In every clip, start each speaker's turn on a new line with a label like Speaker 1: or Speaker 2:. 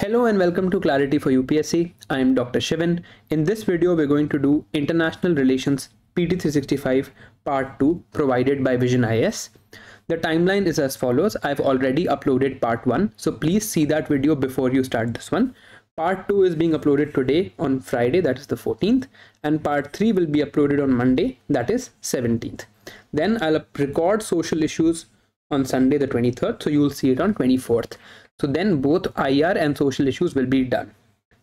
Speaker 1: Hello and welcome to Clarity for UPSC. I am Dr. Shivan. In this video, we're going to do International Relations PT365 Part 2 provided by Vision IS. The timeline is as follows. I've already uploaded Part 1, so please see that video before you start this one. Part 2 is being uploaded today on Friday, that is the 14th, and Part 3 will be uploaded on Monday, that is 17th. Then I'll record social issues on Sunday the 23rd, so you'll see it on 24th. So then both IR and social issues will be done.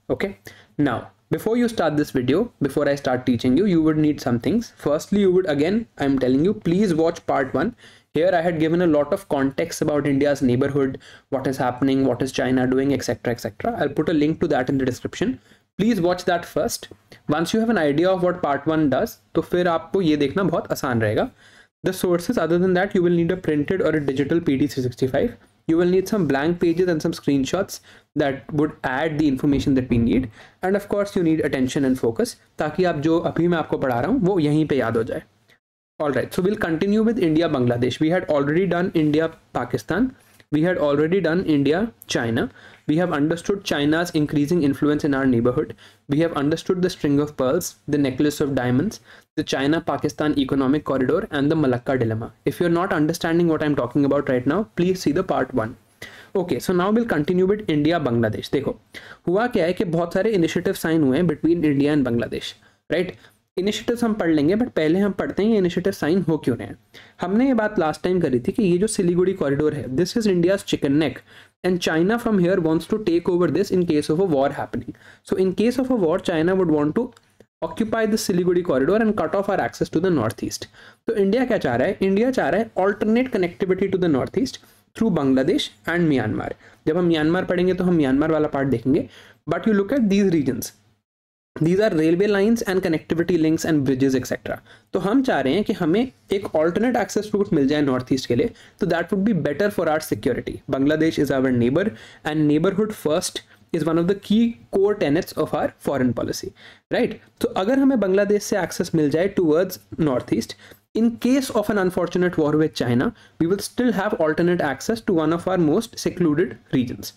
Speaker 1: Okay. Now, before you start this video, before I start teaching you, you would need some things. Firstly, you would again, I'm telling you, please watch part one. Here I had given a lot of context about India's neighborhood, what is happening, what is China doing, etc. etc. I'll put a link to that in the description. Please watch that first. Once you have an idea of what part one does, then फिर आपको ये देखना बहुत आसान रहेगा. The sources other than that you will need a printed or a digital PD 365 you will need some blank pages and some screenshots that would add the information that we need and of course you need attention and focus ताकि आप jo अभी मैं आपको पढ़ा रहा हूँ all right so we'll continue with India Bangladesh we had already done India Pakistan we had already done India China We have understood China's increasing influence in our neighborhood. We have understood the string of pearls, the necklace of diamonds, the China-Pakistan economic corridor and the Malacca dilemma. If you're not understanding what I'm talking about right now, please see the part 1 okay so now will continue with India Bangladesh देखो हुआ क्या है कि बहुत सारे initiative sign हुए हैं between India and Bangladesh right initiative हम पढ़ लेंगे बट पहले हम पढ़ते हैं ये इनिशिएटिव साइन हो क्यों रहे हैं हमने ये बात लास्ट टाइम करी थी कि ये जो सिलीगुड़ी कॉरिडोर है this is India chicken neck and China from here wants to take over this in case of a war happening. So in case of a war, China would want to occupy the Siliguri corridor and cut off our access to the north east तो India क्या चाह रहा है India चाह रहा है alternate connectivity to the north east through Bangladesh and Myanmar जब हम म्यांमार पढ़ेंगे तो हम म्यांमार वाला पार्ट देखेंगे but you look at these regions these are railway lines and connectivity links and bridges etcetera तो हम चाह रहे हैं कि हमें एक ऑल्टरनेट एक्सेस रूट मिल जाए नॉर्थ ईस्ट के लिए तो that would be better for our security Bangladesh is our neighbour and neighbourhood first is one of the key core tenets of our foreign policy right तो अगर हमें बांग्लादेश से एक्सेस मिल जाए towards north east in case of an unfortunate war with China we will still have alternate access to one of our most secluded regions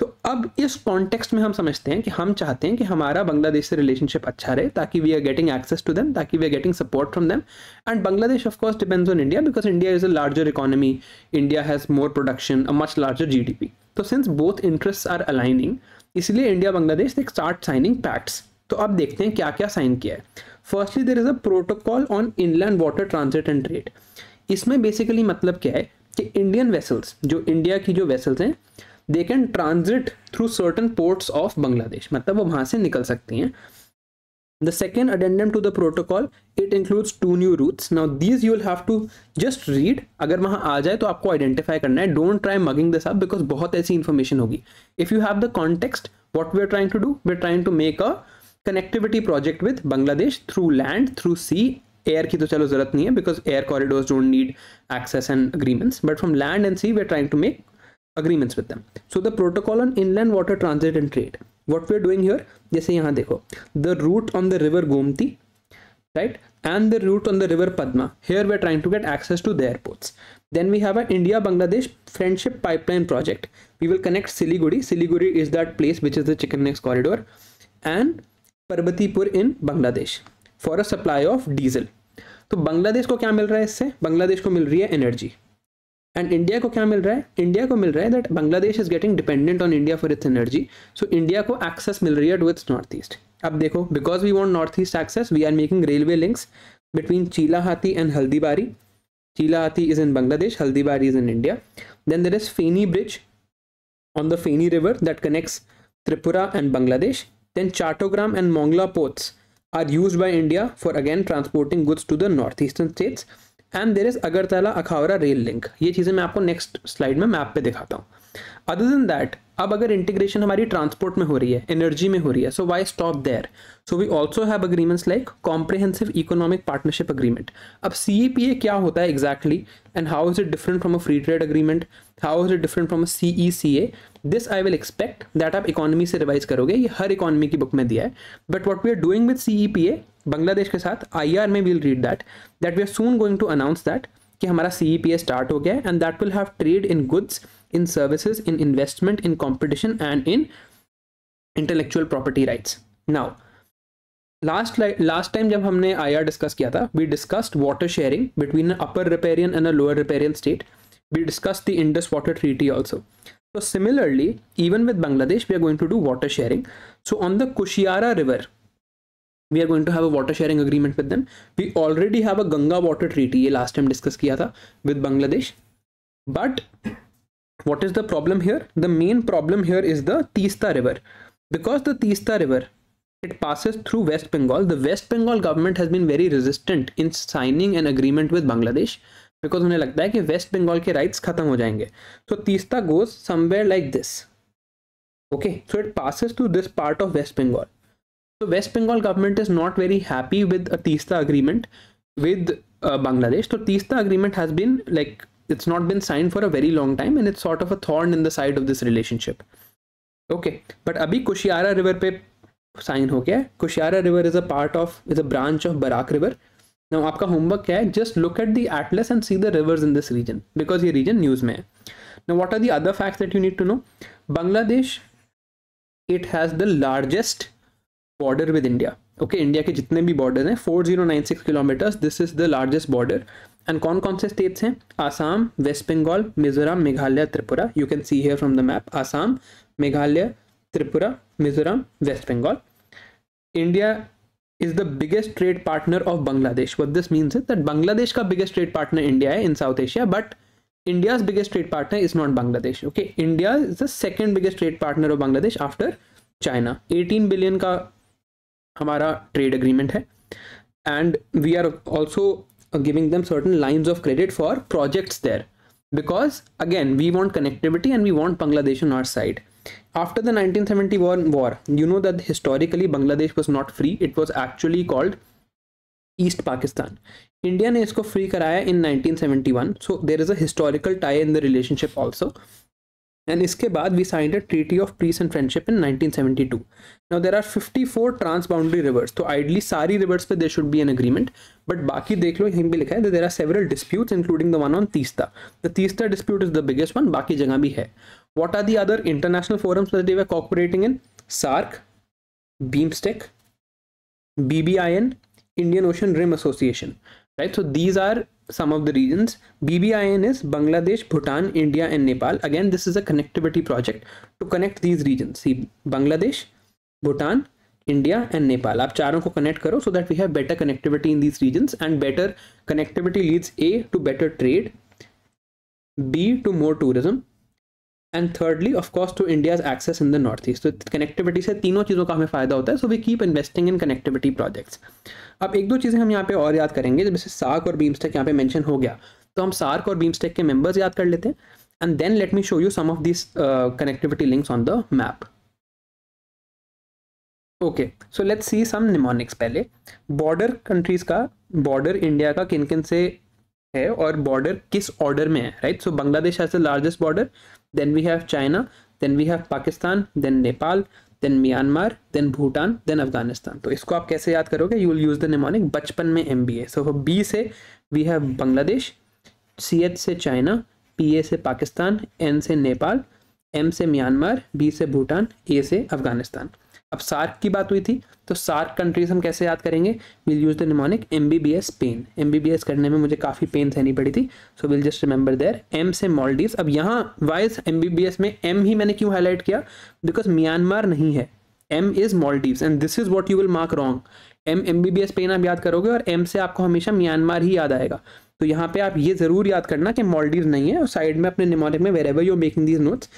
Speaker 1: तो अब इस context में हम समझते हैं कि हम चाहते हैं कि हमारा बांग्लादेश से रिलेशनशिप अच्छा रहे ताकि we are getting access to them ताकि we are getting support from them and Bangladesh of course depends on India because India is a larger economy India has more production a much larger GDP तो since both interest are aligning इसलिए India Bangladesh एक start signing pacts तो अब देखते हैं क्या क्या sign किया है firstly there is a protocol on inland water transit and trade इसमें बेसिकली मतलब क्या है कि इंडियन वेसल्स जो इंडिया की जो वेसल्स हैं they can transit through certain ports of Bangladesh मतलब वो वहां से निकल सकती हैं the second attendant to the protocol it includes two new routes now these you have to just read अगर वहाँ आ जाए तो आपको आइडेंटिफाई करना है don't try mugging this up because बहुत ऐसी इन्फॉर्मेशन होगी if you have the context what we are trying to do we are trying to make a connectivity project with Bangladesh through land through sea air की तो चलो जरूरत नहीं है because air corridors don't need access and agreements but from land and sea we are trying to make agreements with them. So the protocol on inland water transit and trade. What we are doing here, जैसे यहाँ देखो, the route on the river Gomti, right, and the route on the river Padma. Here we are trying to get access to their ports. Then we have an India-Bangladesh friendship pipeline project. We will connect Siliguri. Siliguri is that place which is the chicken necks corridor, and Parbatipur in Bangladesh for a supply of diesel. तो बांग्लादेश को क्या मिल रहा है इससे बांग्लादेश को मिल रही है energy and India को क्या मिल रहा है इंडिया को मिल रहा है that Bangladesh is getting dependent on India for its energy so India को एक्सेस मिल रही है टू इट्स नॉर्थ ईस्ट अब देखो because we want north east access we are making railway links between Chilahati and Haldibari Chilahati is in Bangladesh Haldibari is in India then there is Feeny Bridge on the Feeny River that connects Tripura and Bangladesh. Then Chattogram and Mongla ports are used by India for again transporting goods to the northeastern states. And there is Agartala Akhaura rail link ये चीज़ें मैं आपको next slide में map पे दिखाता हूँ other than that अब अगर इंटीग्रेशन हमारी ट्रांसपोर्ट में हो रही है एनर्जी में हो रही है so why stop there so we also have agreements like comprehensive economic partnership agreement अब सी पी ए क्या होता है exactly and how is it different from a free trade agreement how is it different from a C C A this I will expect that आप economy से revise करोगे ये हर economy की book में दिया है but what we are doing with C E P A Bangladesh के साथ आई आर में we'll read that that we are soon going to announce that कि हमारा सी पी ए स्टार्ट हो गया and that will have trade in goods in services in investment in competition and in intellectual property rights now last last time जब हमने I R discuss किया था we discussed water sharing between a upper riparian and a lower riparian state we discuss the Indus water treaty also so similarly even with Bangladesh we are going to do water sharing so on the Kushiyara river we are going to have a water sharing agreement with them we already have a Ganga water treaty ये last time discuss किया था with Bangladesh but what is the problem here the main problem here is the Teesta river because the Teesta river it passes through West Bengal the West Bengal government has been very resistant in signing an agreement with Bangladesh because उन्हें लगता है कि waste Bengal के rights खत्म हो जाएंगे so Teesta goes somewhere like this okay so it passes through this part of West Bengal The West Bengal government is not very happy with a TISTA agreement with uh, Bangladesh. So TISTA agreement has been like it's not been signed for a very long time and it's sort of a thorn in the side of this relationship. Okay, but abhi Kushiara River pe sign ho gaya. Kushiara River is a part of is a branch of Barak River. Now आपका homework क्या Just look at the atlas and see the rivers in this region because ये region news में है. Now what are the other facts that you need to know? Bangladesh it has the largest border with India okay India के जितने भी border हैं six kilometers this is the largest border and कौन कौन से states हैं Assam West Bengal Mizoram Meghalaya Tripura you can see here from the map Assam Meghalaya Tripura Mizoram West Bengal India is the biggest trade partner of Bangladesh what this means that Bangladesh का biggest trade partner India है in South Asia but India biggest trade partner is not Bangladesh okay India is the second biggest trade partner of Bangladesh after China 18 billion का हमारा trade agreement है and we are also giving them certain lines of credit for projects there because again we want connectivity and we want Bangladesh on our side after the nineteen seventy one war you know that historically Bangladesh was not free it was actually called East Pakistan India ने इसको free कराया in nineteen seventy one so there is a historical tie in the relationship also and iske baad we signed a treaty of peace and friendship in 1972 now there are 54 transboundary rivers so ideally sari rivers pe there should be an agreement but baki dekh lo yahin bhi likha hai that there are several disputes including the one on Tista. the Tista dispute is the biggest one baki jagah bhi hai what are the other international forums that they were cooperating in SARC beamstick BBIN Indian Ocean Rim Association right so these are some of the regions. BBIN is Bangladesh, Bhutan, India and Nepal. Again, this is a connectivity project to connect these regions. See, Bangladesh, Bhutan, India and Nepal. आप चारों को connect करो so that we have better connectivity in these regions and better connectivity leads A to better trade, B to more tourism, and thirdly of to India's access in the north east तो connectivity से तीनों चीज़ों का हमें फ़ायदा होता है so we keep investing in connectivity projects अब एक दो चीज़ें हम यहाँ पे और याद करेंगे जैसे सार्क और बीमस्टेक यहाँ पे मैंशन हो गया तो हम सार्क और बीमस्टेक के मेंबर्स याद कर लेते हैं and then let me show you some of this connectivity links on the map okay so let see some mnemonics पहले बॉर्डर कंट्रीज का बॉर्डर इंडिया का किन किन से है और बॉर्डर किस ऑर्डर में है right so Bangladesh has the largest border then we have China, then we have Pakistan, then Nepal, then Myanmar, then Bhutan, then Afghanistan. तो इसको आप कैसे याद करोगे you will use the mnemonic बचपन में M B A so B से we have Bangladesh C H से चाइना पी ए से पाकिस्तान एन से नेपाल एम से म्यांमार बी से भूटान ए से अफगानिस्तान अब सार्क की बात हुई थी तो सार्क कंट्रीज हम कैसे याद करेंगे will use the mnemonic M B B S pain M B B S करने में मुझे काफ़ी पेन सहनी पड़ी थी so will just remember there M से मॉलडीव अब यहाँ वाइज एम बी बी एस में एम ही मैंने क्यों हाईलाइट किया बिकॉज म्यांमार नहीं है M is Maldive and this is what you will mark wrong M M B B S pain आप याद करोगे और एम से आपको हमेशा म्यांमार ही याद आएगा तो यहाँ पे आप ये ज़रूर याद करना कि मॉलडीव नहीं है और साइड में अपने निमोनिक में wherever you making these notes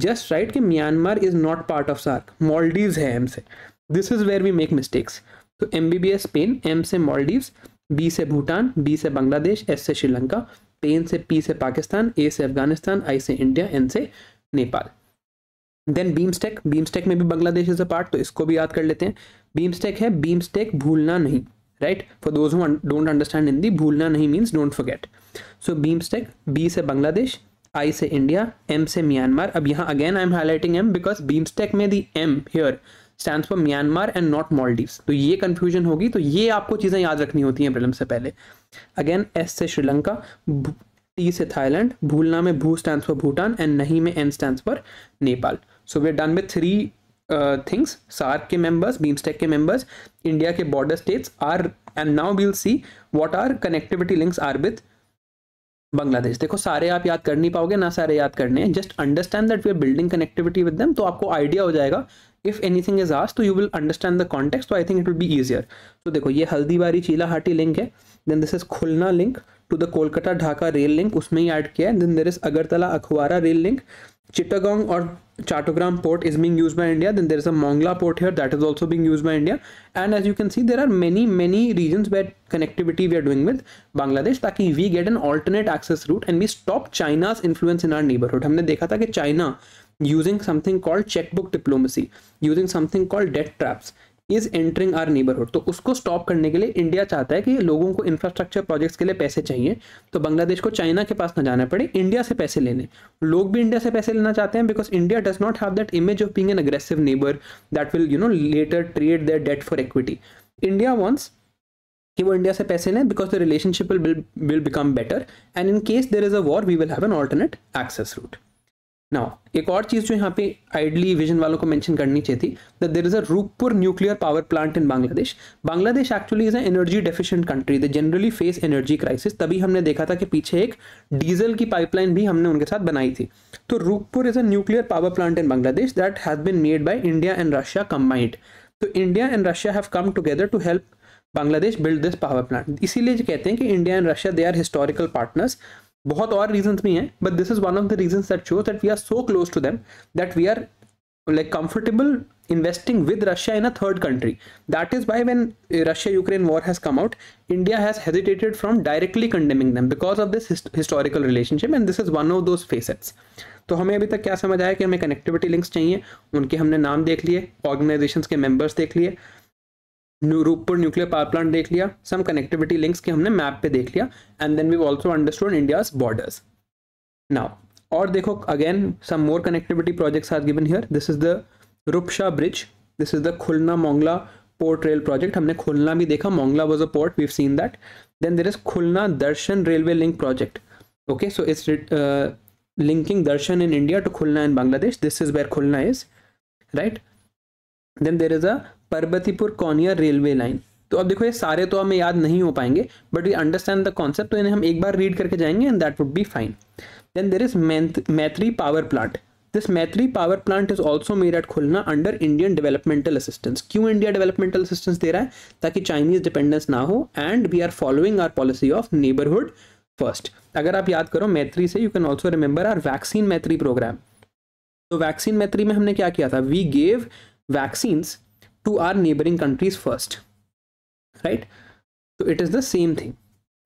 Speaker 1: just write कि Myanmar is not part of SAARC Maldives है एम से this is where we make mistakes तो M B B S Spain M से मॉलडीव्स बी से भूटान बी से बांग्लादेश एस से श्रीलंका पेन से पी से पाकिस्तान ए से अफगानिस्तान आई से इंडिया एन से नेपाल देन बीमस्टेक बीमस्टेक में भी बांग्लादेश इज अ पार्ट तो इसको भी याद कर लेते हैं बीमस्टेक है बीमस्टेक भूलना नहीं right for those who don't understand Hindi भूलना नहीं means don't forget so BIMSTEC B से बांग्लादेश आई से इंडिया एम से म्यांमार अब यहाँ again I am highlighting M because BIMSTEC में the M here stand for Myanmar and not Maldives तो ये कन्फ्यूजन होगी तो ये आपको चीज़ें याद रखनी होती हैं प्रिलम से पहले अगेन एस से श्रीलंका टी से थाईलैंड भूलना में भू स्टैंड फॉर भूटान एंड नहीं में N stand for Nepal so we done with three things SAARC के मेंबर्स बीमस्टेक के मेंबर्स इंडिया के border states are and now will see what are connectivity links are with Bangladesh देखो सारे आप याद कर नहीं पाओगे ना सारे याद करने हैं just understand that we are building connectivity with them तो आपको आइडिया हो जाएगा इफ एनीथिंग इज आस्ट तो you will understand the context तो I think it will be easier तो देखो ये हल्दीबारी हाटी लिंक है then this is Khulna link to the Kolkata Dhaka rail link उसमें ही ऐड किया है then there is Agartala Akhaura rail link Chittagong और Chattogram port is being used by India then there is a Mongla port here that is also being used by India and as you can see there are many many reason that connectivity we are doing with Bangladesh ताकि we get an alternate access route and we stop China's influence in our neighbourhood हमने देखा था कि China using something called chequebook diplomacy using something called debt traps is entering our neighbourhood तो उसको stop करने के लिए इंडिया चाहता है कि लोगों को इंफ्रास्ट्रक्चर प्रोजेक्ट्स के लिए पैसे चाहिए तो बांग्लादेश को चाइना के पास ना जाना पड़े इंडिया से पैसे लेने लोग भी इंडिया से पैसे लेना चाहते हैं because India does not have that image of being an aggressive neighbour that will you know later trade that debt for equity India wants कि वो इंडिया से पैसे लें because the relationship will will become better and in case there is a war we will have an alternate access route now एक और चीज़ जो यहाँ पे आइडली विजन वालों को मेंशन करनी चाहिए थी the there is a Rooppur nuclear power plant in Bangladesh Bangladesh actually is a energy deficient country the generally face energy crisis तभी हमने देखा था कि पीछे एक डीजल की पाइपलाइन भी हमने उनके साथ बनाई थी तो Rooppur is a nuclear power plant in Bangladesh that has been made by India and Russia combined तो India and Russia have come together to help Bangladesh build this power plant इसीलिए कहते हैं कि India and Russia they are historical partners बहुत और reason भी हैं but this is one of the reason that shows that we are so close to them that we are like comfortable investing with Russia in a third country that is by when Russia Ukraine war has come out India has hesitated from directly condemning them because of this historical relationship and this is one of those facets तो हमें अभी तक क्या समझ आया कि हमें connectivity links चाहिए उनके हमने नाम देख लिए ऑर्गेनाइजेशन के मेंबर्स देख लिए रूपपुर न्यूक्लियर पावर प्लांट देख लिया सम कनेक्टिविटी लिंक्स के हमने मैप पे देख लिया and then we also understood India's borders now और देखो again some more connectivity projects are given here this is the Rupsha bridge this is the Khulna Mongla port rail project हमने खुलना भी देखा Mongla was a port we've seen that then there is Khulna Darshana railway link project okay so it's linking Darshana in India to Khulna in Bangladesh this is is Khulna is right then there is a Parbatipur Kaunia railway line तो अब देखो ये सारे तो हमें याद नहीं हो पाएंगे but we understand the concept तो इन्हें हम एक बार रीड करके जाएंगे and that would be fine then there is Maitri power plant this Maitri power plant is also made at Khulna under Indian developmental assistance क्यों इंडिया डेवलपमेंटल असिस्टेंस दे रहा है ताकि चाइनीज डिपेंडेंस ना हो and we are following our policy of neighbourhood first अगर आप याद करो मैत्री से you can also remember our vaccine Maitri programme तो वैक्सीन मैत्री में हमने क्या किया था we gave vaccine to our neighboring countries first right so it is the same thing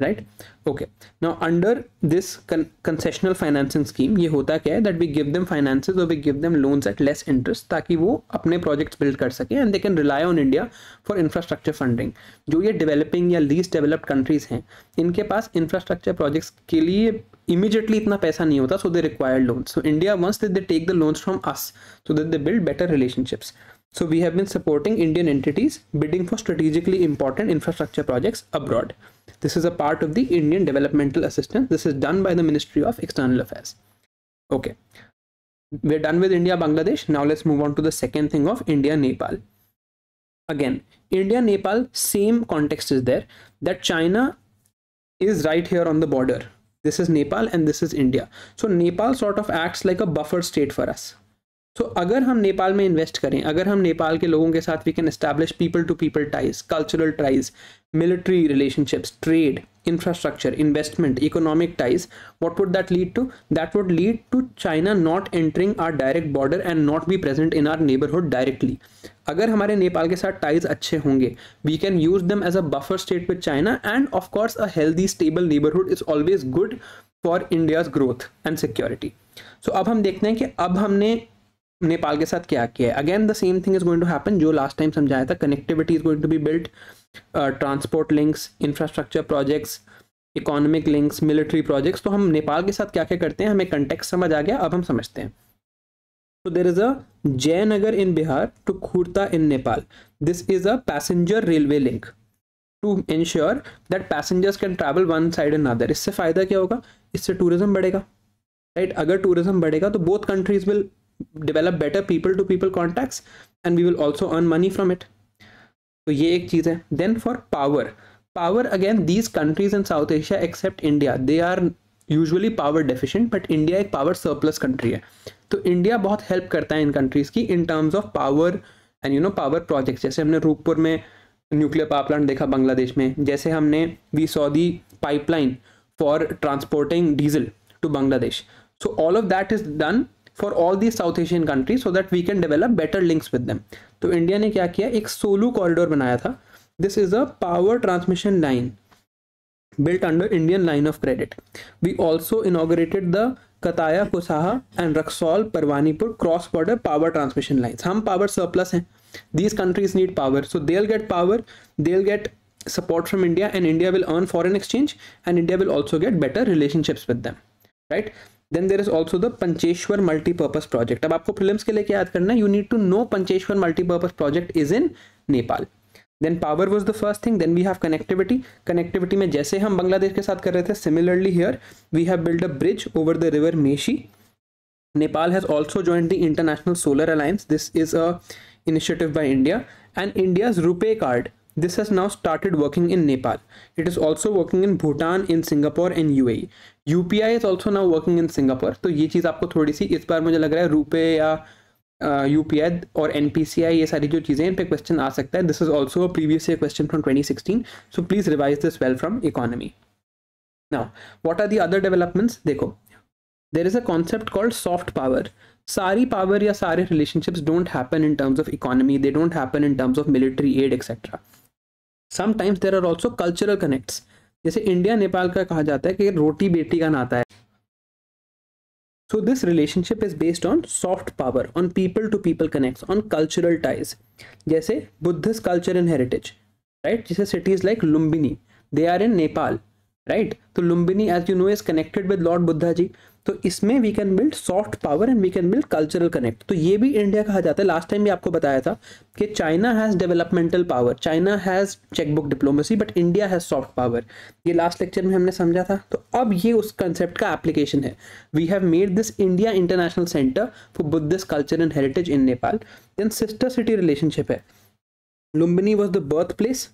Speaker 1: right okay now under this con concessional financing scheme ये होता क्या है that we give them finances or we give them loans at less interest ताकि वो अपने projects build कर सकें and they can rely on India for infrastructure funding जो ये developing या least developed countries हैं इनके पास infrastructure projects के लिए immediately इतना पैसा नहीं होता so they require loans so India wants that they take the loans from us so that they build better relationships So we have been supporting Indian entities bidding for strategically important infrastructure projects abroad. This is a part of the Indian Developmental Assistance. This is done by the Ministry of External Affairs. Okay, we're done with India Bangladesh. Now let's move on to the second thing of India Nepal. Again, India Nepal, same context is there that China is right here on the border. This is Nepal and this is India. So Nepal sort of acts like a buffer state for us. तो अगर हम नेपाल में invest करें अगर हम नेपाल के लोगों के साथ we can establish people to people ties cultural ties military relationships trade infrastructure investment economic ties what would that lead to that would lead to China not entering our direct border and not be present in our neighbourhood directly अगर हमारे नेपाल के साथ ties अच्छे होंगे we can use them as a buffer state with China and of course a healthy stable neighbourhood is always good for India's growth and security so अब हम देखते हैं कि अब हमने नेपाल के साथ क्या किया है again the same thing is going to happen जो लास्ट टाइम समझाया था connectivity is going to be built transport links infrastructure projects economic links military projects तो हम नेपाल के साथ क्या क्या करते हैं हमें कंटेक्स समझ आ गया अब हम समझते हैं तो there is a Jaynagar in Bihar to Kurtha in Nepal this is a passenger railway link to ensure that passengers can travel one side and other इससे फ़ायदा क्या होगा इससे टूरिज्म बढ़ेगा राइट right? अगर टूरिज्म बढ़ेगा तो both countries will develop better people to people contact and we will also earn money from it तो ये एक चीज़ है then for power power again these countries in South Asia except India they are usually power deficient but India एक power surplus country है तो India बहुत help करता है इन कंट्रीज़ की in terms of power and you know power projects जैसे हमने रूपपुर में न्यूक्लियर पावर प्लांट देखा बांग्लादेश में जैसे हमने we saw the pipeline for transporting diesel to Bangladesh so all of that is done for all the South Asian country so that we can develop better links with them तो India ने क्या किया एक Solu corridor बनाया था this is a power transmission line built under Indian line of credit we also inaugurated the Kataiya Kusaha and Raxaul Parwanipur cross border power transmission line हम power surplus हैं these countries need power so they'll get power they'll get support from India and India will earn foreign exchange and India will also get better relationships with them right then there is also the Pancheshwar multipurpose project अब आपको फिल्म के लेके याद करना है you need to know Pancheshwar multipurpose project is in Nepal then power was the first thing then we have connectivity connectivity में जैसे हम बांग्लादेश के साथ कर रहे थे similarly here we have build a bridge over the river Mechi Nepal has also joined the International Solar Alliance. This is a initiative by India and India's Rupee card this has now started working in Nepal. It is also working in Bhutan, in Singapore and UAE. UPI is also now working in Singapore. So, this thing you have seen, this time I feel like Rupay or UPI or NPCI, these are all things you can ask. This is also a previous question from 2016. So, please revise this well from economy. Now, what are the other developments? Dekho. There is a concept called soft power. Sari power ya sari relationships don't happen in terms of economy. They don't happen in terms of military aid, etc. Sometimes there are also cultural connects जैसे India Nepal का कहा जाता है कि रोटी बेटी का नाता है so this relationship is based on soft power on people to people connect on cultural ties जैसे Buddhist culture and heritage right जैसे cities like Lumbini they are in Nepal right right? तो Lumbini as you know is connected with Lord Buddha ji तो इसमें we can build soft power and we can build cultural connect तो ये भी India कहा जाता है लास्ट टाइम भी आपको बताया था कि China has developmental power China has checkbook diplomacy but India has soft power ये लास्ट लेक्चर में हमने समझा था तो अब ये उस कंसेप्ट का एप्लीकेशन है we have made this India international centre for Buddhist culture and heritage in Nepal then sister city relationship है Lumbini was the birth place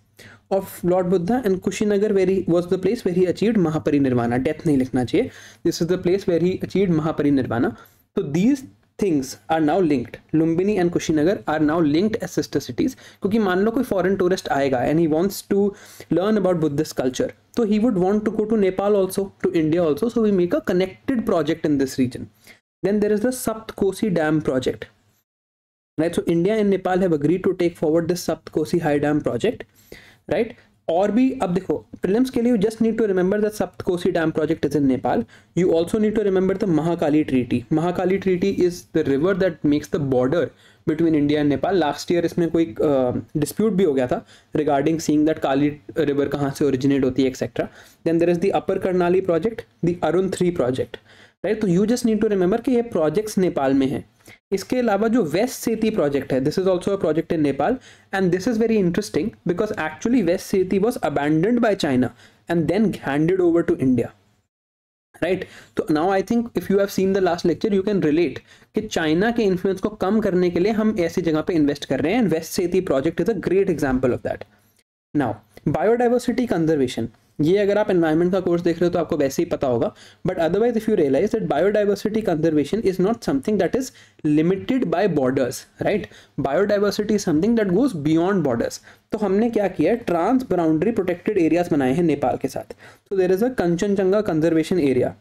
Speaker 1: of Lord Buddha and Kushinagar where he was the place where he achieved Mahaparinirvana. नहीं लिखना चाहिए. This is the place where he achieved Mahaparinirvana. So these things are now linked Lumbini and Kushinagar are now linked as sister cities क्योंकि मान लो कोई foreign tourist आएगा and he wants to learn about Buddhist culture तो he would want to go to Nepal also to India also so we make a connected project in this region then there is the Kosi dam project right so India and Nepal have agreed to take forward this Saptakosi high dam project right और भी अब देखो फिल्म के लिए just need to remember the Saptakosi dam project is in Nepal you also need to remember the Mahakali treaty Mahakali treaty is the river that makes the border between India and Nepal last year इसमें कोई dispute uh, भी हो गया था regarding seeing that Kali river कहाँ से originate होती है etcetera then there is the upper Karnali project the Arun three project right तो you just need to remember कि ये प्रोजेक्ट्स नेपाल में हैं इसके अलावा जो वेस्ट सेती प्रोजेक्ट है this is also a project in Nepal and this is very interesting because actually West Seti was abandoned by China and then handed over to India right तो now I think if you have seen the last lecture you can relate कि China के influence को कम करने के लिए हम ऐसी जगह पे इन्वेस्ट कर रहे हैं and West Seti project is a great example of that now biodiversity conservation ये अगर आप एनवायरमेंट का कोर्स देख रहे हो तो आपको वैसे ही पता होगा but otherwise if you realise that biodiversity conservation is not something that is limited by borders right biodiversity is something that goes beyond borders तो हमने क्या किया ट्रांस बाउंड्री प्रोटेक्टेड एरियाज बनाए हैं नेपाल के साथ तो there is a Kanchenjunga conservation area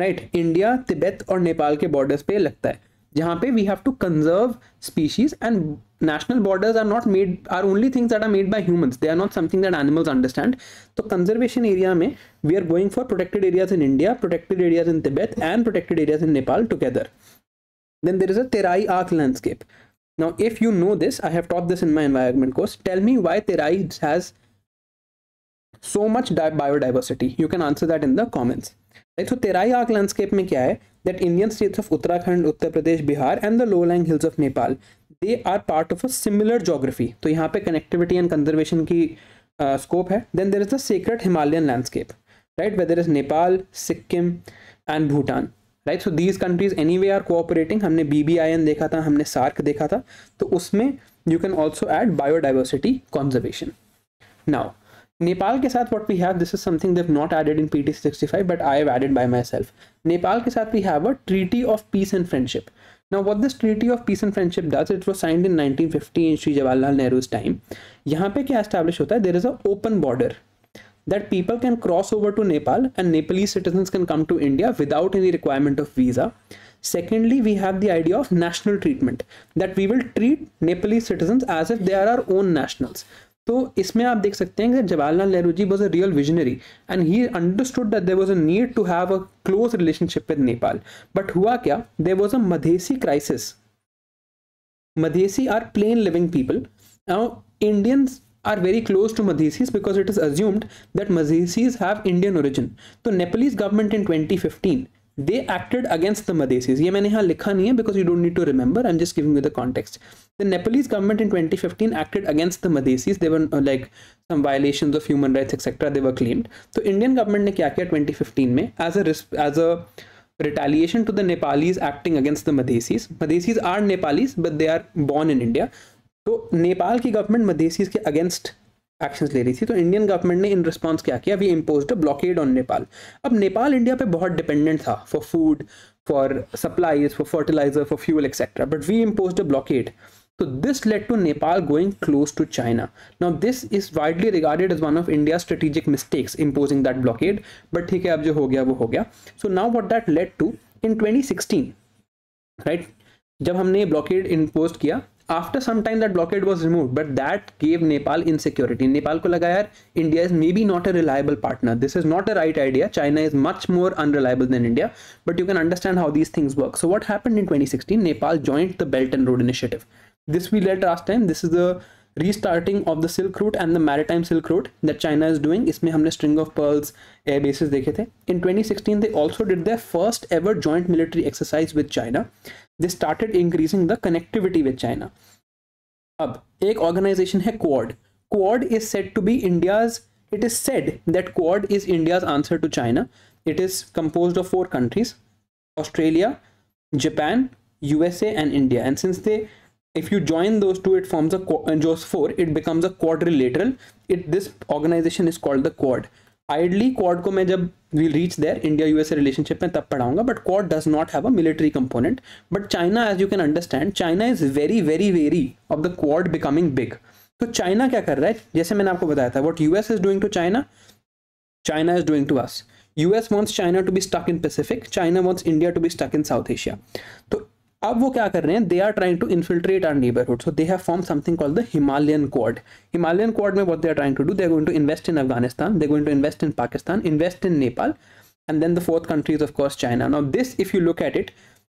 Speaker 1: right India Tibet और नेपाल के बॉर्डर्स पे लगता है जहाँ पे we have to conserve species and national borders are not made are only things that are made by humans they are not something that animals understand so conservation area mein we are going for protected areas in india protected areas in tibet and protected areas in nepal together then there is a terai arc landscape now if you know this i have taught this in my environment course tell me why terai has so much biodiversity you can answer that in the comments right so terai arc landscape mein kya hai that Indian states of Uttarakhand, Uttar Pradesh, Bihar, and the low-lying hills of Nepal they are part of a similar geography तो यहाँ पे connectivity and conservation की scope uh, है then there is the sacred Himalayan landscape right whether is Nepal Sikkim and Bhutan right so these countries anyway are cooperating हमने B B I N देखा था हमने सार्क देखा था तो उसमें you can also add biodiversity conservation now Nepal के साथ what we have this is something they've not added in P T sixty five but I have added by myself Nepal के साथ we have a treaty of peace and friendship Now what this treaty of peace and friendship does, it was signed in 1950 in Sri Jawaharlal Nehru's time. यहाँ पे क्या establish there is a open border that people can cross over to Nepal and Nepalese citizens can come to India without any requirement of visa. Secondly, we have the idea of national treatment that we will treat Nepalese citizens as if they are our own nationals. तो इसमें आप देख सकते हैं कि Jawaharlal Nehru ji was a real visionary and he understood that there was a need to have a close relationship with Nepal but हुआ क्या there was a Madhesi crisis Madhesi are plain living people Indians very close to Madhesis because it is assumed that Madhesis have Indian origin तो So government in twenty fifteen they acted against the Madhesis ये मैंने यहाँ लिखा नहीं है because you don't need to remember I am just giving you the context the Nepalese government in twenty fifteen acted against the Madhesis there were like some violation of human rights etcetera they were claimed तो Indian government ने क्या किया twenty fifteen में as a as a retaliation to the Nepalese acting against the Madhesis Madhesis are Nepalese but they are born in India तो नेपाल की government मदेसीज के against action ले रही थी तो इंडियन गवर्नमेंट ने इन रिस्पॉन्स क्या किया we impose a blockade on Nepal अब नेपाल इंडिया पर बहुत डिपेंडेंट था for food for supplies for fertiliser for fuel etcetera but we impose a blockade तो this led to Nepal going close to China now this is widely regarded as one of India strategic mistakes imposing that blockade but ठीक है अब जो हो गया वो हो गया so now what that led to in twenty right जब हमने ब्लॉकेड इम्पोज किया after some time that blockade was removed but that gave nepal insecurity nepal ko india is maybe not a reliable partner this is not the right idea china is much more unreliable than india but you can understand how these things work so what happened in 2016 nepal joined the belt and road initiative this we led last time this is the restarting of the silk route and the maritime silk route that china is doing isme humne string of pearls air bases in 2016 they also did their first ever joint military exercise with china they started increasing the connectivity with China. Ab, ek organization hai Quad. Quad is said to be India's, it is said that Quad is India's answer to China. It is composed of four countries, Australia, Japan, USA and India. And since they, if you join those two, it forms a, and uh, those four, it becomes a quadrilateral. It, this organization is called the Quad. Ideally Quad को मैं जब we reach there India US relationship में तब पढ़ाऊंगा but Quad does not have a military component but China as you can understand China is very very very of the Quad becoming big तो China क्या कर रहा है जैसे मैंने आपको बताया था what US is doing to China China is doing to us US wants China to be stuck in Pacific China wants India to be stuck in South Asia तो अब वो क्या कर रहे हैं they are trying to infiltrate our neighbourhood so they have form something called the Himalayan Quad Himalayan Quad में what they are trying to do they going to invest in Afghanistan they going to invest in Pakistan invest in Nepal and then the fourth countries of course China now this if you look at it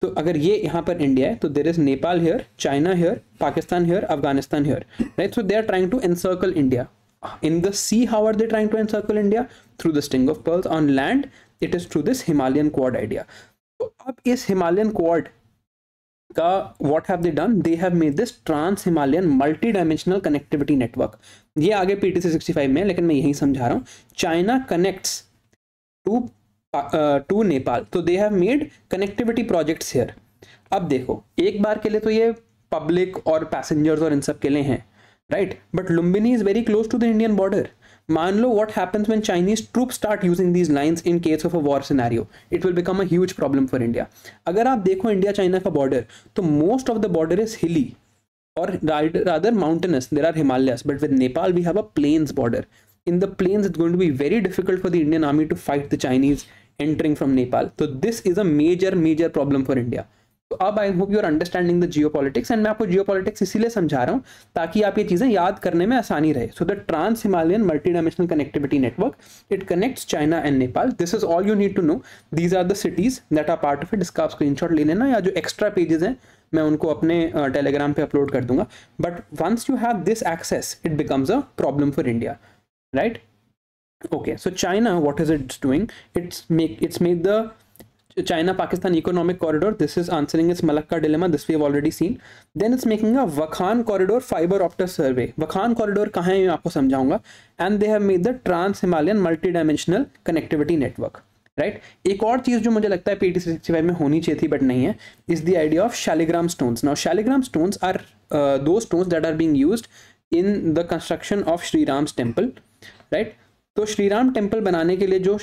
Speaker 1: तो अगर ये यहाँ पर India है तो there is Nepal here China here Pakistan here Afghanistan here right so they are trying to encircle India in the sea how are they trying to encircle India through the string of pearls on land it is through this Himalayan Quad idea तो अब इस Himalayan Quad का have they done they have made this trans Himalayan multi dimensional connectivity network ये आगे P T sixty five में लेकिन मैं यही समझा रहा हूँ China connects to to Nepal तो they have made connectivity projects here अब देखो एक बार के लिए तो ये पब्लिक और पैसेंजर्स और इन सब के लिए हैं right but Lumbini is very close to the Indian border Manlo, what happens when Chinese troops start using these lines in case of a war scenario? It will become a huge problem for India. अगर आप देखो India China का border most of the border is hilly or rather mountainous there are himalayas but with nepal we have a plains border in the plains it's going to be very difficult for the indian army to fight the chinese entering from nepal so this is a major major problem for india तो अब I hope you're understanding the geopolitics and मैं आपको जियो politics इसीलिए समझा रहा हूँ ताकि आप ये चीज़ें याद करने में आसानी रहे so the trans Himalayan multi dimensional connectivity network it connects China and Nepal this is all you need to know these are the cities that are part of it इसका आप स्क्रीनशॉट ले लेना या जो एक्स्ट्रा पेजेस हैं मैं उनको अपने टेलीग्राम पे अपलोड कर दूंगा but once you have this access it becomes a problem for India right okay so China what is it's doing it's make it's make the China Pakistan economic corridor. This is answering its Malacca dilemma. This we have already seen. Then it's making a Wakhan corridor fiber optic survey. Wakhan corridor कहाँ है मैं आपको समझाऊंगा. And they have made the Trans Himalayan Multidimensional Connectivity Network. Right right? एक और चीज जो मुझे लगता है पीटी सिक्सटी फाइव में होनी चाहिए थी बट नहीं है is the idea of Shaligram stones now Shaligram stones are two stones that are being used in the construction of Shri Ram's temple right तो श्रीराम टेम्पल बनाने के लिए जो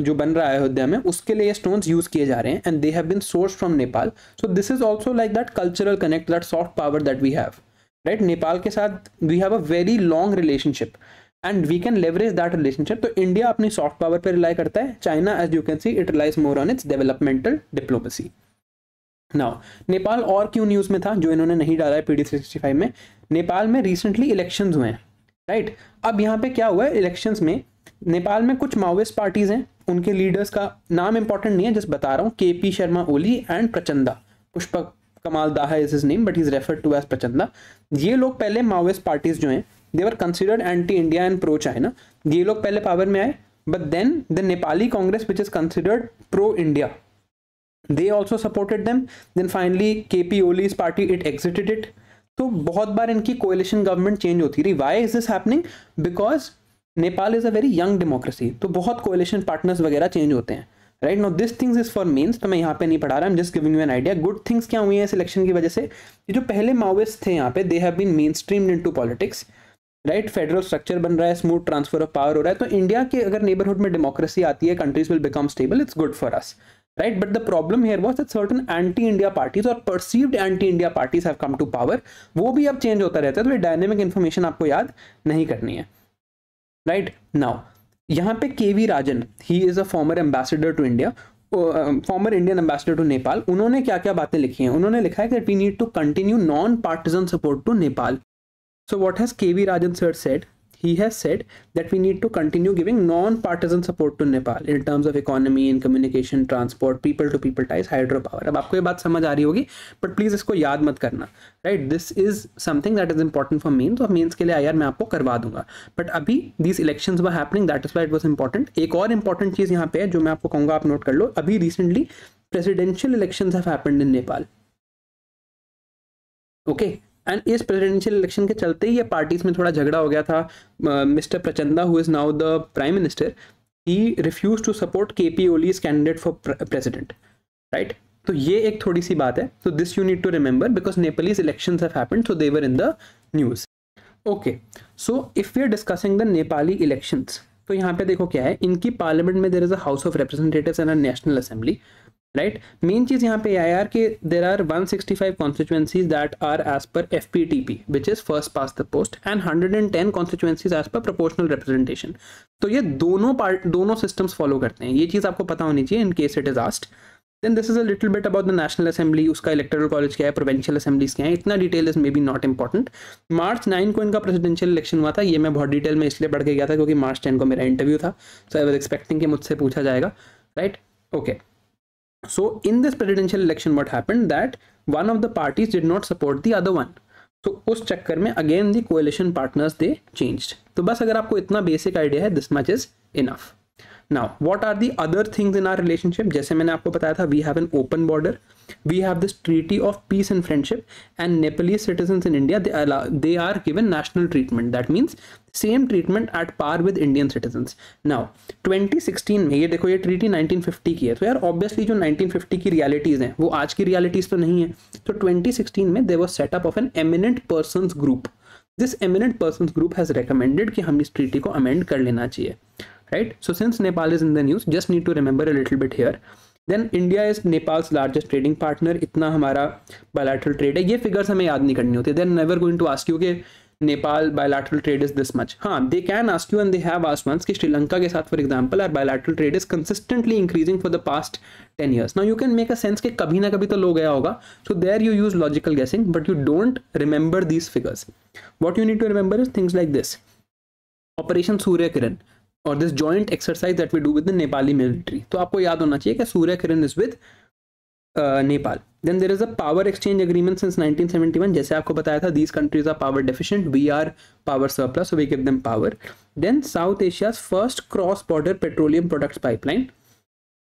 Speaker 1: जो बन रहा है अयोध्या में उसके लिए ये स्टोन्स यूज़ किए जा रहे हैं and they have been source from Nepal so this is also like that cultural connect that soft power that we have right Nepal के साथ we have a very long relationship and we can leverage that relationship तो India अपनी soft power पर rely करता है China as you can see it relies more on its developmental diplomacy now Nepal और क्यों news में था जो इन्होंने नहीं डाला है पी डी सिक्सटी फाइव में नेपाल में रिसेंटली इलेक्शन हुए हैं राइट right? अब यहाँ पे क्या हुआ है इलेक्शन में नेपाल में कुछ माओवेस्ट पार्टीज हैं उनके लीडर्स का नाम इंपॉर्टेंट नहीं है जस्ट बता रहा हूँ K P Sharma Oli and Prachanda Pushpa Kamal Dahal is is name but is refer to as Prachanda ये लोग पहले माओवेस्ट पार्टीज जो हैं they're considered anti India and pro China ये लोग पहले पावर में आए but then the Nepali Congress which is considered pro India they also supported them then finally K P Oli's party it exited it तो बहुत बार इनकी कोएलिशन गवर्नमेंट चेंज होती रही why is this happening because Nepal is a very young democracy तो बहुत coalition partners वगैरह change होते हैं right no this things is for Mains तो मैं यहाँ पे नहीं पढ़ा रहा हूँ just giving you an idea good things क्या हुई हैं इस इलेक्शन की वजह से ये जो पहले माओइस्ट थे यहाँ पे they have been mainstream into politics right federal structure बन रहा है स्मूथ ट्रांसफर ऑफ पावर हो रहा है तो इंडिया के अगर नेबरहुड में डेमोक्रेसी आती है countries will become stable it's good for us right? But the problem here was that certain anti-India parties or perceived anti-India parties have come to power. wo bhi ab change hota rehta hai to ye dynamic information aapko yaad nahi karni hai right? Now, yahan pe kv rajan he is a former ambassador to india former Indian ambassador to Nepal उन्होंने क्या क्या बातें लिखी हैं उन्होंने लिखा है कि we need to continue non partisan support to Nepal so what has K V Rajan sir said he has said that we need to continue giving non-partisan support to Nepal in terms of economy, in communication, transport, people-to-people -people ties, hydropower. अब आपको ये बात समझ आ रही होगी but please इसको याद मत करना right this is something that is important for Mains और मेन्स के लिए आई मैं आपको करवा दूंगा बट अभी this election were happening that is why it was important एक और इंपॉर्टेंट चीज़ यहाँ पे है जो मैं आपको कहूँगा आप नोट कर लो अभी recently presidential election have happened in Nepal okay okay? And इस प्रेसिडेंशियल इलेक्शन के चलते ही ये पार्टीज में थोड़ा झगड़ा हो गया था mister Prachanda who is now the prime minister he refuse to support K P Oli is candidate for president right तो ये एक थोड़ी सी बात है तो this you need to remember because Nepalese election so they're in the news okay so if you are discussing the Nepali election तो यहाँ पे देखो क्या है इनकी पार्लियामेंट में there is a house of representative and a national assembly right main चीज यहाँ पे आई आर के there are as per F P T P which is first past the post and hundred and ten constituencies as per proportional representation तो ये दोनों part दोनों सिस्टम्स फॉलो करते हैं ये चीज आपको पता होनी चाहिए in case it is asked then this is a little bit about the national assembly उसका इलेक्टोरल कॉलेज क्या है प्रोवेंशियल असेंबलीज क्या है इतना detail is maybe not important March nine को इनका प्रेसिडेंशियल इलेक्शन हुआ था ये मैं बहुत डिटेल में इसलिए पढ़ के गया था क्योंकि मार्च टेन को मेरा इंटरव्यू था सो आई वॉज एक्सपेक्टिंग कि मुझसे पूछा जाएगा right right? Okay okay. so in this presidential election what happened that one of the parties did not support the other one तो so, उस चक्कर में again the coalition partners they changed तो बस अगर आपको इतना बेसिक आइडिया है this much is enough now what are the other things in our relationship जैसे मैंने आपको बताया था we have an open border we have this treaty of peace and friendship and nepalese citizens in india they, allow, they are given national treatment that means same treatment at par with indian citizens now 2016 में ये देखो ये treaty 1950 की है तो यार obviously जो 1950 की realities हैं वो आज की realities तो नहीं है So 2016 में there was set up of an eminent persons group this eminent persons group has recommended कि हम इस treaty amend कर लेना right so since nepal is in the news just need to remember a little bit here then India is Nepal's largest trading partner इतना हमारा bilateral trade है ये figures हमें याद नहीं करनी होती then never going to ask you Nepal bilateral trade is this much हाँ they can ask you and they have ask once कि श्रीलंका के साथ for example our bilateral trade is consistently increasing for the past ten years now you can make a sense कि कभी ना कभी तो low गया होगा so there you use logical guessing but you don't remember these figures what you need to remember is things like this operation Surya Kiran और this joint exercise that we do with the Nepali military तो आपको याद होना चाहिए कि Surya Kiran is with uh, Nepal then there is a power exchange agreement since 1971 जैसे आपको बताया था these countries are power deficient we are power surplus we give them power then South Asia first cross border petroleum products pipeline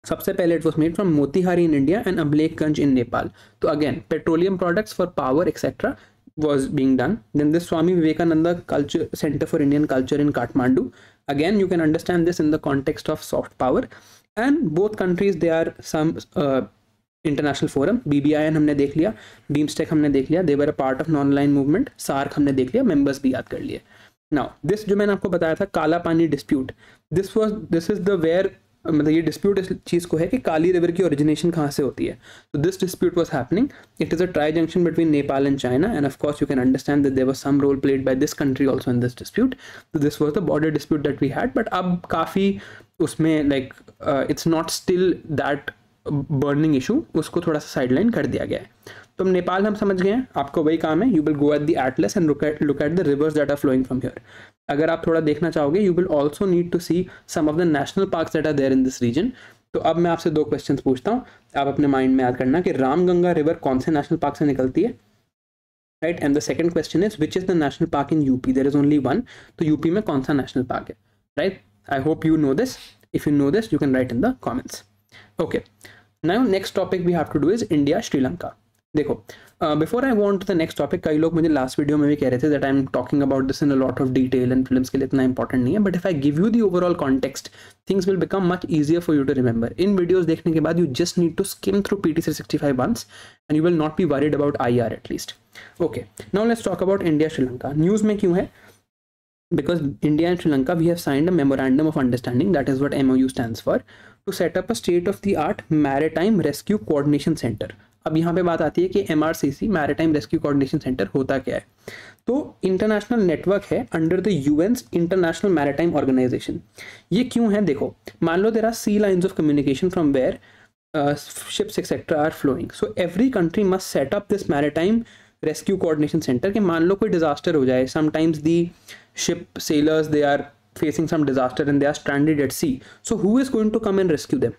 Speaker 1: सबसे पहले it was made from Motihari in India and Amlekhganj in Nepal तो again petroleum products for power etcetera was being done then this Swami Vivekananda culture centre for Indian culture in Kathmandu again you can understand this in the context of soft power and both countries they are some uh, international forum BBIN हमने देख लिया BIMSTEC हमने देख लिया they're a part of non line movement SAARC हमने देख लिया members भी याद कर लिए नाउ दिस जो मैंने आपको बताया था Kala Pani dispute this was this is the where मतलब ये डिस्प्यूट इस चीज़ को है कि काली रिवर की ओरिजिनेशन कहाँ से होती है तो this dispute was happening it is a tri junction between Nepal and China and of course you can understand that there was some role played by this country also in this dispute तो this was the border dispute that we had but अब काफ़ी उसमें like it's not still that burning issue उसको थोड़ा सा sideline कर दिया गया है तो हम नेपाल हम समझ गए हैं आपको वही काम है you will go at the atlas and look at the rivers that are flowing from here अगर आप थोड़ा देखना चाहोगे you will also need to see some of the national park that are there in this region तो अब मैं आपसे दो क्वेश्चन पूछता हूँ आप अपने माइंड में याद करना कि रामगंगा रिवर कौन से नेशनल पार्क से निकलती है right and the second question is which is the national park in UP there is only one तो यूपी में कौन सा नेशनल पार्क है right I hope you know this if you know this you can write in the comments okay now next topic we have to do is India Sri Lanka देखो before I want the next topic कई लोग मुझे last video में भी कह रहे थे that I am talking about this in a lot of detail and film के लिए इतना इंपॉर्टेंट नहीं है but if I give you the overall context things will become much easier for you to remember in videos देखने के बाद you just need to skim through P T C sixty five once and you will not be worried about I R at least okay now let's talk about India Sri Lanka news में क्यों है because India and Sri Lanka we have signed a memorandum of understanding understanding is what M O U stand for to set up a state of the art maritime rescue coordination centre अब यहाँ पे बात आती है कि M R C C maritime rescue coordination centre होता क्या है तो इंटरनेशनल नेटवर्क है under the an international maritime organisation ये क्यों है देखो मान लो there are sea lines of communication from where ships etcetera are flowing so every country must set up this maritime rescue coordination centre कि मान लो कोई डिजास्टर हो जाए sometimes the ship sailors they are facing some disaster in they are stranded at sea so who is going to come and rescue them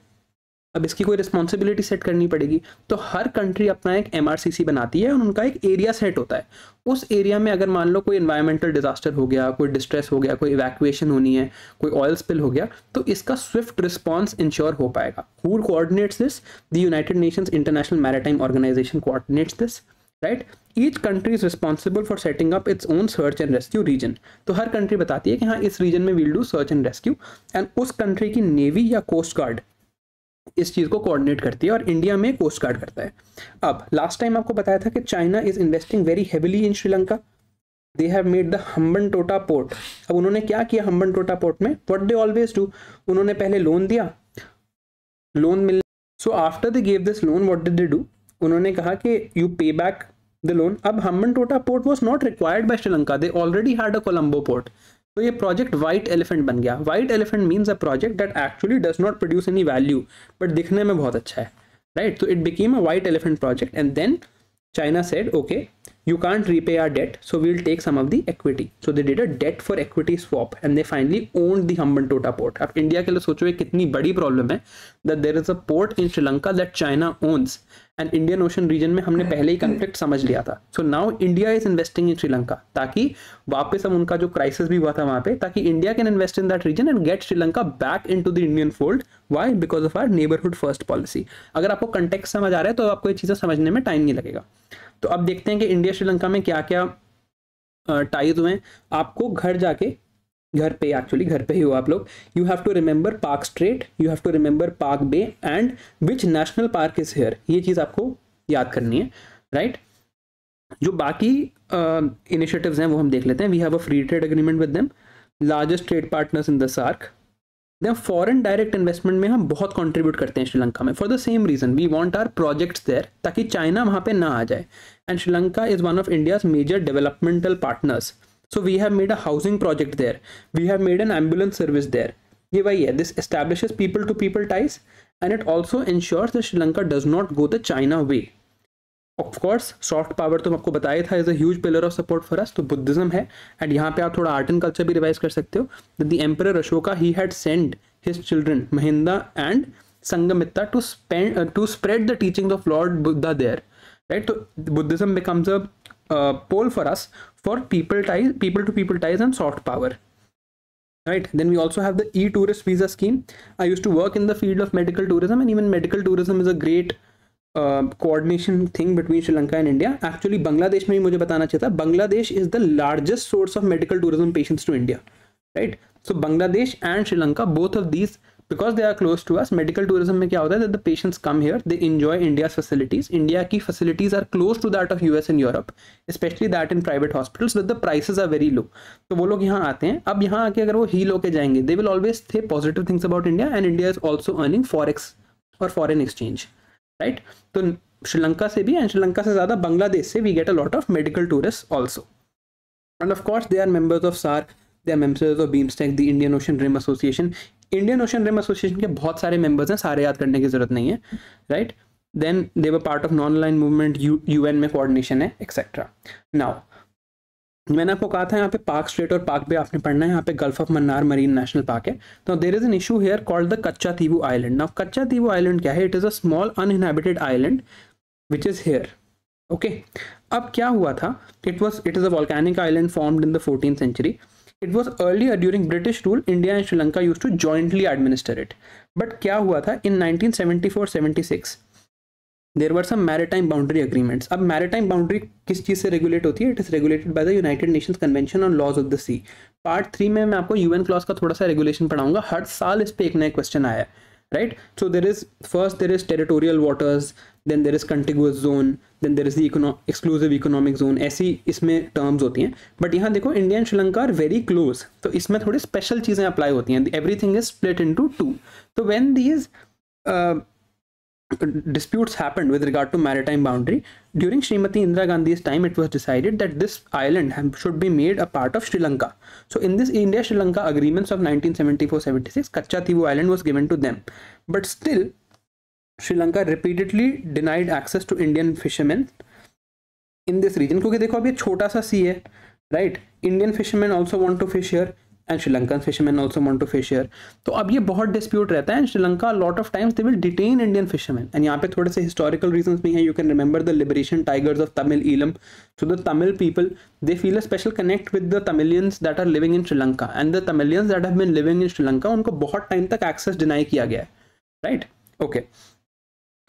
Speaker 1: अब इसकी कोई responsibility set करनी पड़ेगी तो हर कंट्री अपना एक एम बनाती है और उनका एक एरिया सेट होता है उस एरिया में अगर मान लो कोई इन्वायरमेंटल डिजास्टर हो गया कोई डिस्ट्रेस हो गया कोई इवैक्यूएशन होनी है कोई ऑयल स्पिल हो गया तो इसका स्विफ्ट रिस्पॉन्स इंश्योर हो पाएगा who coordinates this the United Nations International Maritime Organization coordinates this right each country is responsible for setting up its own search and rescue region तो हर कंट्री बताती है कि हाँ इस रीजन में we'll do search and rescue and उस country की नेवी या कोस्ट गार्ड इस चीज़ को कोऑर्डिनेट करती है और इंडिया में कोस्ट गार्ड करता है अब लास्ट टाइम आपको बताया था कि China is investing very heavily in Sri Lanka they have made the Hambantota port अब उन्होंने क्या किया हम्बन टोटा पोर्ट में वट दे ऑलवेज डू उन्होंने पहले लोन दिया लोन मिल so after they gave this loan what did they do उन्होंने कहा कि यू पे बैक द लोन अब Hambantota port was not required by Sri Lanka they already had a Colombo port तो ये प्रोजेक्ट वाइट एलिफेंट बन गया white elephant means a project that actually does not produce any value but दिखने में बहुत अच्छा है राइट तो it became a white elephant project and then China said okay you can't repay our debt so we'll take some of the equity so they did a debt for equity swap and they finally owned the hambantota port अब India के लिए सोचो ये कितनी बड़ी problem है that there is a port in Sri Lanka that China owns and Indian ocean region में हमने पहले ही कॉन्फ्लिक्ट समझ लिया था so now India is investing in Sri Lanka ताकि वापस हम उनका जो क्राइसिस भी हुआ था वहां पे ताकि India can invest in that region and get Sri Lanka back in the Indian fold why because of our neighbourhood first policy अगर आपको कंटेक्ट समझ आ रहा है तो आपको ये चीज़ें समझने में टाइम नहीं लगेगा तो अब देखते हैं कि इंडिया श्रीलंका में क्या क्या टाइज हुए आपको घर जाके घर पे एक्चुअली घर पे ही हो आप लोग you have to remember Palk Strait you have to remember Palk Bay and which national park is here ये चीज़ आपको याद करनी है राइट right? जो बाकी इनिशिएटिव्स uh, हैं वो हम देख लेते हैं we have a free trade agreement with them largest trade partners in the SAARC then foreign direct investment में हम बहुत कॉन्ट्रीब्यूट करते हैं श्रीलंका में for the same reason we want our projects there ताकि चाइना वहाँ पे ना आ जाए and Sri Lanka is one of India's major developmental partners so we have made a housing project there we have made an ambulance service there ये वही है this establishes people to people ties and it also ensures that Sri Lanka does not go the China way of course soft power तो मैं आपको बताया था is as pillar of support for us तो Buddhism है एंड यहाँ पे आप थोड़ा आर्ट एंड कल्चर भी रिवाइज कर सकते हो the emperor Ashoka he had send his children Mahinda and Sanghamitta to spend to spread the teaching of Lord Buddha there right तो Buddhism becomes a pole for us for people ties people to people ties and soft power right then we also have the e tourist visa scheme I used to work in the field of medical tourism and even medical tourism is a great coordination thing between Sri Lanka and India actually Bangladesh में भी मुझे बताना चाहिए था Bangladesh is the largest source of medical tourism patients to India right so Bangladesh and Sri Lanka both of these because they are close to us medical tourism में क्या होता है the patients come here they enjoy India facilities India की facilities are close to that of U S and Europe specially that in private hospitals with the prices are very low तो वो लोग यहाँ आते हैं अब यहाँ आके अगर वो लो के जाएंगे they will always they positive things about India and India is also earning for our foreign exchange right तो श्रीलंका से भी एंड श्रीलंका से ज़्यादा बांग्लादेश से we get a lot of medical tourist also and of course they are members of SAARC they are members of BIMSTEC the Indian Ocean Rim Association Indian Ocean Rim Association के बहुत सारे members हैं सारे याद करने की जरूरत नहीं है right then they were part of non line movement U N में कोऑर्डिनेशन है एक्सेट्रा नाउ मैंने आपको कहा था यहाँ पे पार्क स्ट्रेट और पार्क भी आपने पढ़ना है यहाँ पे Gulf of Mannar Marine National park है तो there is an issue here called the Katchatheevu island now Katchatheevu island क्या है it is a small uninhabited island which is here okay अब क्या हुआ था it was it is a volcanic island formed in the fourteen century it was earlier during British rule India and Sri Lanka used to jointly administer it but क्या हुआ था in nineteen seventy four seventy six there were some maritime boundary agreements अब maritime boundary किस चीज़ से regulate होती है it is regulated by the United Nations Convention on laws of the sea part three में मैं आपको यूएन क्लॉज का थोड़ा सा रेगुलेशन पढ़ाऊंगा हर साल इस पर एक नया क्वेश्चन आया है so there is first there is territorial waters then there is contiguous zone then there there is the exclusive economic zone ऐसी इसमें टर्म्स होती हैं बट यहाँ देखो India and Sri Lanka are very close तो इसमें थोड़ी स्पेशल चीज़ें अप्लाई होती हैं everything is split into तो when these disputes happened with regard to maritime boundary. During Srimati Indira Gandhi's time, it was decided that this island should be made a part of Sri Lanka. So in this India-Sri Lanka agreements of 1974-76, Kachathivu Island was given to them. But still, Sri Lanka repeatedly denied access to Indian fishermen in this region. because, see, अब ये छोटा सा sea right? Indian fishermen also want to fish here. And Sri Lankan fisherman also want to fisher तो अब ये बहुत dispute रहता है and Sri Lanka lot of times they will detain Indian fisherman and यहाँ पे थोड़े से हिस्टोरिकल रीजन भी हैं you can remember the Liberation Tigers of Tamil Eelam so the Tamil people they feel a special connect with the Tamilians that are living in Sri Lanka and the Tamilians that have been living in Sri Lanka उनको बहुत time तक access deny किया गया है right okay okay.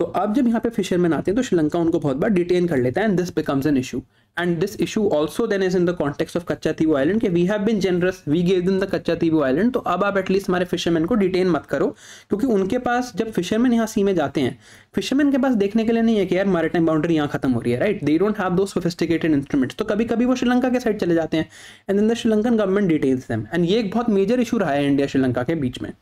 Speaker 1: तो अब जब यहाँ पे फिशरमैन आते हैं तो श्रीलंका उनको बहुत बार डिटेन कर लेता है and this becomes an issue and this issue also then is in the context of Katchatheevu island we have been generous we gave in the Katchatheevu island तो अब आप एटलीस्ट हमारे फिशरमैन को डिटेन मत करो क्योंकि उनके पास जब फिशरमैन यहाँ सी में जाते हैं फिशरमैन के पास देखने के लिए नहीं है कि यार टाइम बाउंड्री यहाँ खत्म हो रही है right they don't have those sophisticated instruments तो कभी कभी वो श्रीलंका के साइड चले जाते हैं and then the Sri Lankan government detains them and ये एक बहुत मेजर इशू रहा है इंडिया श्रीलंका के बीच में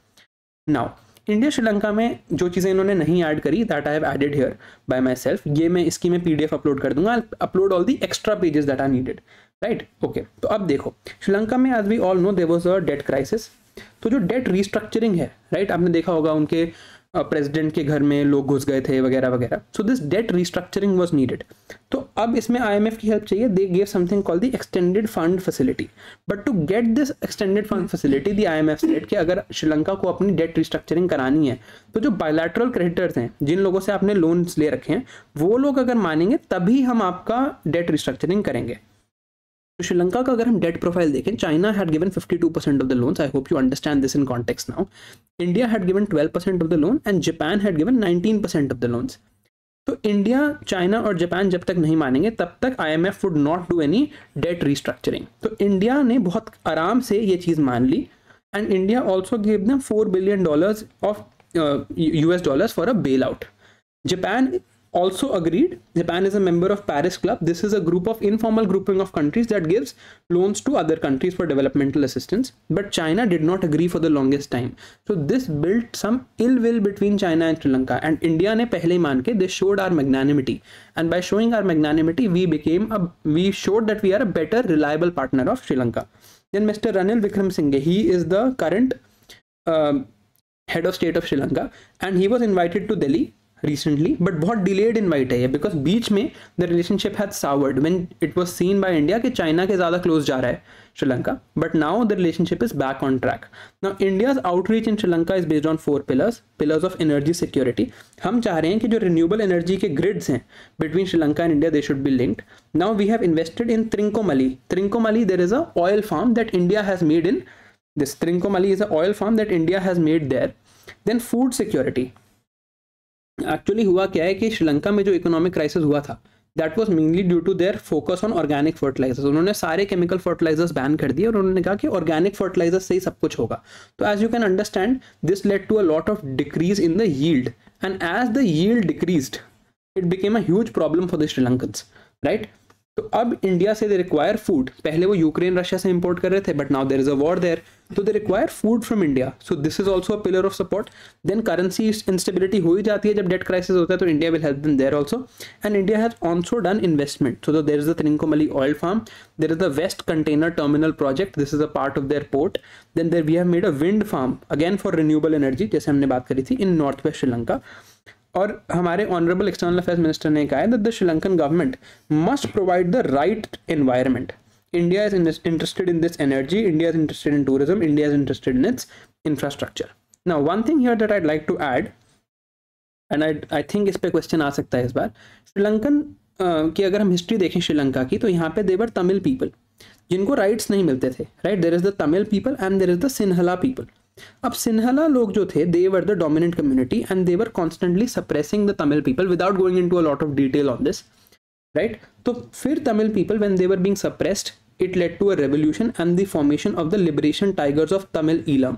Speaker 1: नाउ इंडिया श्रीलंका में जो चीज़ें इन्होंने नहीं ऐड करी that I have added here by myself ये मैं इसकी मैं पीडीएफ अपलोड कर दूंगा upload all the extra pages that are needed right okay तो अब देखो श्रीलंका में as we all know there was a debt crisis तो जो डेट रिस्ट्रक्चरिंग है राइट right? आपने देखा होगा उनके प्रेसिडेंट के घर में लोग घुस गए थे वगैरह वगैरह so this debt restructuring was needed तो अब इसमें आई की हेल्प चाहिए they gave something call the extended fund facility but to get this extended fund facility the I M F said कि अगर श्रीलंका को अपनी डेट रिस्ट्रक्चरिंग करानी है तो जो बायोलैटरल क्रेडिटर्स हैं जिन लोगों से आपने लोन्स ले रखे हैं वो लोग अगर मानेंगे तभी हम आपका डेट रिस्ट्रक्चरिंग करेंगे तो श्रीलंका का अगर हम डेट प्रोफाइल देखें China had given 52 percent of the loans I hope you understand this in context now India had given 12 percent of the loan and Japan had given 19 percent of the loans तो India China और Japan जब तक नहीं मानेंगे तब तक IMF would not do any debt restructuring तो India ने बहुत आराम से ये चीज़ मान ली एंड India also give them four billion dollars of US dollars for a bailout Japan also agreed japan is a member of paris club this is a group of informal grouping of countries that gives loans to other countries for developmental assistance but china did not agree for the longest time so this built some ill will between china and sri lanka and india ne pehle maan ke they showed our magnanimity and by showing our magnanimity we became a we showed that we are a better reliable partner of sri lanka then mr ranil singh he is the current uh, head of state of sri lanka and he was invited to delhi recently but बहुत delayed invite है because बीच में the relationship hath सावर्ड when it was seen by India कि China के ज़्यादा close जा रहा है Sri Lanka but now the relationship is back on track now India outreach in Sri Lanka is based on four pillars pillars of energy security हम चाह रहे हैं कि जो रिन्यूएबल एनर्जी के ग्रिड्स हैं between Sri Lanka and India they should be linked now we have invested in Trincomalee Trincomalee there is a oil farm that India has made in this Trincomalee is a oil farm that India has made there then food security actually हुआ क्या है कि श्रीलंका में जो economic crisis हुआ था that was mainly due to their focus on organic fertilisers उन्होंने सारे केमिकल फर्टिलाइजर्स बैन कर दिए और उन्होंने कहा कि ऑर्गेनिक फर्टिलाइजर्स से ही सब कुछ होगा तो as you can understand this led to a lot of decrease in the yield and as the yield decrease it became a huge problem for the श्रीलंकन्स right तो अब इंडिया से दे रिक्वायर फूड पहले वो यूक्रेन रशिया से import कर रहे थे but now there is a war there तो they require food from India so this is also a pillar of support then currency instability हो ही जाती है जब डेट क्राइसिस होता है तो India will help them there also and India has also done investment so there is the Trincomalee oil farm there is the west container terminal project this is a part of their port then there we have made a wind farm again for renewable energy जैसे हमने बात करी थी इन north west Sri Lanka और हमारे honourable external affairs minister ने कहा है that the Sri Lankan government must provide the right environment India is interested in this energy India is interested in tourism India is interested in its infrastructure now one thing here that I like to add and I I think इस पर question आ सकता है इस बार Sri Lankan uh, की अगर हम history देखें श्रीलंका की तो यहाँ पे देवर तमिल पीपल जिनको राइट्स नहीं मिलते थे right there is the Tamil people and there is the Sinhala people अब सिन्हला लोग जो थे they were the dominant community and they were constantly suppressing the Tamil people without going into a lot of detail on this right तो फिर Tamil people when they were being suppressed it led to a revolution and the formation of the Liberation Tigers of Tamil Eelam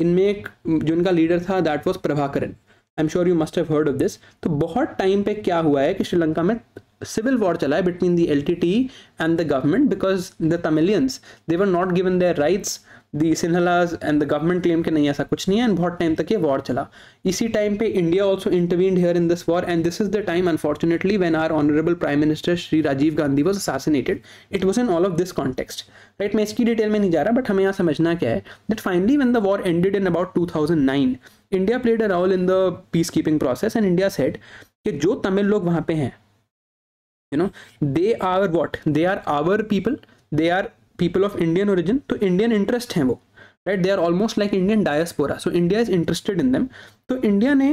Speaker 1: इनमें एक जो इनका leader था that was Prabhakaran I am sure you must have heard of this तो बहुत time पे क्या हुआ है कि श्रीलंका में सिविल वॉर चला है between the L T T and the government because the Tamilians they were not given their rights the Sinhalas and the government claim के नहीं ऐसा कुछ नहीं है एंड बहुत टाइम तक ये वॉर चला इसी टाइम पे India also intervene here in this war and this is the time unfortunately when our honourable prime minister Shri Rajiv Gandhi was assassinated it was in all of this context right मैं इसकी detail में नहीं जा रहा but हमें यहाँ समझना क्या है that finally when the war ended in about two thousand nine India played a role in the peace keeping process and India said कि जो तमिल लोग वहाँ पे हैं you know they are what they are our people they are people of Indian origin तो Indian interest हैं वो right they are almost like Indian diaspora so India is interested in them तो इंडिया ने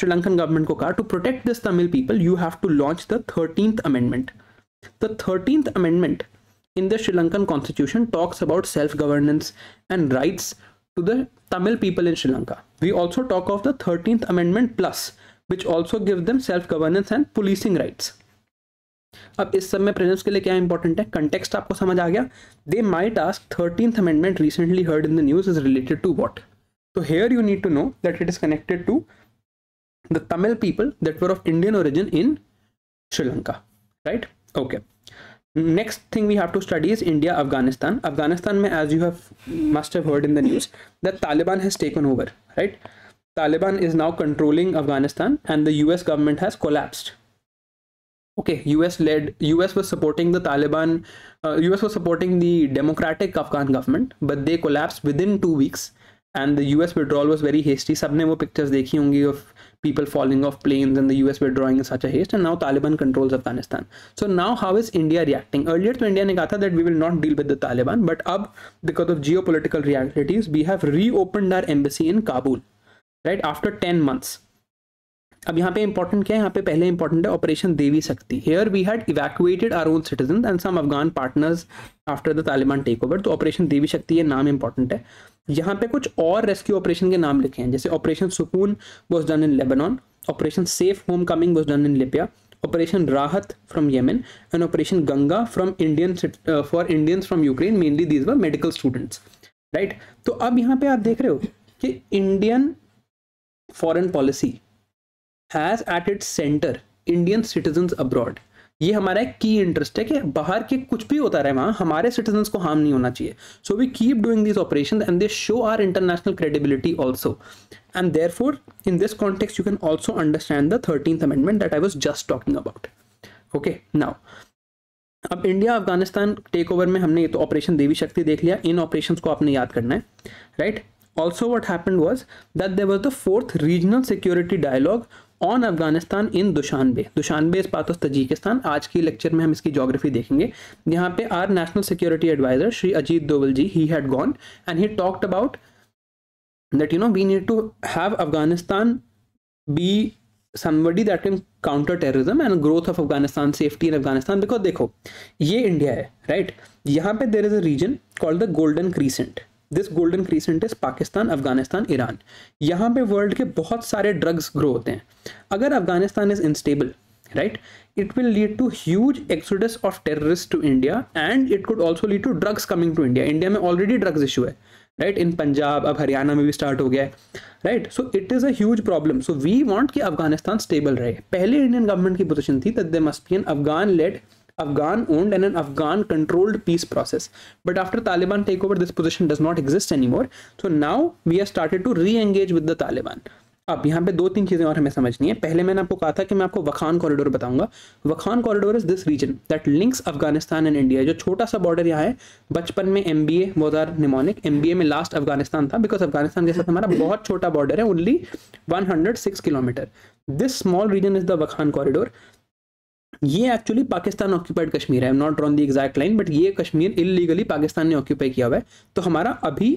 Speaker 1: Sri Lankan government को कहा to protect this Tamil people you have to launch the thirteenth amendment the thirteenth amendment in the Sri Lankan constitution talks about self-governance and rights to the Tamil people in Sri Lanka. We also talk of the 13th amendment plus which also gives them self-governance and policing rights. अब इस सब में presence के लिए क्या important है context आपको समझ आ गया दे my task thirteen amendment recently heard in the news is related to what तो hair you need to know that it is connected to the Tamil people that were of Indian origin in Sri Lanka right okay next thing we have to study is india afghanistan afghanistan mein, as you have must have heard in the news that taliban has taken over right taliban is now controlling afghanistan and the us government has collapsed okay us led us was supporting the taliban uh, us was supporting the democratic afghan government but they collapsed within 2 weeks and the us withdrawal was very hasty sabne wo pictures dekhi hongi of people falling off planes and the us withdrawing in such a haste and now taliban controls afghanistan so now how is india reacting earlier to india ne kaha tha that we will not deal with the taliban but ab because of geopolitical realities we have reopened our embassy in kabul right after 10 months अब यहाँ पे important क्या है यहाँ पे पहले important है Operation Devi Shakti here we had evacuated our own citizen and some Afghan partners after the Taliban take over तो ऑपरेशन देवी शक्ति ये नाम इंपॉर्टेंट है यहाँ पे कुछ और रेस्क्यू ऑपरेशन के नाम लिखे हैं जैसे Operation Sukoon was done in Lebanon Operation Safe Homecoming was done in Libya Operation Rahat from Yemen and Operation Ganga from Indian for Indians from Ukraine mainly these were medical students right तो अब यहाँ पे आप देख रहे हो कि Indian foreign policy has at it centre Indian citizen abroad ये हमारा एक की इंटरेस्ट है कि बाहर के कुछ भी होता रहे वहाँ हमारे सिटीजन को हार्म नहीं होना चाहिए so we keep doing this operation and they show our international credibility also and therefore in this context you can also understand the thirteen amendment that I was just talking about okay now अब India Afghanistan take over में हमने ये तो Operation Devi शक्ति देख लिया इन operation को आपने याद करना है right also what happen was that there was the fourth regional security dialogue on Afghanistan in Dushanbe Dushanbe is part Tajikistan आज की लेक्चर में हम इसकी जोग्राफी देखेंगे यहाँ पे our national security adviser Shri Ajit Doval ji he had gone and he talked about that you know we need to have Afghanistan be somebody that can counter terrorism and growth of Afghanistan safety in Afghanistan because देखो ये India है right right? यहाँ पे there is a region called the Golden Crescent this Golden Crescent is Pakistan Afghanistan Iran यहाँ पे world के बहुत सारे ड्रग्स ग्रो होते हैं अगर Afghanistan is unstable right it will lead to huge exodus of terrorist to India and it could also lead to drugs coming to India India में already drugs issue है right in Punjab अब हरियाणा में भी start हो गया है right so it is a problem so we want कि Afghanistan stable रहे पहले इंडियन गवर्नमेंट की पोजिशन थी दस्ट be an Afghan led Afghan owned and an Afghan controlled peace process. But after Taliban takeover, this position does not exist anymore. So now we have started to re-engage with the Taliban. अब यहाँ पे दो तीन चीज़ें और हमें समझनी है पहले मैंने आपको कहा था कि मैं आपको वखान कॉरिडोर बताऊंगा Wakhan corridor is this region that links Afghanistan and India जो छोटा सा बॉर्डर यहाँ है बचपन में एम बी ए बहुत निमोनिक एम बी ए में लास्ट अफगानिस्तान था बिकॉज अफगानिस्तान के साथ हमारा बहुत छोटा बॉर्डर है only one hundred six kilometre this small region is the Wakhan corridor ये एक्चुअली पाकिस्तान ऑक्यूपाइड कश्मीर है not on the exact line but ये कश्मीर इलीगली पाकिस्तान ने ऑक्यूपाई किया हुआ है तो हमारा अभी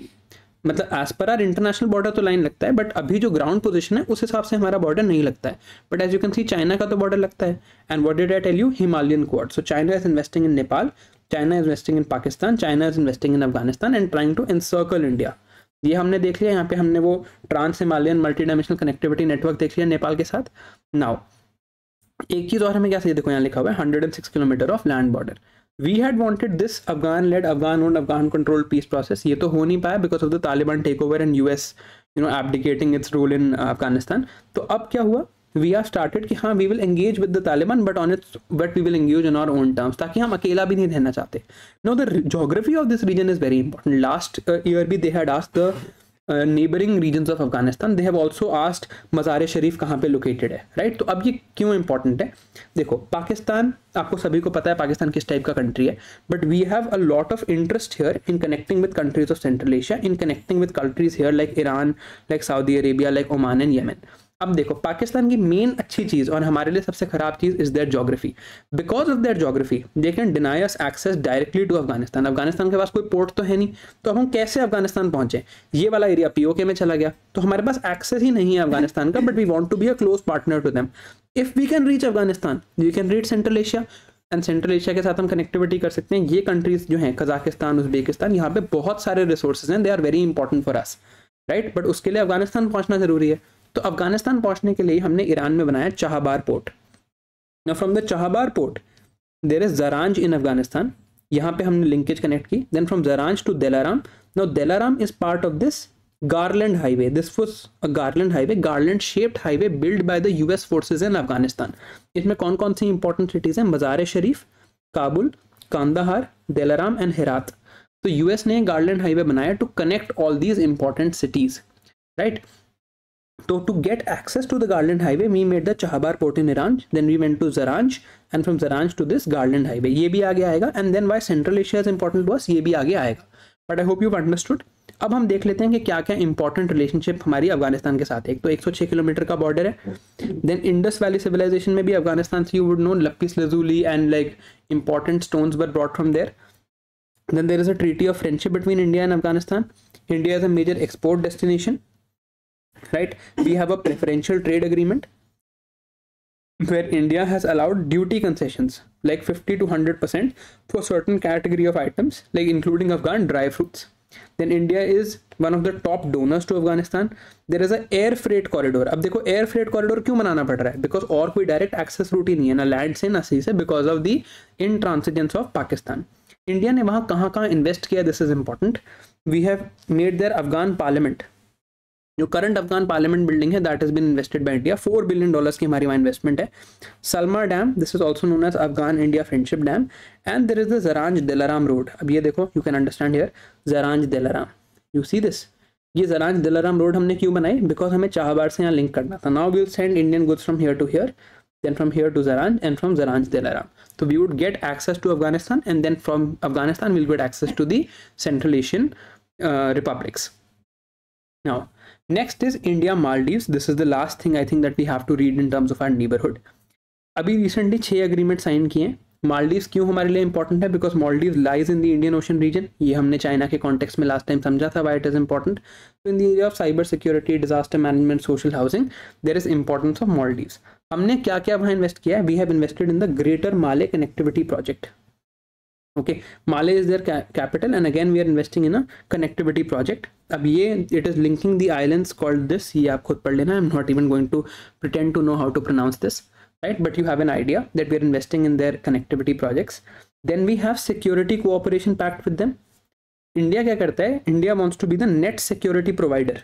Speaker 1: मतलब as per our international border तो लाइन लगता है बट अभी जो ग्राउंड पोजीशन है उस हिसाब से हमारा बॉर्डर नहीं लगता है but as you can see China का तो बॉर्डर लगता है and what did I tell you Himalayan Quad so China is investing in Nepal China is investing in Pakistan China is investing in Afghanistan and trying to encircle India ये हमने देख लिया यहाँ पे हमने वो trans Himalayan multi dimensional connectivity network देख लिया नेपाल के साथ नाउ एक चीज़ और हमें क्या चाहिए देखो यहाँ लिखा हुआ है hundred and six kilometre of land border we had wanted this Afghan led Afghan own Afghan control peace process ये तो हो नहीं पाया because of the Taliban take over and U S you know abdicating its role in Afghanistan तो अब क्या हुआ we are started कि हाँ we will engage with the Taliban but on its but we will engage in our own terms ताकि हम अकेला भी नहीं रहना चाहते no the geography of this region is very important last year भी they had asked the neighbouring region of Afghanistan they have also asked Mazar Sharif कहाँ पे लोकेटेड है राइट right? तो अब ये क्यों इंपॉर्टेंट है देखो पाकिस्तान आपको सभी को पता है पाकिस्तान किस टाइप का कंट्री है but we have a lot of interest here in connecting with countries of Central Asia in connecting with countries here like Iran like Saudi Arabia like Oman and Yemen अब देखो पाकिस्तान की main अच्छी चीज़ और हमारे लिए सबसे ख़राब चीज़ is their geography because of their geography they can denies access directly to Afghanistan Afghanistan के पास कोई पोर्ट तो है नहीं तो अब हम कैसे अफगानिस्तान पहुंचे ये वाला एरिया पीओके में चला गया तो हमारे पास एक्सेस ही नहीं है अफगानिस्तान का but we want to be a close partner to them if we can reach Afghanistan you can reach Central Asia and Central Asia के साथ हम कनेक्टिविटी कर सकते हैं ये कंट्रीज जो हैं कजाकिस्तान उजबेकिस्तान यहाँ पे बहुत सारे रिसोर्सेज हैं they are very important for us right but उसके लिए अफगानिस्तान पहुंचना जरूरी है तो अफगानिस्तान पहुंचने के लिए हमने ईरान में बनाया चाहबार पोर्ट ना from the Chabahar port there is Zaranj in Afghanistan यहाँ पे हमने लिंकेज कनेक्ट की then from Zaranj to Delaram no Delaram is part of this garland highway this was a garland highway garland shaped highway build by the US forces in Afghanistan इसमें कौन कौन सी important cities हैं Mazar Sharif Kabul Kandahar Delaram and Herat तो यूएस ने गार्लैंड हाईवे बनाया to connect all these important cities right So to get access to the garden Highway, we made the Chahabar port in Iran. Then we went to Zaranj and from Zaranj to this Garland Highway. ये भी आगे आएगा and then why central Asia is important was ये भी आगे आएगा. But I hope you've understood. अब हम देख लेते हैं कि क्या क्या इंपॉर्टेंट रिलेशनशिप हमारी अफगानिस्तान के साथ एक तो 106 किलोमीटर का बॉर्डर है देन इंडस वैली सिविलाइजेशन में भी अफगानिस्तान से you would know lapis lazuli and like important stone were brought from there then there is a treaty of friendship between India and Afghanistan India is a major export destination right we have a preferential trade agreement where india has allowed duty concessions like 50 to 100% for certain category of items like including afghan dry fruits then india is one of the top donors to afghanistan there is a air freight corridor अब देखो air freight corridor क्यों बनाना पड़ रहा है because और कोई direct access route ही नहीं है ना land से ना sea से because of the intransigence of pakistan India ने वहाँ कहाँ कहाँ इन्वेस्ट किया this is important we have made there Afghan parliament जो करंट अफगान पार्लियामेंट बिल्डिंग है that is been invested by India four billion dollars की हमारी वहाँ इन्वेस्टमेंट है Salma dam this is also known as Afghan India friendship dam and there is the Zaranj Delaram road अब ये देखो you can understand here Zaranj Delaram you see this ये Zaranj Delaram road हमने क्यों बनाई बिकॉज हमें चाहबार से यहाँ लिंक करना था now we'll send Indian goods from here to here then from here to Zaranj and from Zaranj Delaram. So we would get access to Afghanistan and then from Afghanistan we'll get access to the Central Asian uh, republics. Now next is India Maldives this is the last thing I think that we have to read in terms of our neighbourhood अभी recently छह agreement sign किए हैं मालदीव्स क्यों हमारे लिए important है because Maldives lies in the Indian ocean region ये हमने चाइना के कॉन्टेक्स में लास्ट टाइम समझा था वाई इट इज इंपॉर्टेंट तो in the area of cyber security disaster management social housing there is importance of Maldives हमने क्या क्या वहाँ इन्वेस्ट किया है we have invested in the greater Male connectivity project okay Male is their ca capital and again we are investing in a connectivity project अब ये it is linking the islands called this ये आप खुद पढ़ लेना I'm not even going to pretend to know how to pronounce this right but you have an idea that we are investing in their connectivity projects then we have security cooperation pact with them India क्या करता है India wants to be the net security provider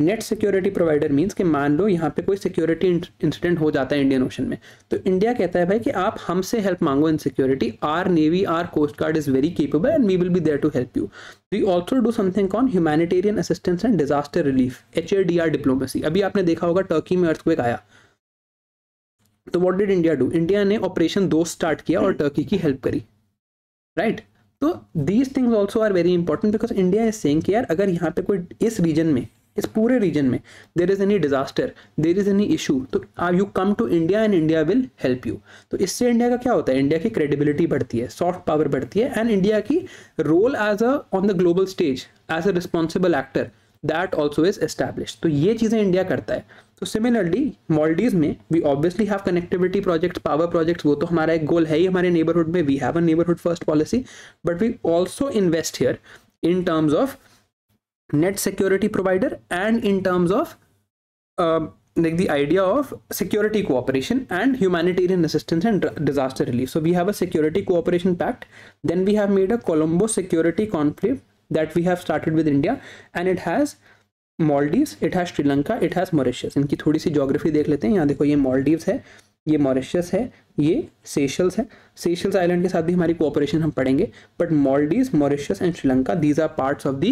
Speaker 1: net security provider means कि मान लो यहाँ पे कोई security incident हो जाता है इंडियन ओशन में तो इंडिया कहता है भाई कि आप हमसे हेल्प मांगो in security our navy our coast guard is very capable and we will be there to help you we also do something on humanitarian assistance and disaster relief H A D R diplomacy अभी आपने देखा होगा Turkey में earthquake आया तो what did India do India ने operation दो start किया और टर्की की हेल्प करी राइट right? तो these things also are very important because India is saying कि यार अगर यहाँ पे कोई इस रीजन में इस पूरे रीजन में there is any disaster there is any issue तो you come to India and India will help you तो इससे इंडिया का क्या होता है इंडिया की क्रेडिबिलिटी बढ़ती है सॉफ्ट पावर बढ़ती है एंड इंडिया की role as a on the global stage as a responsible actor that also is establish तो ये चीज़ें इंडिया करता है तो सिमिलरली मॉलडीज में we obviously have connectivity projects power projects वो तो हमारा एक गोल है ही हमारे नेबरहुड में we have a neighbourhood first policy but we also invest here in terms of net security provider and in terms of uh, like the idea of security cooperation and humanitarian assistance and disaster relief so we have a security cooperation pact then we have made a colombo security conflict that we have started with india and it has maldives it has sri lanka it has mauritius inki thodi si geography dekh lete hain yahan dekho ye maldives hai ये Mauritius है ये Seychelles है Seychelles island के साथ भी हमारी cooperation हम पढ़ेंगे but Maldives Mauritius and Sri Lanka these are parts of the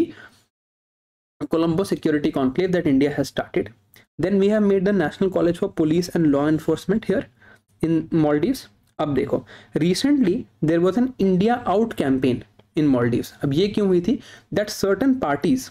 Speaker 1: Colombo security conclave that India has started. Then we have made the National College for Police and Law Enforcement here in Maldives. अब देखो recently there was an India Out campaign in Maldives. अब ये क्यों हुई थी That certain parties,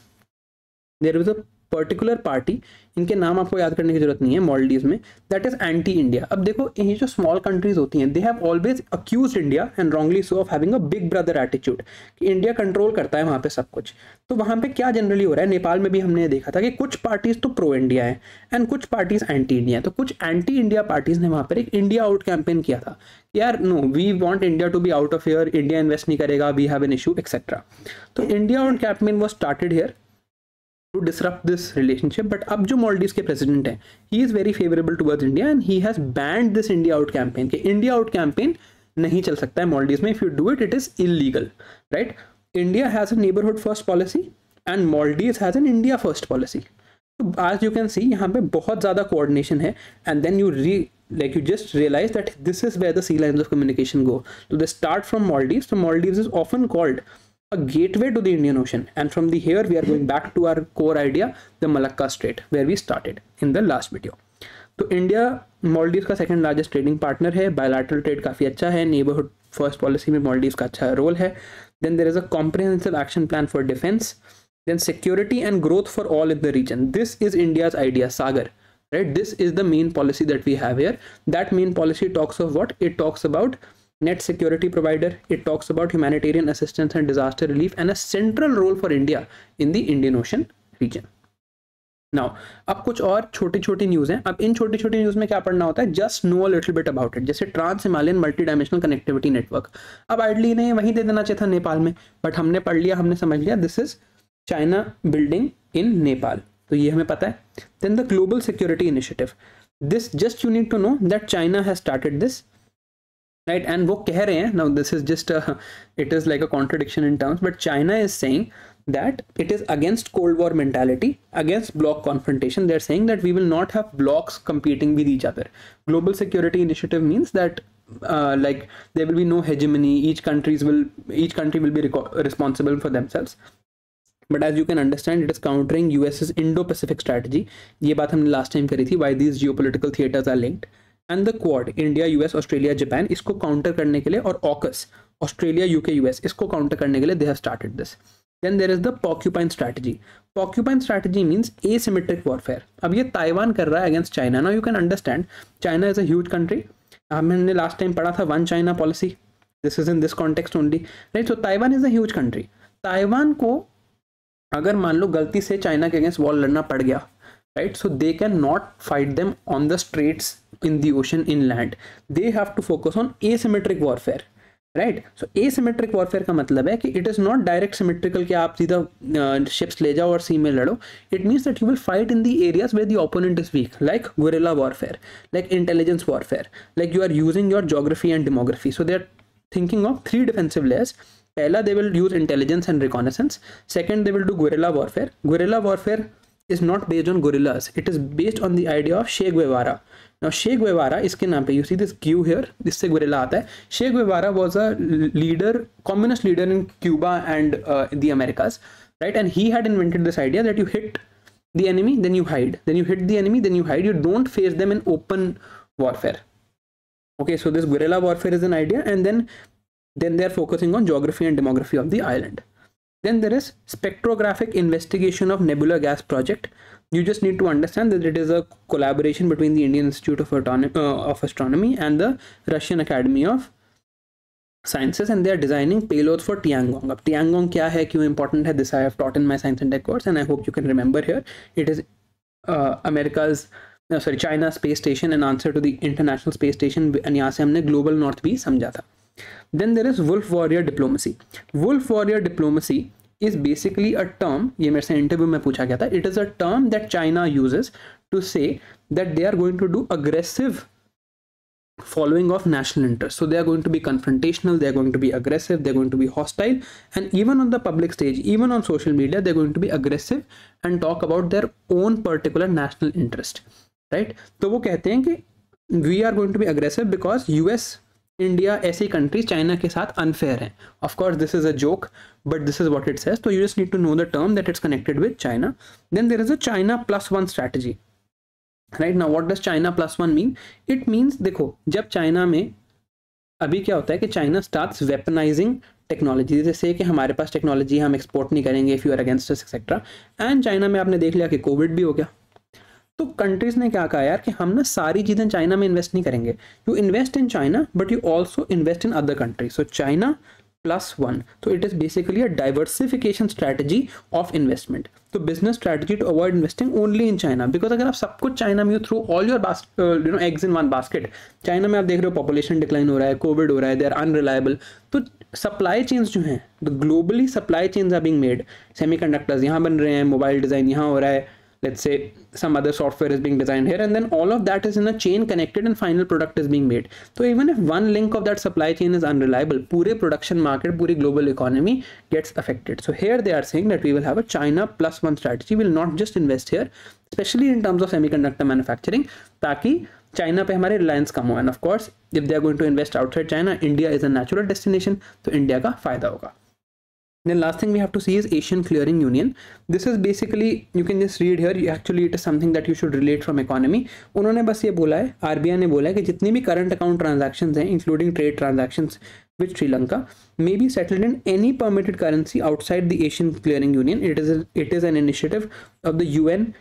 Speaker 1: there was a. Particular party इनके नाम आपको याद करने की जरूरत नहीं है मॉलडीव में दैट इज एंटी इंडिया अब देखो ये जो स्मॉल कंट्रीज होती हैं they have always accuse India and wrongly so of having a big brother attitude कि इंडिया कंट्रोल करता है वहाँ पे सब कुछ तो वहाँ पे क्या जनरली हो रहा है नेपाल में भी हमने देखा था कि कुछ पार्टीज तो प्रो इंडिया है एंड कुछ पार्टीज एंटी इंडिया तो कुछ एंटी इंडिया पार्टीज ने वहाँ पर एक इंडिया आउट कैंपेन किया था यार no we want India to be out of here India invest नहीं करेगा we have an issue etcetera तो India out campaign was started here to disrupt this relationship but अब जो मॉलडीव के प्रेसिडेंट हैं he is very favourable towards India and he has banned this India out campaign के India out campaign नहीं चल सकता है मॉलडीव में if you do it it is illegal right India has a neighbourhood first policy and Maldives has an India first policy तो आज you can सी यहाँ पे बहुत ज़्यादा कोऑर्डिनेशन है and then you re like you just realize that this is where the sea lines of communication go so they start from maldives so maldives is often called a gateway to the Indian Ocean. And from the here, we are going back to our core idea, the Malacca Strait, where we started in the last video. So India, Maldives ka second largest trading partner here. Bilateral trade kafi acha hai. Neighborhood first policy mein Maldives role hai. Then there is a comprehensive action plan for defense. Then security and growth for all in the region. This is India's idea, Sagar. Right? This is the main policy that we have here. That main policy talks of what? It talks about net security provider it talks about humanitarian assistance and disaster relief and a central role for India in the Indian ocean region now अब कुछ और छोटी छोटी news हैं अब इन छोटी छोटी news में क्या पढ़ना होता है just know a little bit about it जैसे trans Himalayan multi dimensional connectivity network अब आइडली ने वहीं दे देना चाहिए था नेपाल में बट हमने पढ़ लिया हमने समझ लिया this is China building in Nepal तो ये हमें पता है then the global security initiative this just you need to know that China has started this Right, and वो कह रहे हैं now this is just it is like a contradiction in terms but China that it is against cold war mentality against bloc confrontation they're saying that we will not have blocks competing with each other global security initiative means that uh, like there will be no hegemony each countries will each country will be responsible for themselves but as you can understand it is countering us's indo-pacific strategy ye baat humne last time kari thi why these geopolitical theaters are linked and the Quad India US Australia Japan इसको counter करने के लिए और AUKUS Australia UK US इसको counter करने के लिए they have started this then there is the porcupine strategy porcupine strategy means asymmetric warfare अब ये ताइवान कर रहा है अगेंस्ट चाइना ना you can understand China is a huge country हमने लास्ट टाइम पढ़ा था one China policy this is in this context only right so Taiwan is a huge country Taiwan को अगर मान लो गलती से चाइना के अगेंस्ट वॉर लड़ना पड़ गया right so they can not fight them on the straits in the ocean inland they have to focus on asymmetric warfare right so asymmetric warfare का मतलब है कि it is not direct symmetrical कि आप सीधा शिप्स ले जाओ और सी में लड़ो it means that you will fight in the areas where the opponent is weak like guerrilla warfare like intelligence warfare like you are using your geography and demography so they are thinking of three defensive layers पहला they will use intelligence and reconnaissance second they will do guerrilla warfare guerrilla warfare is not based on gorillas. It is based on the idea of Che Guevara. Now, Che Guevara, iske naam pe, you see this Q here, this se guerrilla aata hai. Che Guevara was a leader, communist leader in Cuba and uh, the Americas, right? And he had invented this idea that you hit the enemy, then you hide. Then you hit the enemy, then you hide. You don't face them in open warfare. Okay, so this guerrilla warfare is an idea, and then then they are focusing on geography and demography of the island. Then there is spectrographic investigation of nebula gas project you just need to understand that it is a collaboration between the Indian Institute of, Autonom uh, of Astronomy and the Russian Academy of sciences and they are designing payloads for Tiangong. Ab Tiangong kya hai, kyun important hai, this I have taught in my science and tech course and I hope you can remember here. It is uh, America's, no, sorry, China space station and answer to the International Space Station and yahan se humne global north bhi samjha tha. Then there is wolf warrior diplomacy. Wolf warrior diplomacy is basically a term ये मेरे से interview में पूछा गया it is a term that China uses to say that they are going to do aggressive following of national interest so they are going to be confrontational they are going to be aggressive they're going to be hostile and even on the public stage even on social media they're going to be aggressive and talk about their own particular national interest right so wo kehte hain ki we are going to be aggressive because us India ऐसी countries China के साथ unfair है of course this is a joke but this is what it says तो you just need to know the term that it's connected with China then there is a China plus one strategy right ना what does China plus one mean it means देखो जब China में अभी क्या होता है कि चाइना स्टार्ट वेपनाइजिंग टेक्नोलॉजी जैसे कि हमारे पास टेक्नोलॉजी हम एक्सपोर्ट नहीं करेंगे if you are against etcetera and China में आपने देख लिया कि कोविड भी हो गया तो कंट्रीज ने क्या कहा यार कि हम ना सारी चीज़ें चाइना में इन्वेस्ट नहीं करेंगे you invest in China but you also invest in other countries so China plus one तो it is basically a diversification strategy of investment तो business strategy to avoid investing only in China because अगर आप सब कुछ China में through all your you know eggs in one basket China में आप देख रहे हो पॉपुलेशन डिक्लाइन हो रहा है कोविड हो रहा है दे आर अनरिलायबल तो सप्लाई चेन्स जो हैं globally supply chains are being made semiconductors यहाँ बन रहे हैं मोबाइल डिज़ाइन यहाँ हो रहा है let's say some other software is being designed here and then all of that is in a chain connected and final product is being made so even if one link of that supply chain is unreliable pure production market pure global economy gets affected so here they are saying that we will have a china plus one strategy we will not just invest here especially in terms of semiconductor manufacturing taki China पे हमारे reliance कम हो And of course, if they are going to invest outside China, India is a natural destination. So India का फायदा होगा then last thing we have to see is Asian Clearing Union. This is basically you can just read here. Actually, it is something that you should relate from economy. उन्होंने बस ये बोला है RBI ने बोला है कि जितनी भी current account transactions हैं including trade transactions with Sri Lanka may be settled in any permitted currency outside the Asian Clearing Union. It is a, it is an initiative of the UN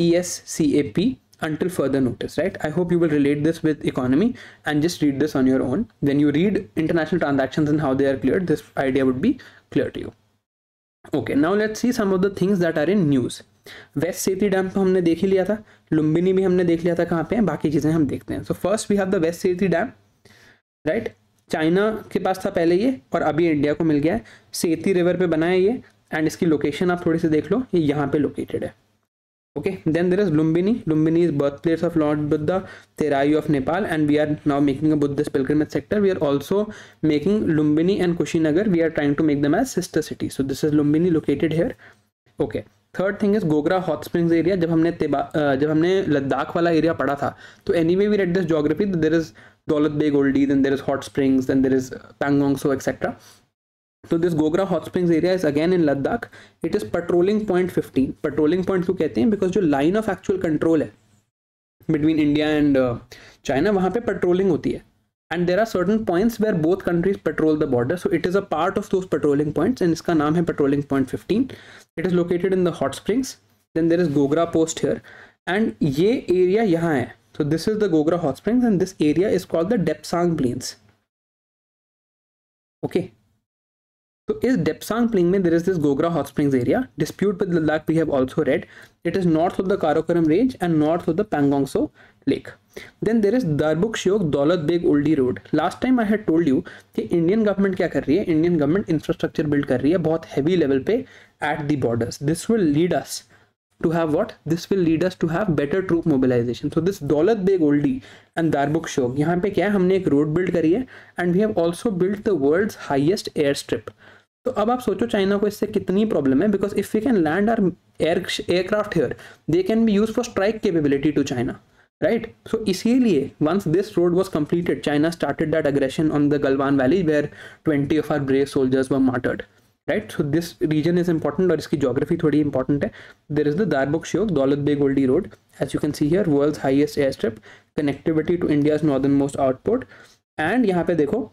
Speaker 1: ESCAP until further notice right i hope you will relate this with economy and just read this on your own when you read international transactions and how they are cleared this idea would be clear to you okay now let's see some of the things that are in news west Seti dam तो हमने देख ही लिया था लुम्बिनी भी हमने देख लिया था कहाँ पे बाकी चीज़ें हम देखते हैं so first we have the west Seti dam right China के पास था पहले ये और अभी इंडिया को मिल गया है सेती रिवर पे बना है ये एंड इसकी लोकेशन आप थोड़ी सी देख लो ये यहाँ पे लोकेटेड है okay then there is lumbini lumbini is birthplace of lord buddha terayu of nepal and we are now making a buddhist pilgrimage sector we are also making lumbini and kushinagar we are trying to make them as sister cities so this is lumbini located here okay third thing is Gogra hot springs area जब हमने तेबा जब हमने लद्दाख वाला area पढ़ा था तो anyway we read this geography there is Daulat Beg Oldi then there is hot springs then there is Pangong Tso etcetera तो this Gogra hot springs area is again in Ladakh it is patrolling point fifteen patrolling point क्यों कहते हैं because जो line of actual control है between India and China वहाँ पे patrolling होती है and there are certain points where both countries petrol the border so it is a part of those patrolling points and इसका नाम है patrolling point fifteen it is located in the hot springs then there is Gogra post here and ये area यहाँ है so this is the Gogra hot springs and this area is called the Depsang plains okay तो इस Depsang plains में there is this Gogra hot springs area dispute with Ladakh we have also read it is north of the कारोकरम range and north of the Pangong Tso lake then there is दरबुक Shyok दौलत bag उल्डी road last time I had told you कि Indian government क्या कर रही है Indian government infrastructure build कर रही है बहुत हैवी लेवल पे at the borders this will lead us to have what this will lead us to have better troop mobilisation so this Daulat Beg Oldi and Darbuk Shyok यहाँ पे क्या है हमने एक रोड बिल्ड करी है and we have also build the world highest airstrip तो अब आप सोचो चाइना को इससे कितनी प्रॉब्लम है because if you can land our air aircraft here they can be use for strike capability to China right so इसीलिए once this road was completed China started that aggression on the Galwan valley where twenty of our brave soldiers were martyred right so this region is important और इसकी geography थोड़ी important है there is the Darbuk Shyok Daulat Beg Oldi road as you can C here world highest airstrip connectivity to India's northernmost output and यहाँ पे देखो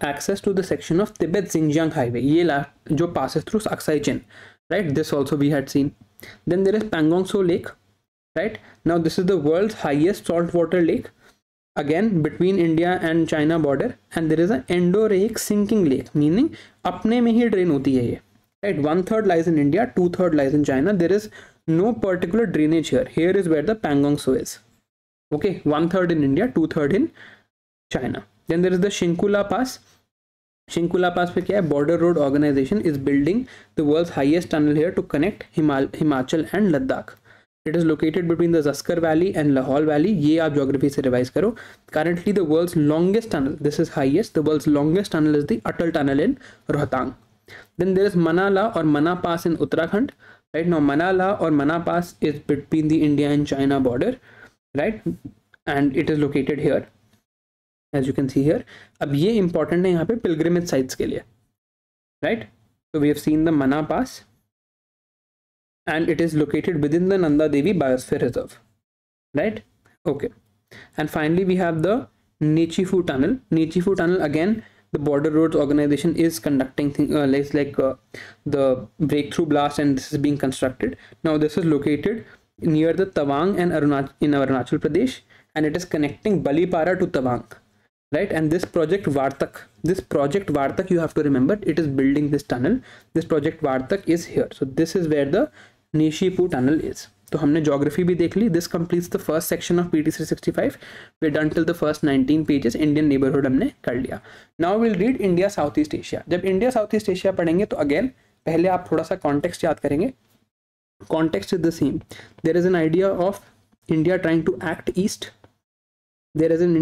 Speaker 1: access to the section of Tibet Xinjiang highway ye jo passes through Aksai Chin right this also we had seen then there is Pangong So lake right now this is the world's highest saltwater lake again between India and China border and there is an endorheic sinking lake meaning apne mein hi drain hoti hai ye right one third lies in India two third lies in China there is no particular drainage here here is where the Pangong So is okay one third in India two third in China then there is the shinkula pass shinkula pass pe kya border road organization is building the world's highest tunnel here to connect Himal himachal and ladakh it is located between the Zaskar Valley and Lahore Valley. Ye aap geography se revise karo. Currently, the world's longest tunnel, this is highest, the world's longest tunnel is the Atal Tunnel in Rohtang. Then there is Manala or Mana Pass in Uttarakhand. Right now, Manala or Mana Pass is between the India and China border. Right? And it is located here. As you can see here, अब ये important important यहाँ पे pilgrimage Right? So we have seen the Mana Pass, and it is located within the Nanda Devi Biosphere Reserve. Right? Okay. And finally, we have the Nichifu Tunnel. Nichifu Tunnel again, the Border Roads Organization is conducting things uh, like, uh, the breakthrough blast, and this is being constructed. Now, this is located near the Tawang and Arunach in Arunachal Pradesh, and it is connecting Balipara to Tawang right and this project vartak this project vartak you have to remember it is building this tunnel this project vartak is here so this is where the nishipu tunnel is so humne geography bhi dekh li. this completes the first section of PT365. we're done till the first 19 pages indian neighborhood humne kar liya. now we'll read india southeast asia jab india southeast asia padenge, to again pehle aap thoda sa context yaad context is the same there is an idea of india trying to act east there is an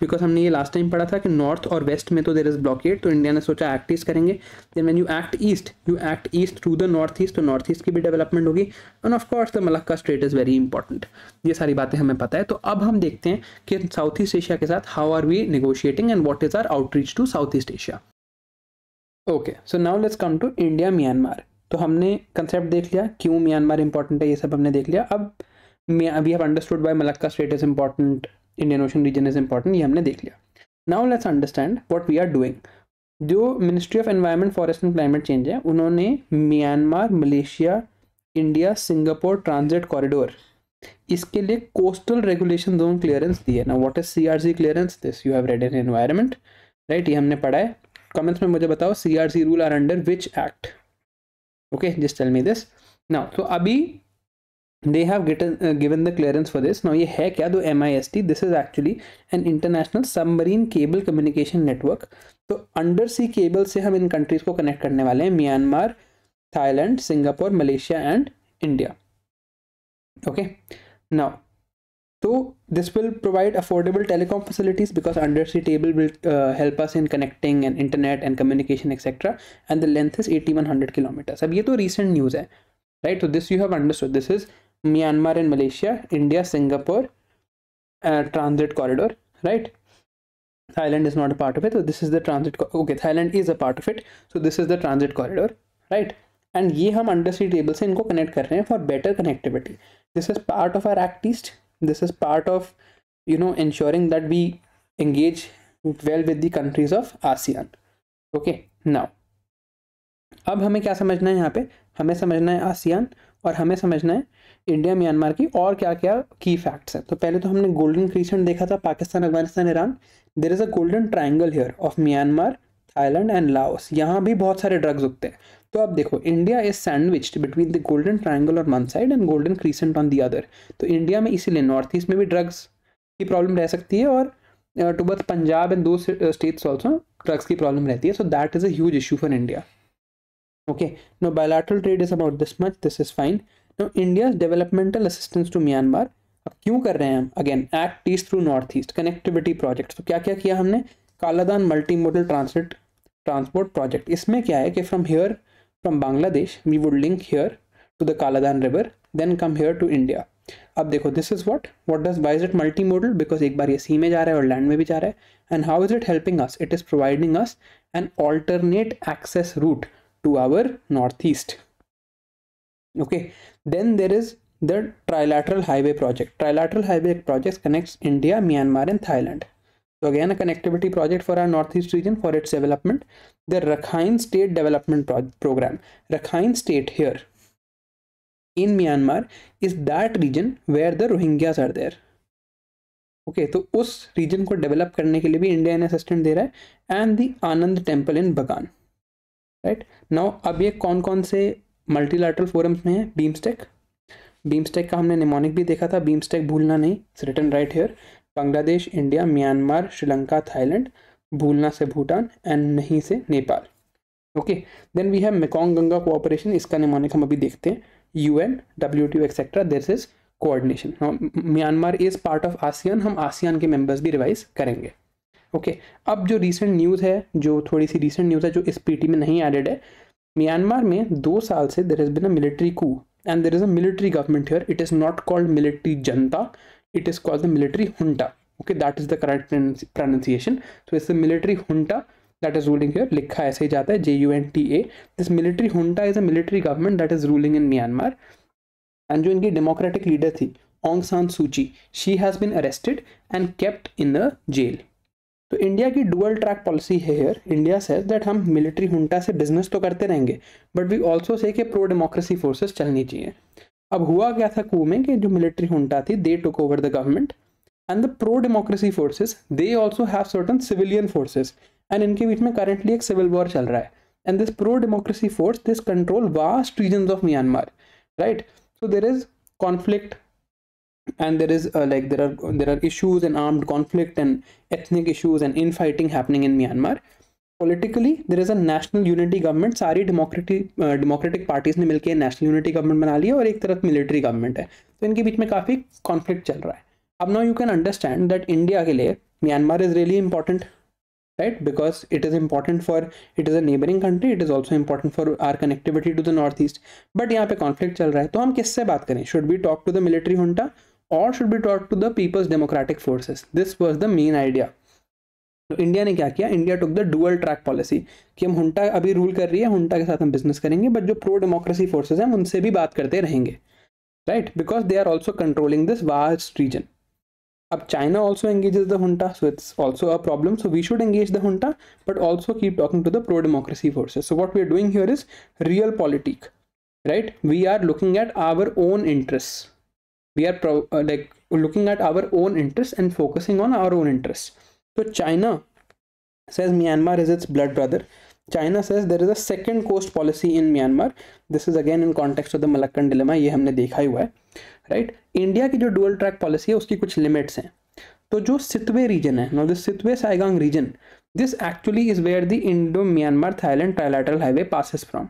Speaker 1: because हमने ये last time पढ़ा था कि north और west में तो there is blockade तो India ने सोचा एक्ट ईस्ट करेंगे then when you act east you act east through the north east तो नॉर्थ ईस्ट की भी डेवलपमेंट होगी and of course the Malacca strait is very important ये सारी बातें हमें पता है तो अब हम देखते हैं कि साउथ ईस्ट एशिया के साथ how are we negotiating and what is our outreach to south east Asia okay so now let's come to India Myanmar तो हमने कंसेप्ट देख लिया क्यों म्यांमार इंपॉर्टेंट है ये सब हमने देख लिया अब we have understood why Malacca strait is important Indian ocean region is important ये हमने देख लिया now let's understand what we are doing जो ministry of environment forest and climate change है उन्होंने Myanmar Malaysia India Singapore transit corridor इसके लिए coastal regulation zone clearance दी है ना what is C R CRC clearance this you have read in environment right ये हमने पढ़ा है कमेंट्स में मुझे बताओ C R CRC rule are under which act okay just tell me this ना तो अभी they have uh, given the clearance for this now ye hai kya do mist this is actually an international submarine cable communication network so undersea cable se hum in countries connect karne wale myanmar thailand singapore malaysia and india okay now so this will provide affordable telecom facilities because undersea table will uh, help us in connecting and internet and communication etc and the length is 8100 kilometers ab ye a recent news right so this you have understood this is Myanmar and Malaysia, India, Singapore uh, transit corridor, right? Thailand is not a part of it. So this is the transit. Okay, Thailand is a part of it. So this is the transit corridor, right? And ये हम under सी table से इनको connect कर रहे हैं for better connectivity this is part of our act east this is part of you know ensuring that we engage well with the countries of ASEAN okay now अब हमें क्या समझना है यहाँ पे हमें समझना है आसियान और हमें समझना है इंडिया म्यांमार की और क्या क्या की फैक्ट्स हैं तो पहले तो हमने गोल्डन क्रीसेंट देखा था Pakistan Afghanistan Iran there is a golden triangle here of Myanmar Thailand and Laos यहाँ भी बहुत सारे ड्रग्स उगते हैं तो आप देखो India is sandwiched between the golden triangle on one side and golden crescent on the other तो इंडिया में इसीलिए नॉर्थ ईस्ट में भी ड्रग्स की प्रॉब्लम रह सकती है और टू बर्थ पंजाब एंड दो स्टेट्स ऑल्सो ड्रग्स की प्रॉब्लम रहती है so that is a huge issue for India Okay, now bilateral trade is about this much. This is fine. Now India's developmental assistance to Myanmar. ab क्यों kar rahe hain हम again act east through north east connectivity so kya kya kiya humne kaladan multimodal transit transport project isme kya hai ki from here from bangladesh we would link here to the kaladan river then come here to india अब देखो this is what what does why's it multimodal because एक बार ये सी में जा रहा है और लैंड में भी जा रहा है and how is it helping us it is providing us an alternate access route to our northeast okay then there is the trilateral highway project trilateral highway Projects connects india myanmar and thailand so again a connectivity project for our northeast region for its development the rakhine state development Pro program rakhine state here in myanmar is that region where the rohingyas are there okay, so us region को develop करने के लिए भी India assistant दे रहा है and the रहा ह and the Anand Temple in Bagan right now अब ये कौन कौन से मल्टीलैटरल फोरम्स में है बीमस्टेक बीमस्टेक का हमने निमोनिक भी देखा था बीमस्टेक भूलना नहीं it's return right here Bangladesh India Myanmar Sri Lanka Thailand से भूटान एंड नहीं से Nepal okay then we have Mekong Ganga cooperation इसका निमोनिक हम अभी देखते हैं U N W T etcetera this is coordination Myanmar is part of ASEAN हम आसियान के मेंबर्स भी रिवाइज करेंगे ओके अब जो रिसेंट न्यूज़ है जो थोड़ी सी रिसेंट न्यूज़ है जो इस पी में नहीं एडेड है म्यांमार में दो साल से there is been a military coup and there is a military government here it is not called military junta it is called the military junta okay that is the correct pronunciation so it's the military junta that is ruling here लिखा ऐसे ही जाता है J U N T A this military junta is a military government that is ruling in Myanmar and जो इनकी democratic leader थी Aung San Suu Kyi she has been arrested and kept in the jail तो India की dual track policy है here India says that हम military junta से business तो करते रहेंगे बट वी ऑल्सो से कि प्रो डेमोक्रेसी फोर्सेस चलनी चाहिए अब हुआ क्या था कू में कि जो मिलिट्री हुंटा थी they took over the government and the pro democracy forces they also have certain civilian forces and इनके बीच में करेंटली एक सिविल वॉर चल रहा है and this pro democracy force this control vast region of Myanmar right so there is conflict and there is uh, like there are there are issues and armed conflict and ethnic issues and infighting happening in Myanmar. Politically there is a national unity government सारी democratic democratic parties ने मिलकर national unity government बना ली है और एक तरफ military government है तो इनके बीच में काफ़ी कॉन्फ्लिक्ट चल रहा है अब now you can understand that India के लिए Myanmar is really important right because it is important for it is a neighbouring country it is also important for our connectivity to the north east but यहाँ पे conflict चल रहा है तो हम किससे बात करें should be talk to the military junta or should be taught to the people's democratic forces this was the main idea तो इंडिया ने क्या किया India took the dual track policy कि हम हुंटा अभी रूल कर रही है हुंटा के साथ हम बिजनेस करेंगे बट जो प्रो डेमोक्रेसी फोर्सेज हैं उनसे भी बात करते रहेंगे right because they are also controlling this vast region अब China also engages the junta so it's also a problem so we should engage the junta but also keep talking to the pro democracy forces so what we are doing here is realpolitik right we are looking at our own interest we are uh, like looking at our own interests and focusing on our own interests so china says myanmar is its blood brother China says there is a second coast policy in Myanmar this is again in context of the Malaccan dilemma ये हमने देखा ही हुआ है right right? India की जो dual track policy है उसकी कुछ लिमिट्स हैं तो जो सितवे रीजन है no this Sittwe Sagaing region this actually is where the Indo Myanmar Thailand trilateral highway passes from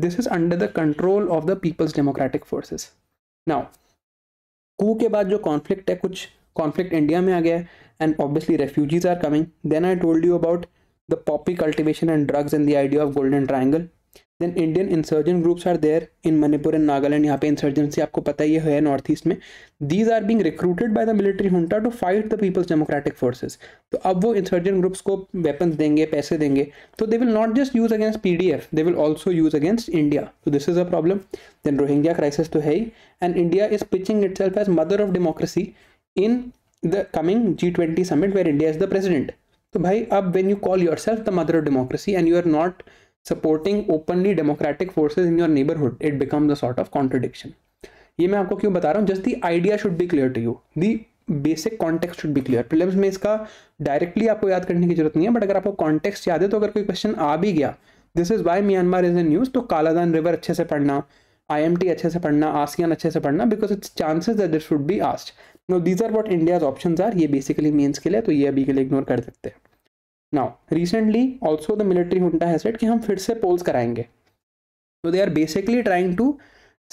Speaker 1: this is under the control of the people's democratic forces now coup के बाद जो conflict है कुछ conflict India में आ गया है and obviously refugees are coming then I told you about the poppy cultivation and drugs in the idea of golden triangle then Indian insurgent groups are there in Manipur and Nagaland यहाँ पे insurgency आपको पता ही है नॉर्थ ईस्ट में these are being recruited by the military junta to fight the people's democratic forces तो अब वो इंसर्जेंट ग्रुप्स को वेपन्स देंगे पैसे देंगे तो they will not just use against P D F they will also use against India तो this is a problem then Rohingya crisis तो है ही and India is pitching itself as mother of democracy in the coming G twenty summit where India is the president तो भाई अब when you call yourself the mother of democracy and you are not supporting openly democratic forces in your neighbourhood it becomes a sort of contradiction ये मैं आपको क्यों बता रहा हूँ just the idea should be clear to you the basic context should be clear prelims में इसका directly आपको याद करने की जरूरत नहीं है बट अगर आपको कॉन्टेक्स्ट याद है तो अगर कोई क्वेश्चन आ भी गया this is why Myanmar is a news तो कालादान रिवर अच्छे से पढ़ना आई अच्छे से पढ़ना आसियान अच्छे से पढ़ना because it's chances that should be asked know these are what India's option are ये बेसिकली मीन्स के लिए तो ये अभी के लिए इग्नोर कर सकते हैं now recently also the military junta है सेट कि हम फिर से पोल्स कराएंगे तो they are basically trying to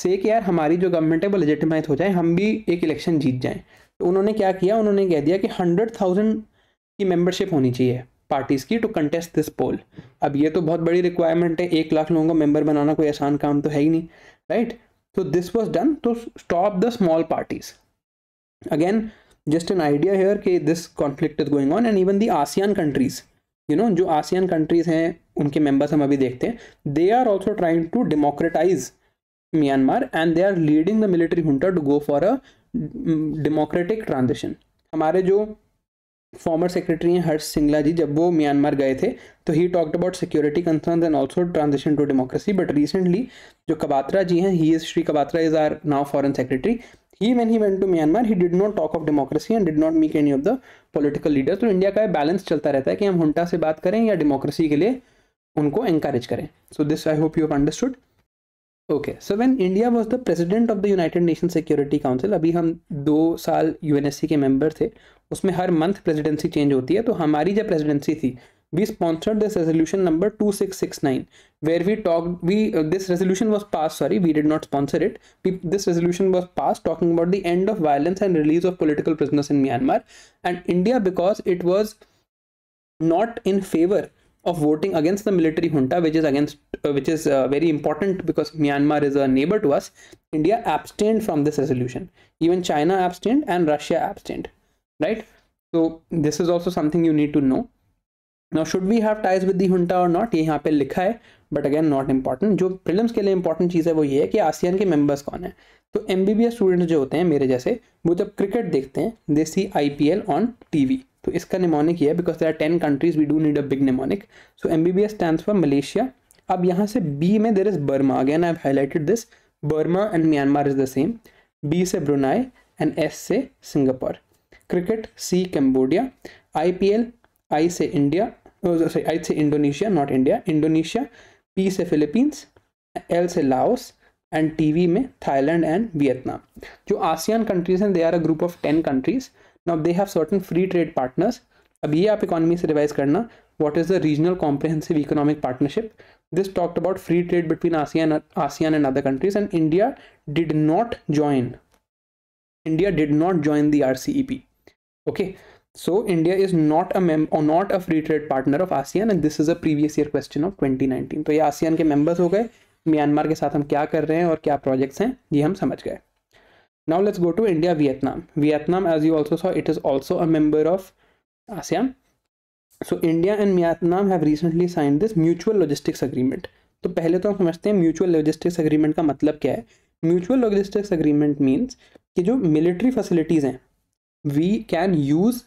Speaker 1: say कि यार हमारी जो गवर्नमेंट है वो लेजिटमाइज हो जाए हम भी एक इलेक्शन जीत जाएं तो उन्होंने क्या किया उन्होंने कह दिया कि हंड्रेड थाउजेंड की मेंबरशिप होनी चाहिए पार्टीज़ की टू कंटेस्ट दिस पोल अब ये तो बहुत बड़ी रिक्वायरमेंट है एक लाख लोगों को मेंबर बनाना कोई आसान काम तो है ही नहीं राइट तो this was done to stop the small parties again just an idea here कि this conflict is going on and even the ASEAN countries you know जो आसियान कंट्रीज हैं उनके मेंबर्स हम अभी देखते हैं they are also trying to democratize Myanmar and they are leading the military junta to go for a democratic transition हमारे जो former secretary हैं हर्ष सिंगला जी जब वो म्यांमार गए थे तो he talked about security concern and also transition to democracy but recently जो कबात्रा जी हैं he is Shri Kwatra is our now foreign secretary he when he went to Myanmar he did not talk of democracy and did not make any of the political leader तो India का balance चलता रहता है कि हम हुंटा से बात करें या डेमोक्रेसी के लिए उनको एनकरेज करें so this I hope you have understood okay so when India was the president of the United Nation Security Council अभी हम दो साल यूएनएससी के मेंबर थे उसमें हर मंथ प्रेजिडेंसी चेंज होती है तो हमारी जब प्रेसिडेंसी थी we sponsored this resolution number 2669 where we talked we uh, this resolution was passed sorry we did not sponsor it we, this resolution was passed talking about the end of violence and release of political prisoners in myanmar and india because it was not in favor of voting against the military junta which is against uh, which is uh, very important because myanmar is a neighbor to us india abstained from this resolution even china abstained and russia abstained right so this is also something you need to know now should we have ties with the junta or not ये यहाँ पे लिखा है but again not important जो film के लिए important चीज़ है वो ये है कि आसियान के मेंबर्स कौन है तो M B B S student जो होते हैं मेरे जैसे वो जब क्रिकेट देखते हैं they see I P L on T V तो इसका निमोनिक ये है because there are ten countries we do need a big mnemonic so M B B S stand for Malaysia अब यहाँ से बी में there is Burma again I highlighted this Burma and Myanmar is the same B से Brunei and S से Singapore cricket C Cambodia I P L I से India oh, sorry i'd say indonesia not india indonesia p से Philippines, L से Laos and TV में Thailand and Vietnam. जो ASEAN countries हैं they are a group of ten countries. Now they have certain free trade partners. अब ये आप economy से revise करना what is the regional comprehensive economic partnership this talked about free trade between asean asean and other countries and india did not join india did not join the rcep okay So India is not a mem or not a free trade partner of ASEAN and this is a previous year question of 2019. तो ये ASEAN के members हो गए Myanmar के साथ हम क्या कर रहे हैं और क्या प्रोजेक्ट्स हैं ये हम समझ गए now let's go to India Vietnam Vietnam as you also saw it is also a member of ASEAN so India and Vietnam have recently sign this mutual logistics agreement तो पहले तो हम समझते हैं म्यूचुअल लॉजिस्टिक्स अग्रीमेंट का मतलब क्या है म्यूचुअल लॉजिस्टिक्स अग्रीमेंट मीन्स कि जो मिलिट्री फैसिलिटीज़ हैं we can use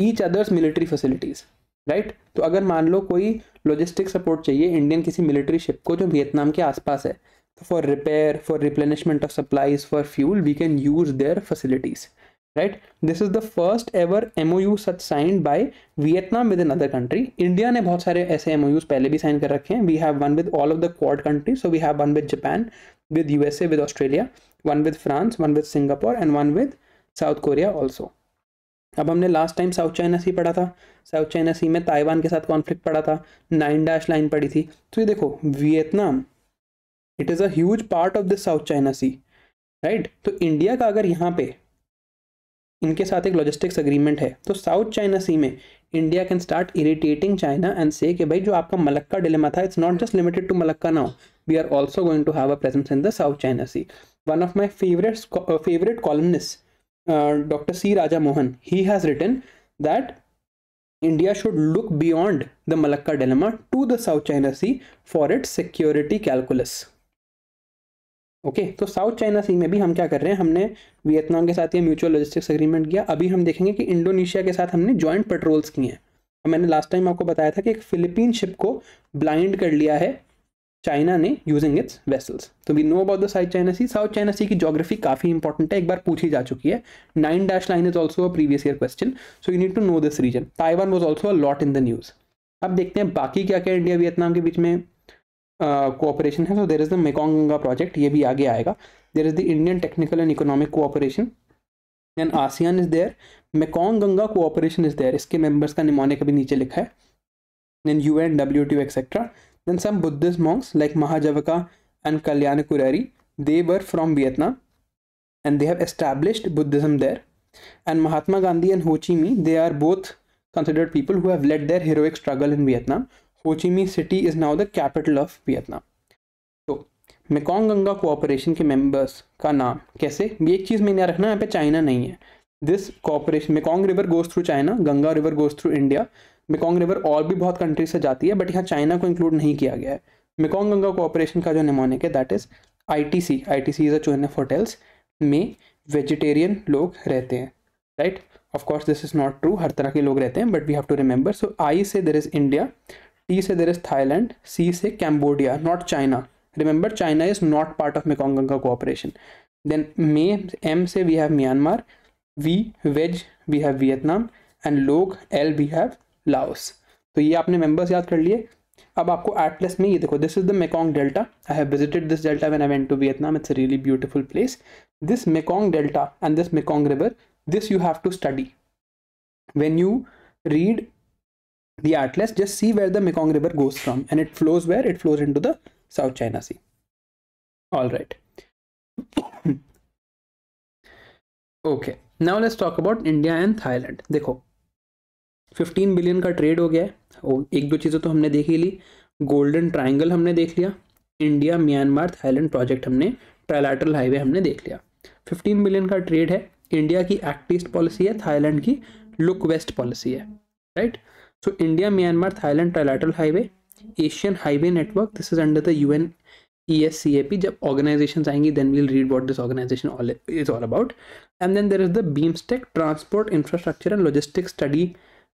Speaker 1: each others military facilities right तो अगर मान लो कोई लॉजिस्टिक सपोर्ट चाहिए इंडियन किसी मिलिट्री शिप को जो वियतनाम के आसपास है तो for repair for replenishment of supplies for fuel we can use their facilities right this is the first ever M O U such signed by Vietnam with in other country India ने बहुत सारे ऐसे M O use पहले भी sign कर रखे हैं we have one with all of the quad country so we have one with Japan with a with Australia one with France one with Singapore and one with South Korea also अब हमने last time South China Sea पढ़ा था south China Sea में Taiwan के साथ conflict पढ़ा था nine dash line पढ़ी थी तो ये देखो Vietnam it is a huge part of this South China Sea right तो इंडिया का अगर यहाँ पे इनके साथ एक लॉजिस्टिक्स अग्रीमेंट है तो साउथ चाइना सी में India can start irritating China and say कि भाई जो आपका मलक्का डिलेमा था it's not just limited to Malacca now we are also going to have a presence in the South China Sea one of my favourite favourite columnist doctor C Raja Mohan he has written that India should look beyond the Malacca dilemma to the South China Sea for it security calculus okay तो south China Sea में भी हम क्या कर रहे हैं हमने Vietnam के साथ ये म्यूचुअल लॉजिस्टिक्स एग्रीमेंट किया अभी हम देखेंगे कि इंडोनेशिया के साथ हमने ज्वाइंट पेट्रोल्स किए हैं मैंने लास्ट टाइम आपको बताया था कि एक फिलिपीन शिप को ब्लाइंड कर लिया है चाइना ने यूजिंग इट्स वेसल्स तो we know about the South China Sea South China Sea की जोग्राफी काफ़ी इंपॉर्टेंट है एक बार पूछी जा चुकी है nine dash line is also a previous year question so you need to know this region Taiwan was also a lot in the news अब देखते हैं बाकी क्या क्या इंडिया वियतनाम के बीच में कोऑपरेशन uh, है so there is the Mekong project ये भी आगे आएगा there is the Indian technical and economic cooperation and ASEAN is there Mekong Ganga cooperation is there इसके मेंबर्स का निमोनिक कभी नीचे लिखा है and U N W T etcetera And some Buddhist monks like Mahajavaka and kalyanakurari they were from Vietnam and they have established Buddhism there. And Mahatma Gandhi and Ho Chi Minh, they are both considered people who have led their heroic struggle in Vietnam. Ho Chi Minh City is now the capital of Vietnam. so mekong ganga cooperation ke members ka naam kaise ye ek cheez maine rakhna hai यहाँ पे China नहीं है this cooperation Mekong river goes through China Ganga river goes through India Mekong river और भी बहुत countries से जाती है बट यहाँ चाइना को इंक्लूड नहीं किया गया है मेकोंग गंगा कोऑपरेशन का जो निमोनिक है that is I T C I T C is a chain of hotels में वेजिटेरियन लोग रहते हैं right of course this is not true हर तरह के लोग रहते हैं but we have to remember so I say there is India T से देर इज थाईलैंड सी से Cambodia not China remember China is not part of Mekong Ganga cooperation then may M से we have Myanmar V वेज we have Vietnam and लोग L we have Laos तो ये आपने members याद कर लिए अब आपको एटलस में ये देखो this is the Mekong delta I have visited this delta when I went to Vietnam it's a really beautiful place this Mekong delta and this Mekong river this you have to study when you read the atlas just see where the Mekong river goes from and it flows where it flows into the South China Sea all right okay now let's talk about India and Thailand देखो fifteen billion का trade हो गया है और एक दो चीज़ें तो हमने देख ही ली गोल्डन ट्राइंगल हमने देख लिया इंडिया म्यांमार थाईलैंड प्रोजेक्ट हमने ट्राइलैटरल हाईवे हमने देख लिया फिफ्टीन बिलियन का ट्रेड है इंडिया की एक्ट ईस्ट पॉलिसी है थाईलैंड की लुक वेस्ट पॉलिसी है right so India Myanmar Thailand trilateral highway Asian highway network this is under the U N E S C A P जब organization आएंगी then we'll read what this organization is all about and then there is the बीम्सटेक transport infrastructure and logistic study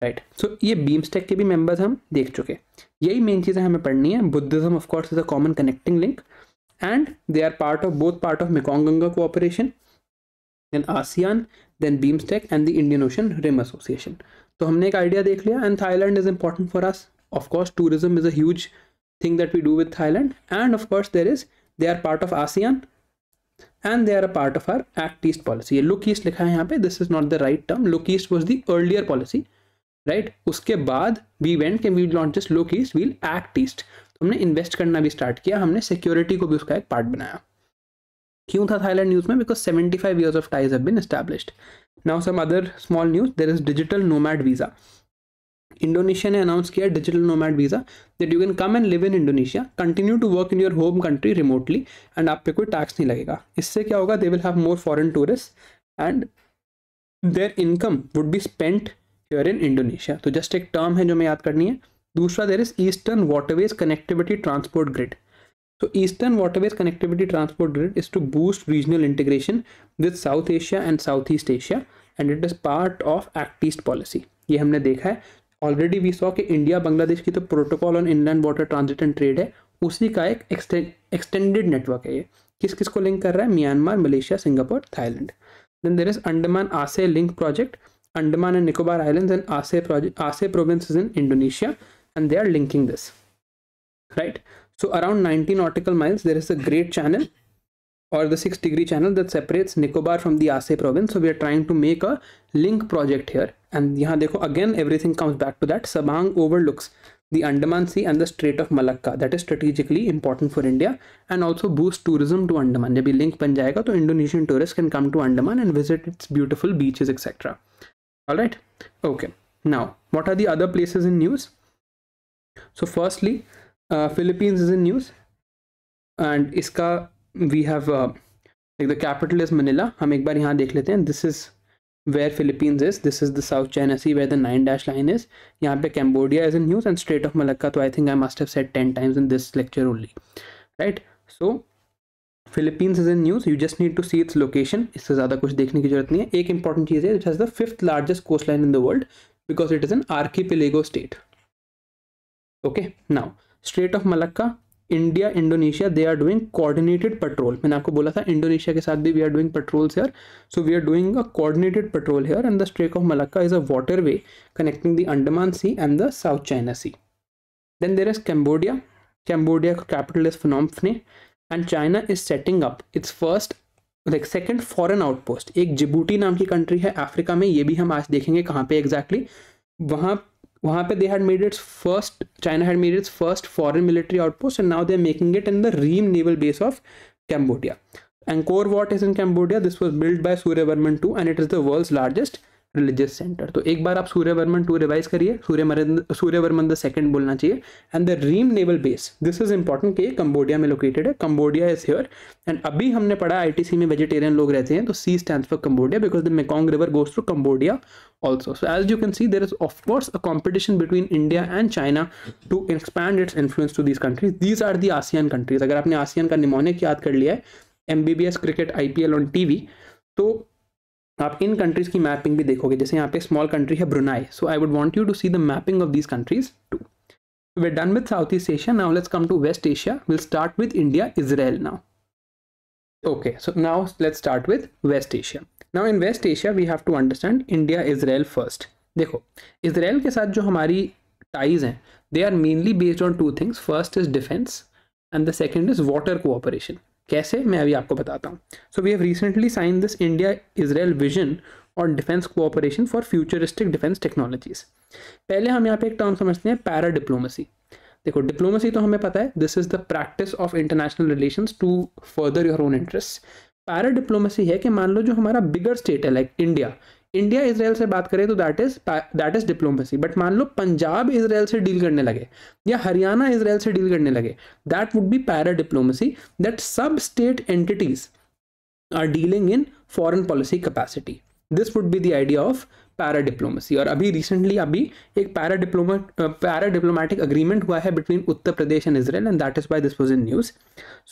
Speaker 1: right so ये BIMSTEC के भी members हम देख चुके यही main चीज़ें हमें पढ़नी है Buddhism of course is a common connecting link and they are part of both part of Mekong Ganga cooperation then ASEAN then BIMSTEC and the Indian Ocean Rim Association तो हमने एक आइडिया देख लिया and Thailand is important for us of course tourism is a thing that we do with Thailand and of course there is they are part of ASEAN and they are a part of our act East policy ये Look East लिखा है यहाँ पे this is not the right term Look East was the earlier policy right उसके बाद we went के we launch this Look East we'll Act East हमने invest करना भी स्टार्ट किया हमने सिक्योरिटी को भी उसका एक पार्ट बनाया क्यों था थाईलैंड न्यूज़ में because seventy five years of ties have been established now some other small news there is digital nomad visa Indonesia ने अनाउंस किया digital nomad visa that you can come and live in Indonesia continue to work in your home country remotely and आप पे कोई tax नहीं लगेगा इससे क्या होगा they will have more foreign tourist and their income would be spent here in Indonesia तो just एक टर्म है जो हमें याद करनी है दूसरा there is eastern waterways connectivity transport grid तो eastern waterways connectivity transport grid is to boost regional integration with South Asia and South east Asia and it is part of Act East policy ये हमने देखा है already we saw कि India Bangladesh की तो protocol on inland water transit and trade है उसी का एक एक्सटेंडेड नेटवर्क है ये किस किस को लिंक कर रहा है Myanmar Malaysia Singapore Thailand then there is Andaman Aceh link project Andaman and Nicobar Islands and Aceh, Aceh provinces in Indonesia and they are linking this right so around 90 nautical miles there is a great channel or the 6 degree channel that separates Nicobar from the Aceh province so we are trying to make a link project here and yahan dekho again everything comes back to that Sabang overlooks the Andaman Sea and the Strait of Malacca that is strategically important for India and also boosts tourism to Andaman. If ye link ban jayega, Indonesian tourists can come to Andaman and visit its beautiful beaches etc all right okay now what are the other places in news so firstly uh, philippines is in news and iska we have uh, like the capital is manila hum ek bar yahan dekh lete hain this is where philippines is this is the south china sea where the nine dash line is yahan pe cambodia is in news and strait of malacca so i think i must have said 10 times in this lecture only right so Philippines is in news you just need to see its location इससे ज़्यादा कुछ देखने की जरूरत नहीं है एक important चीज़ है it has the fifth largest coast line in the world because it is an archipelago state okay now state of Malacca India Indonesia they are doing coordinated patrol मैंने आपको बोला था इंडोनेशिया के साथ भी we are doing patrols here so we are doing a coordinated patrol here and the straight of Malacca is a water way connecting the Andaman Sea and the South China C then there is Cambodia Cambodia का capital is Phnom Penh and China is setting up its first like second foreign outpost एक Djibouti नाम की country है Africa में ये भी हम आज देखेंगे कहाँ पे एग्जैक्टली वहाँ वहाँ पे they had made its first China had made its first foreign military outpost and now they are making it in the Ream naval base of Cambodia Angkor Wat is in Cambodia this was build by Suryavarman two and it is the world largest religious centre तो एक बार आप Suryavarman two revise करिए Surya Suryavarman the second बोलना चाहिए and the Ream naval base this is important कि Cambodia में located है कंबोडिया इज हेयर एंड अभी हमने पढ़ा आई में वेजिटेरियन लोग रहते हैं तो C stand for Cambodia because the Mekong river goes to Cambodia also so as you can see there is of course a competition between India and China to expand its influence to these countries these are the ASEAN countries अगर आपने ASEAN का mnemonic याद कर लिया है M cricket I on T तो आप इन countries की मैपिंग भी देखोगे जैसे यहाँ पे स्मॉल कंट्री है Brunei so I would want you to see the mapping of this countries to we done with South east Asia now let's come to West Asia will start with India Israel now okay so now let's start with West Asia now in West Asia we have to understand India Israel first देखो Israel के साथ जो हमारी ties हैं they are mainly based on two things first is defence and the second is water cooperation कैसे मैं अभी आपको बताता हूँ so we have recently sign this India Israel vision और defence cooperation for futuristic defence technologies पहले हम यहाँ पे एक टर्म समझते हैं पैरा डिप्लोमेसी देखो डिप्लोमेसी तो हमें पता है this is the practice of international relation to further your own interest para diplomacy है कि मान लो जो हमारा बिगर स्टेट है लाइक इंडिया इंडिया इसराइल से बात करें तो that is that is diplomacy but मान लो पंजाब इसराइल से डील करने लगे या हरियाणा इसराइल से डील करने लगे that would be para diplomacy that sub state entities are dealing in foreign policy capacity this would be the idea of para diplomacy और अभी रिसेंटली अभी एक para diploma para diplomatic agreement हुआ है between Uttar Pradesh and Israel and that is by this was in news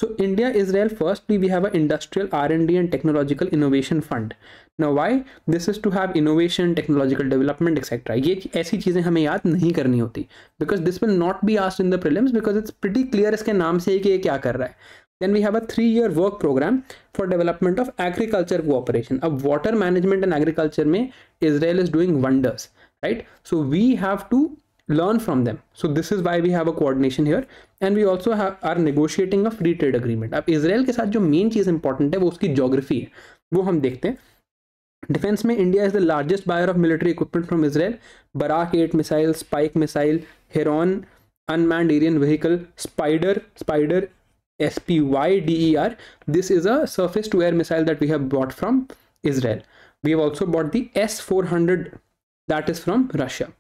Speaker 1: so India Israel firstly we have a industrial R and D and technological innovation fund no why this is to have innovation technological development etcetera ये ऐसी चीजें हमें याद नहीं करनी होती because this will not be asked in the prelims because it's pretty clear इसके नाम से ही कि ये क्या कर रहा है then we have a three year work programme for development of agriculture cooperation अब वाटर मैनेजमेंट एंड एग्रीकल्चर में Israel is doing wonders right so we have to learn from them so this is why we have a coordination here and we also are negotiating a free trade agreement अब Israel के साथ जो main चीज important है वो उसकी geography है वो हम देखते हैं Defense में India is the largest buyer of military equipment from Israel. Barak 8 missile, Spike missile, Heron unmanned aerial vehicle, Spider, Spider, S-P-Y-D-E-R. This is a surface-to-air missile that we have bought from Israel. We have also bought the S-400 that is from Russia.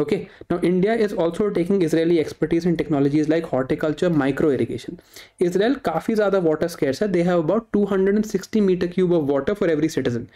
Speaker 1: Okay now India is also taking Israeli expertise in technologies like horticulture micro irrigation Israel काफ़ी ज़्यादा water scarce है they have about two hundred and sixty metre cube of water for every citizen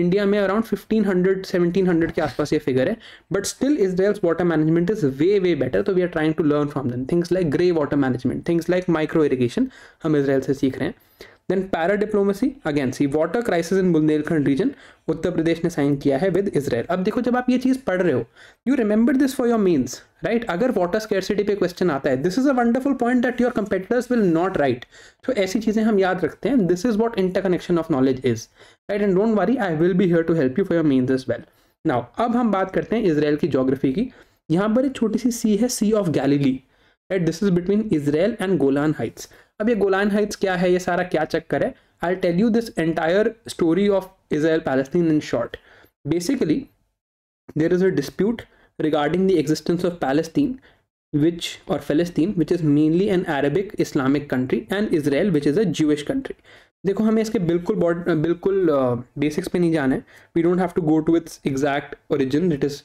Speaker 1: India में around fifteen hundred seventeen hundred के आसपास ये figure है but still Israel's water management is way way better तो we are trying to learn from than things like grey water management things like micro irrigation हम Israel से सीख रहे हैं then para diplomacy again see water crisis in Bundelkhand region Uttar Pradesh ने sign किया है with Israel अब देखो जब आप ये चीज़ पढ़ रहे हो you remember this for your mains right अगर वाटर स्केरसिटी पे क्वेश्चन आता है this is a wonderful point that your competitors will not write तो ऐसी चीज़ें हम याद रखते हैं this is what interconnection of knowledge is right and don't worry I will be here to help you for your mains is well now अब हम बात करते हैं इसराइल की जोग्राफी की यहाँ पर एक छोटी सी सी है Sea of Galilee right this is between israel and golan heights अब ये गोलान हाइट्स क्या है ये सारा क्या चक्कर है I tell you this entire story of Israel Palestine in short basically there is a dispute regarding the existence of Palestine which or Palestine which is mainly an Arabic Islamic country and Israel which is a Jewish country देखो हमें इसके बिल्कुल baud बिल्कुल basics uh, पे नहीं जाना है we don't have to go to its exact origin it is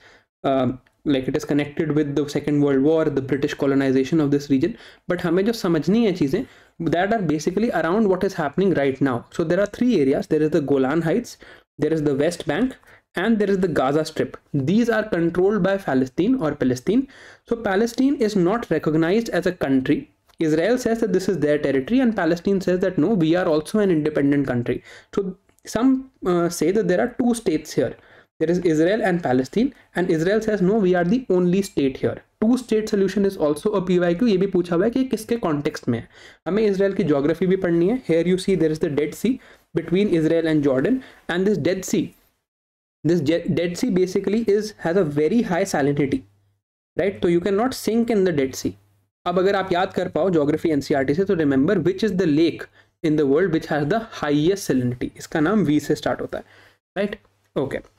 Speaker 1: like it is connected with the second world war the british colonization of this region but hame jo samajhni hai cheeze that are basically around what is happening right now so there are three areas there is the golan heights there is the west bank and there is the Gaza Strip. These are controlled by Palestine or Palestine. So Palestine is not recognized as a country. Israel says that this is their territory and Palestine says that no, we are also an independent country. So some uh, say that there are two states here. there is Israel and Palestine and Israel says no we are the only state here two state solution is also a P Y Q ये भी पूछा हुआ है कि किसके context में है हमें इसराइल की जोग्राफी भी पढ़नी है here you see there is the Dead Sea between Israel and Jordan and this Dead Sea this Dead Sea basically is has a very high salinity right तो you can not sink in the Dead Sea अब अगर आप याद कर पाओ geography NCR e से तो remember which is the lake in the world which has the highest salinity इसका नाम वी से स्टार्ट होता है right right? Okay okay.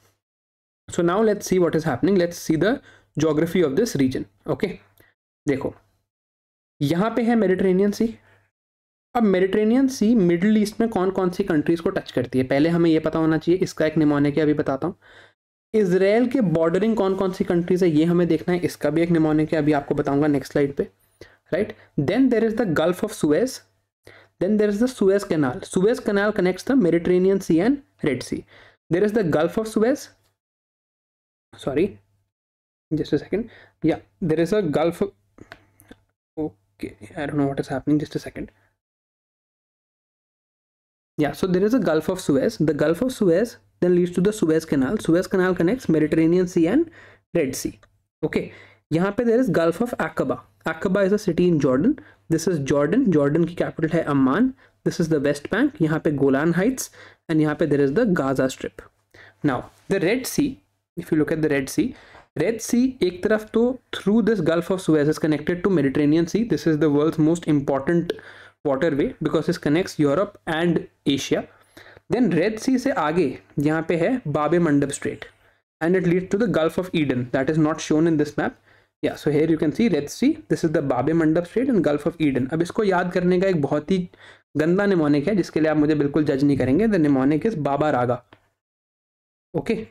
Speaker 1: So now let's see what is happening let's see the geography of this region okay देखो यहाँ पे है Mediterranean सी अब मेडिट्रेनियन सी मिडिल ईस्ट में कौन कौन सी कंट्रीज़ को टच करती है पहले हमें यह पता होना चाहिए इसका एक निमोनिक है अभी बताता हूँ इसराइल के बॉर्डरिंग कौन कौन सी कंट्रीज़ है ये हमें देखना है इसका भी एक निमोनिक है अभी आपको बताऊंगा नेक्स्ट स्लाइड पे right then there is the Gulf of Suez then there is the Suez canal Suez canal connects the Mediterranean Sea and Red Sea there is the Gulf of Suez, sorry just a second yeah there is a gulf okay i don't know what is happening just a second yeah so there is a gulf of suez the gulf of suez then leads to the suez canal suez canal connects mediterranean sea and red sea okay Here there is gulf of aqaba aqaba is a city in jordan this is jordan jordan ki capital hai amman this is the west bank Here golan heights and here there is the gaza strip now the red sea if you look at the Red Sea Red Sea एक तरफ तो through this Gulf of Suez is connected to Mediterranean Sea this is the world most important water way because इस connects Europe and Asia then Red Sea से आगे यहाँ पे है Bab el Mandeb strait and it lead to the Gulf of Aden that is not shown in this map या so here you can see Red C this is the Bab el Mandeb strait and Gulf of Aden अब इसको याद करने का एक बहुत ही गंदा mnemonic है जिसके लिए आप मुझे बिल्कुल जज नहीं करेंगे द निमोनिक इज बाबा रागा okay okay?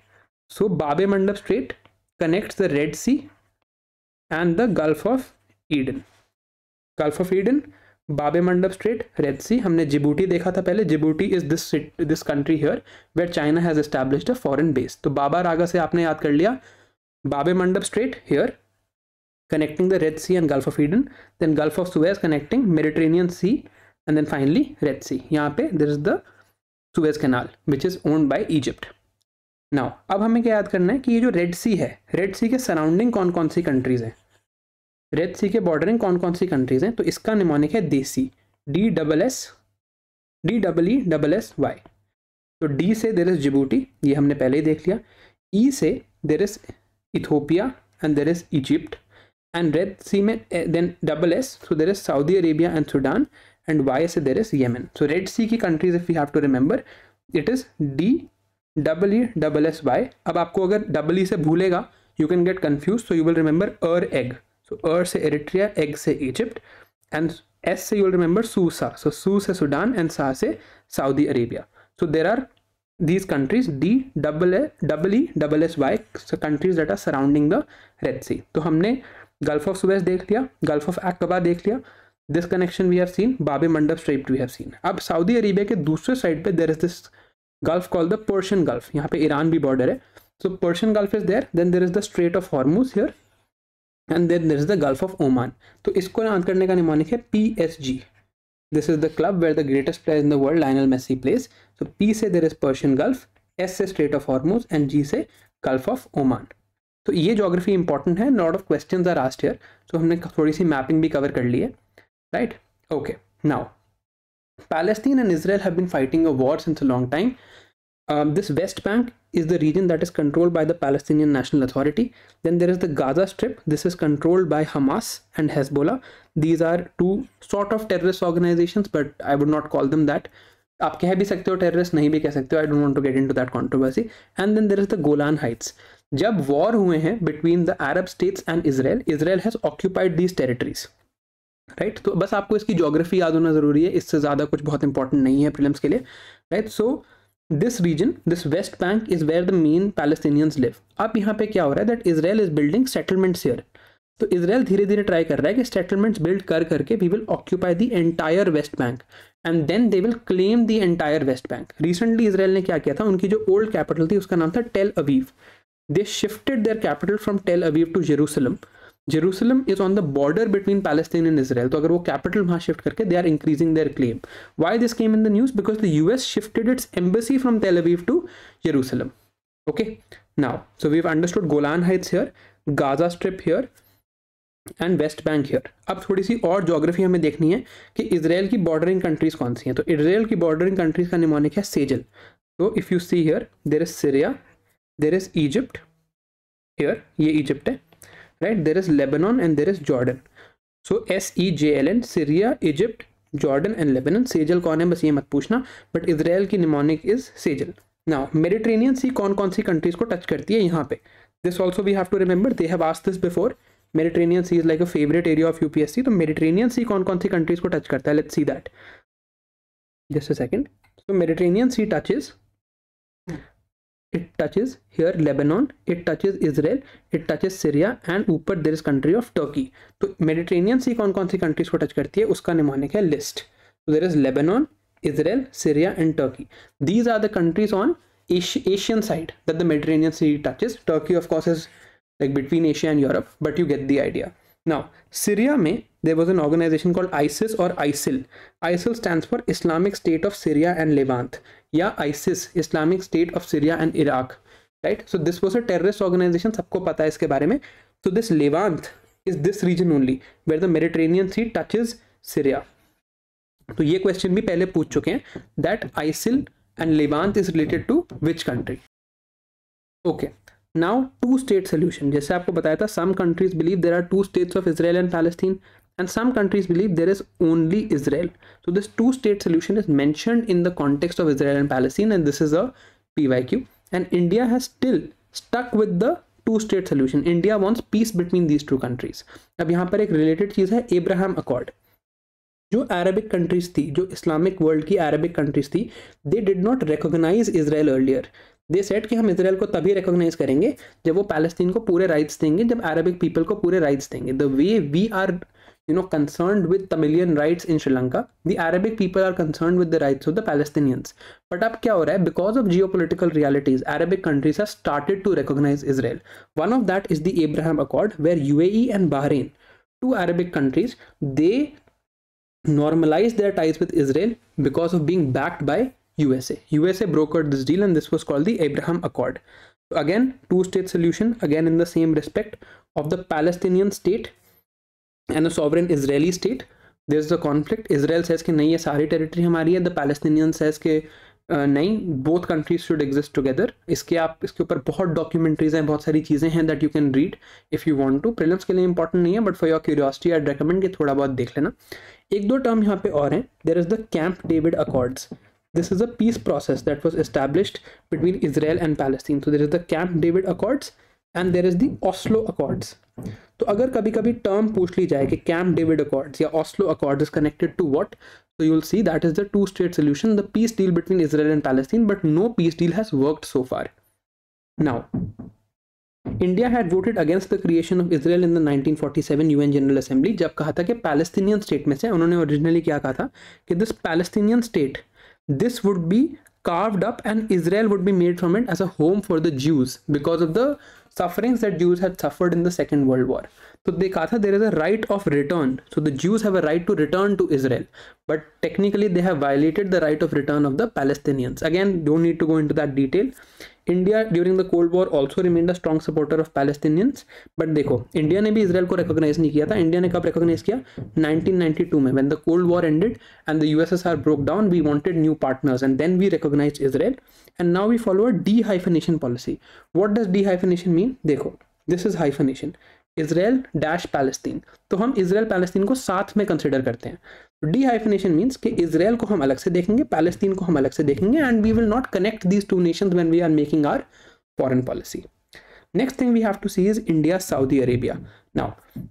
Speaker 1: So Bab el Mandeb strait connect the Red Sea and the Gulf of Aden Gulf of Aden Bab el Mandeb straight red सी हमने जिबूटी देखा था पहले Djibouti is this this country here wait China has establish a foreign base तो बाबा रागा से आपने याद कर लिया Bab el Mandeb strait here connecting the Red Sea and Gulf of Aden then Gulf of Suez connecting Mediterranean Sea and then finally Red Sea यहाँ पे this is the Suez Canal which is owned by Egypt now अब हमें क्या याद करना है कि ये जो रेड सी है रेड सी के सराउंडिंग कौन कौन सी कंट्रीज़ हैं रेड सी के बॉर्डरिंग कौन कौन सी कंट्रीज़ हैं तो इसका निमोनिक है desi D double S D double E double S Y तो डी से देर इज़ जिबूटी ये हमने पहले ही देख लिया ई e से there is Ethiopia and there is Egypt and Red Sea में then double S so there is Saudi Arabia and Sudan and Y से there is Yemen so Red Sea की countries if you have to remember it is D double E double S Y अब आपको अगर double E e से भूलेगा you can get confuse so you will remember uh egg so uh से Eritrea egg से Egypt and S से you will remember Susa so Su से Sudan and Sa से Saudi Arabia so there are these countries D double A double E double S Y countries that are surrounding the Red Sea तो हमने gulf of सुबह देख लिया gulf of Aqaba देख लिया this connection we have seen Bab el Mandeb strait we have seen अब Saudi Arabia के दूसरे साइड पर there is this gulf call the Persian Gulf यहाँ पे ईरान भी बॉर्डर है so Persian Gulf is there then there is the straight of Hormuz here and then there is the Gulf of Oman तो इसको याद करने का mnemonic है P S G this is the club where the greatest place in the world Lionel Messi place so P से there is Persian Gulf S से Strait of Hormuz and G से Gulf of Oman तो ये geography important है not of question are asked year so हमने थोड़ी सी mapping भी कवर कर ली है right okay now Palestine and Israel have been fighting a war since a long time. Um, this West Bank is the region that is controlled by the Palestinian National Authority. Then there is the Gaza Strip. This is controlled by Hamas and Hezbollah. These are two sort of terrorist organizations, but I would not call them that. आप कह भी सकते हो terrorist नहीं भी कह सकते हो I don't want to get into that controversy and then there is the Golan Heights जब वॉर हुए हैं between the Arab states and Israel right right? तो बस आपको इसकी जोग्राफी याद होना ज़रूरी है इससे ज़्यादा कुछ बहुत इंपॉर्टेंट नहीं है फिल्म के लिए right so this region this West Bank is where the main Palestinians live अब यहाँ पे क्या हो रहा है that Israel is building settlements here तो इसराइल धीरे धीरे ट्राई कर रहा है कि सेटलमेंट्स बिल्ड कर करके we will occupy the entire West Bank and then they will claim the entire West Bank recently Israel ने क्या किया था उनकी जो ओल्ड कैपिटल थी उसका नाम था Tel Aviv they shifted their capital from Tel Aviv to Jerusalem Jerusalem is on the border between Palestine and Israel तो अगर वो कैपिटल वहां शिफ्ट करके they are increasing their claim why this came in the news because the US shifted its embassy from Tel Aviv to Jerusalem okay now so we've understood Golan Heights here Gaza Strip here and West Bank here अब थोड़ी सी और geography हमें देखनी है कि Israel की bordering countries कौन सी हैं तो इसराइल की बॉर्डरिंग कंट्रीज का निमोनिक है सेजल तो if you see here there is Syria there is Egypt here ये इजिप्ट है right there is lebanon and there is jordan so s e j l n syria egypt Jordan and Lebanon Sejal कौन है बस ये मत पूछना but Israel की mnemonic is Sejal now Mediterranean Sea कौन कौन सी कंट्रीज को टच करती है यहाँ पे this also we have to remember they have asked this before Mediterranean Sea is like a favourite area of UPSC तो मेडिट्रेनियन सी कौन कौन सी कंट्रीज को टच करता है let see that just a second so Mediterranean Sea is it touches here lebanon it touches israel it touches syria and ऊपर there is country of Turkey तो mediterranean sea कौन कौन si countries ko touch karti hai uska mnemonic है list so there is lebanon israel syria and turkey these are the countries on asian side that the mediterranean sea touches turkey of course is like between asia and europe but you get the idea now syria mein there was an organization called isis or isil isil stands for islamic state of syria and levant या ISIS Islamic State of Syria and Iraq right so this was a terrorist organisation सबको पता है इसके बारे में so this Levant is this region only where the Mediterranean Sea touches Syria तो ये question भी पहले पूछ चुके हैं that ISIL and Levant is related to which country okay now two state solution जैसे आपको बताया था some countries believe there are two states of Israel and Palestine and some countries believe there is only Israel. So this two state solution is mentioned in the context of Israel and Palestine and this is a PYQ and India has still stuck with the two state solution. India wants peace between these two countries. Now here is a related thing, Abraham Accord. Jo Arabic countries, thi, Islamic world ki Arabic countries, they did not recognize Israel earlier. They said that we will Israel then recognize when they will give Palestine full rights, when Arabic people will give full rights. The way we are you know concerned with Tamilian rights in Sri Lanka. The Arabic people are concerned with the rights of the Palestinians. But up kya ho hai? because of geopolitical realities, Arabic countries have started to recognize Israel. One of that is the Abraham Accord, where UAE and Bahrain, two Arabic countries, they normalized their ties with Israel because of being backed by USA. USA brokered this deal and this was called the Abraham Accord. So again, two-state solution, again in the same respect of the Palestinian state and a sovereign Israeli state there is the conflict Israel says के नहीं है सारी territory हमारी है the Palestinian says के नहीं both countries should exist together इसके आप इसके ऊपर बहुत डॉक्यूमेंट्रीज हैं बहुत सारी चीज़ें हैं that you can read if you want to prelims के लिए इंपॉर्टेंट नहीं है but for your curiosity I recommend कि थोड़ा बहुत देख लेना एक दो टर्म यहाँ पे और हैं there is the Camp David Accords this is a peace process that was established between Israel and Palestine so there is the Camp David Accords and there is the Oslo Accords तो अगर कभी कभी term पूछ ली जाए कि Camp David Accords या Oslo Accord is connected to what तो you'll see that is the two state solution the peace deal between israel and Palestine but no peace deal has work so far now India had voted against the creation of Israel in the 1947 forty seven U N General Assembly जब कहा था कि Palestinian state में से उन्होंने originally क्या कहा था कि this Palestinian state this would be carved up and Israel would be made from it as a home for the Jews because of the sufferings that Jews had suffered in the Second World War. So they katha there is a right of return. So the Jews have a right to return to Israel, but technically they have violated the right of return of the Palestinians. Again, don't need to go into that detail. India during the Cold War also remain the strong supporter of Palestinians but देखो India ने भी Israel को recognise नहीं किया था India ने कब recognise किया 1992 में when the Cold War ended and the USSR broke down we wanted new partners and then we recognise Israel and now we follow a de dehyphenation policy what does de dehyphenation mean देखो this is hyphenation Israel dash Palestine तो हम Israel Palestine को साथ में consider करते हैं de hyphenation means कि Israel को हम अलग से देखेंगे पैलेस्तीन को हम अलग से देखेंगे and we will not connect these two nation when we are making our foreign policy next thing we have to see is India Saudi Arabia now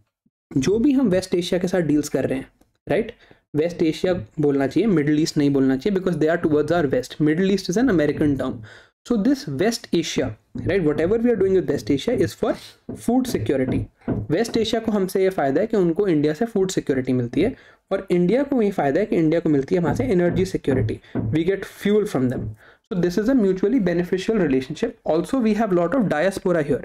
Speaker 1: जो भी हम वेस्ट एशिया के साथ डील्स कर रहे हैं राइट वेस्ट एशिया बोलना चाहिए मिडल ईस्ट नहीं बोलना चाहिए because they are towards our west Middle East is an American term So this West Asia, right, whatever we are doing with West Asia is for food security. West Asia को हमसे ye फ़ायदा है कि उनको India से food security मिलती है और इंडिया को ये फ़ायदा है कि इंडिया को मिलती है wahan se energy security we get fuel from them so this is a mutually beneficial relationship also we have lot of diaspora here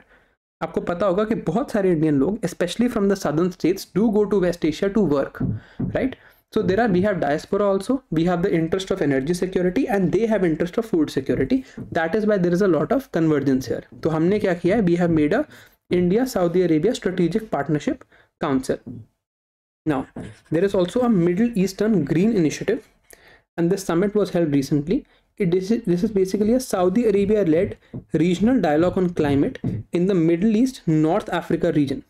Speaker 1: आपको पता होगा कि बहुत सारे इंडियन लोग specially from the southern states do go to West Asia to work right so there are we have diaspora also we have the interest of energy security and they have interest of food security that is why there is a lot of convergence here So हमने क्या we have made a India Saudi Arabia strategic partnership council now there is also a Middle Eastern Green Initiative and this summit was held recently it is this is basically a Saudi Arabia led regional dialogue on climate in the Middle East North Africa region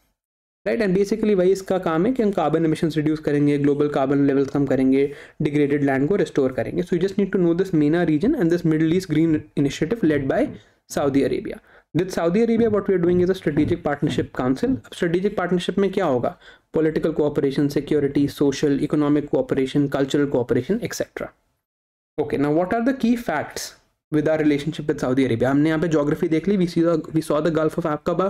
Speaker 1: right and basically वही इसका काम है कि हम carbon emission reduce करेंगे global carbon levels कम करेंगे degraded land को रिस्टोर करेंगे so you just need to know this MENA region and this Middle East Green Initiative led by Saudi Arabia with Saudi Arabia what we are doing is a strategic partnership council अब strategic partnership में क्या होगा political cooperation security social economic cooperation cultural cooperation etcetera okay ना what are the key facts with our relationship with Saudi Arabia हमने यहाँ पे geography देख ली we see we saw the Gulf of Aqaba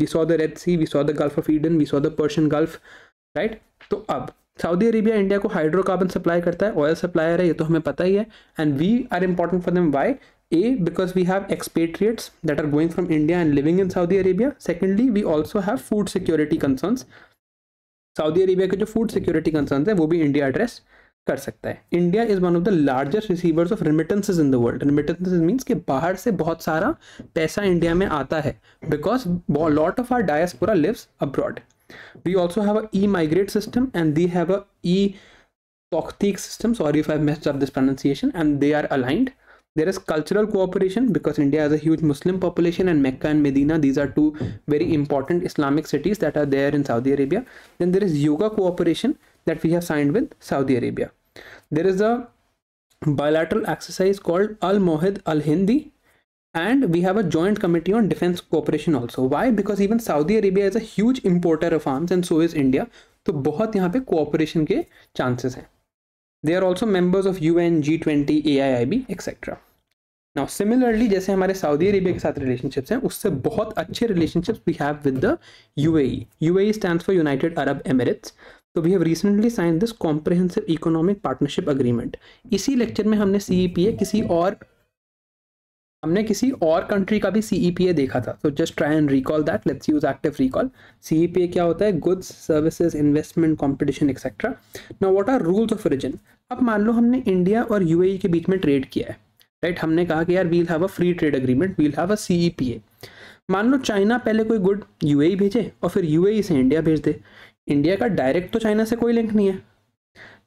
Speaker 1: we saw the Red Sea we saw the Gulf of Aden we saw the Persian Gulf right तो अब Saudi Arabia India को hydrocarbon supply करता है oil supplier है ये तो हमें पता ही है and we are important for them why a because we have expatriates that are going from India and living in Saudi Arabia secondly we also have food security concern Saudi Arabia के जो food security concern है वो भी India address कर सकता है India is one of the largest receivers of remittances in the world remittances means कि बाहर से बहुत सारा पैसा इंडिया में आता है because lot of our diaspora lives abroad we also have e migrate system and the have e तोख्तीक system sorry if I miss up this pronunciation and they are aligned there is cultural cooperation because India has a Muslim population and Mecca and Medina these are two very important Islamic cities that are there in Saudi Arabia then there is yoga cooperation that we have signed with Saudi Arabia There is a bilateral exercise called Al Mohid Al Hindi and we have a joint committee on defense cooperation also why because even saudi arabia is a huge importer of arms and so is india तो बहुत यहाँ पे cooperation के chances हैं they are also members of U N G twenty A I I B etcetera now similarly जैसे हमारे Saudi Arabia के साथ रिलेशनशिप्स हैं उससे बहुत अच्छे relationships we have with the U A U A stand for United Arab Emirates तो we have recently sign this comprehensive economic partnership agreement इसी लेक्चर में हमने सी e किसी और हमने किसी और कंट्री का भी सी e देखा था तो just try and recall that let's use active recall see क्या होता है goods services investment competition etcetera now what are rules of origin अब मान लो हमने इंडिया और यूएई e के बीच में ट्रेड किया है राइट right? हमने कहा कि यार we'll have a free trade agreement we'll have a C मान लो चाइना पहले कोई गुड यूएई भेजे और फिर यूएई से इंडिया भेज दे इंडिया का डायरेक्ट तो चाइना से कोई लिंक नहीं है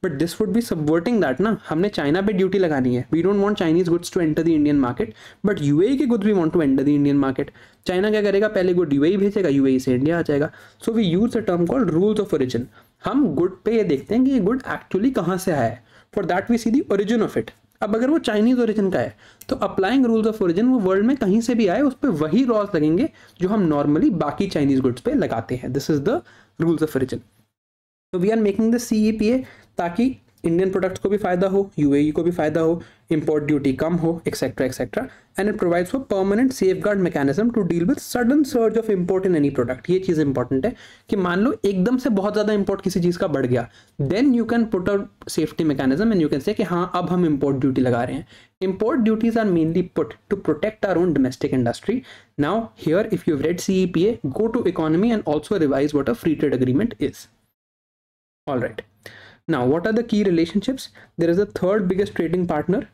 Speaker 1: but this would be subverting that ना हमने चाइना पे ड्यूटी लगानी है we don't want Chinese goods to enter the Indian market but ए के goods we want to enter the Indian market China क्या करेगा पहले गुड यू e भेजेगा यूएई e से इंडिया आ जाएगा so we use a term called rules of origin हम गुड पे ये देखते हैं कि ये गुड एक्चुअली कहाँ से आया है for that we see the origin of it अब अगर वो चाइनीज ओरिजिन का है तो अप्लाइंग रूल्स ऑफ ओरिजिन वो वर्ल्ड में कहीं से भी आए उस पर वही रॉस लगेंगे जो हम नॉर्मली बाकी चाइनीज गुड्स पे लगाते हैं this is the rules of origin तो we are making the C ताकि इंडियन प्रोडक्ट्स को भी फायदा हो यूएई e को भी फायदा हो इम्पोर्ट ड्यूटी कम हो etcetera etcetera and it provides for permanent safeguard mechanism to deal with sudden surge of import in any product ये चीज़ इंपॉर्टेंट है कि मान लो एकदम से बहुत ज़्यादा इम्पोर्ट किसी चीज़ का बढ़ गया then you can put out safety mechanism and you can say कि हाँ अब हम इम्पोर्ट ड्यूटी लगा रहे हैं import duties are mainly put to protect our own domestic industry now here if you read cepa go to economy and also revise what a free trade agreement is all right Now, what are the key relationships? There is a third biggest trading partner.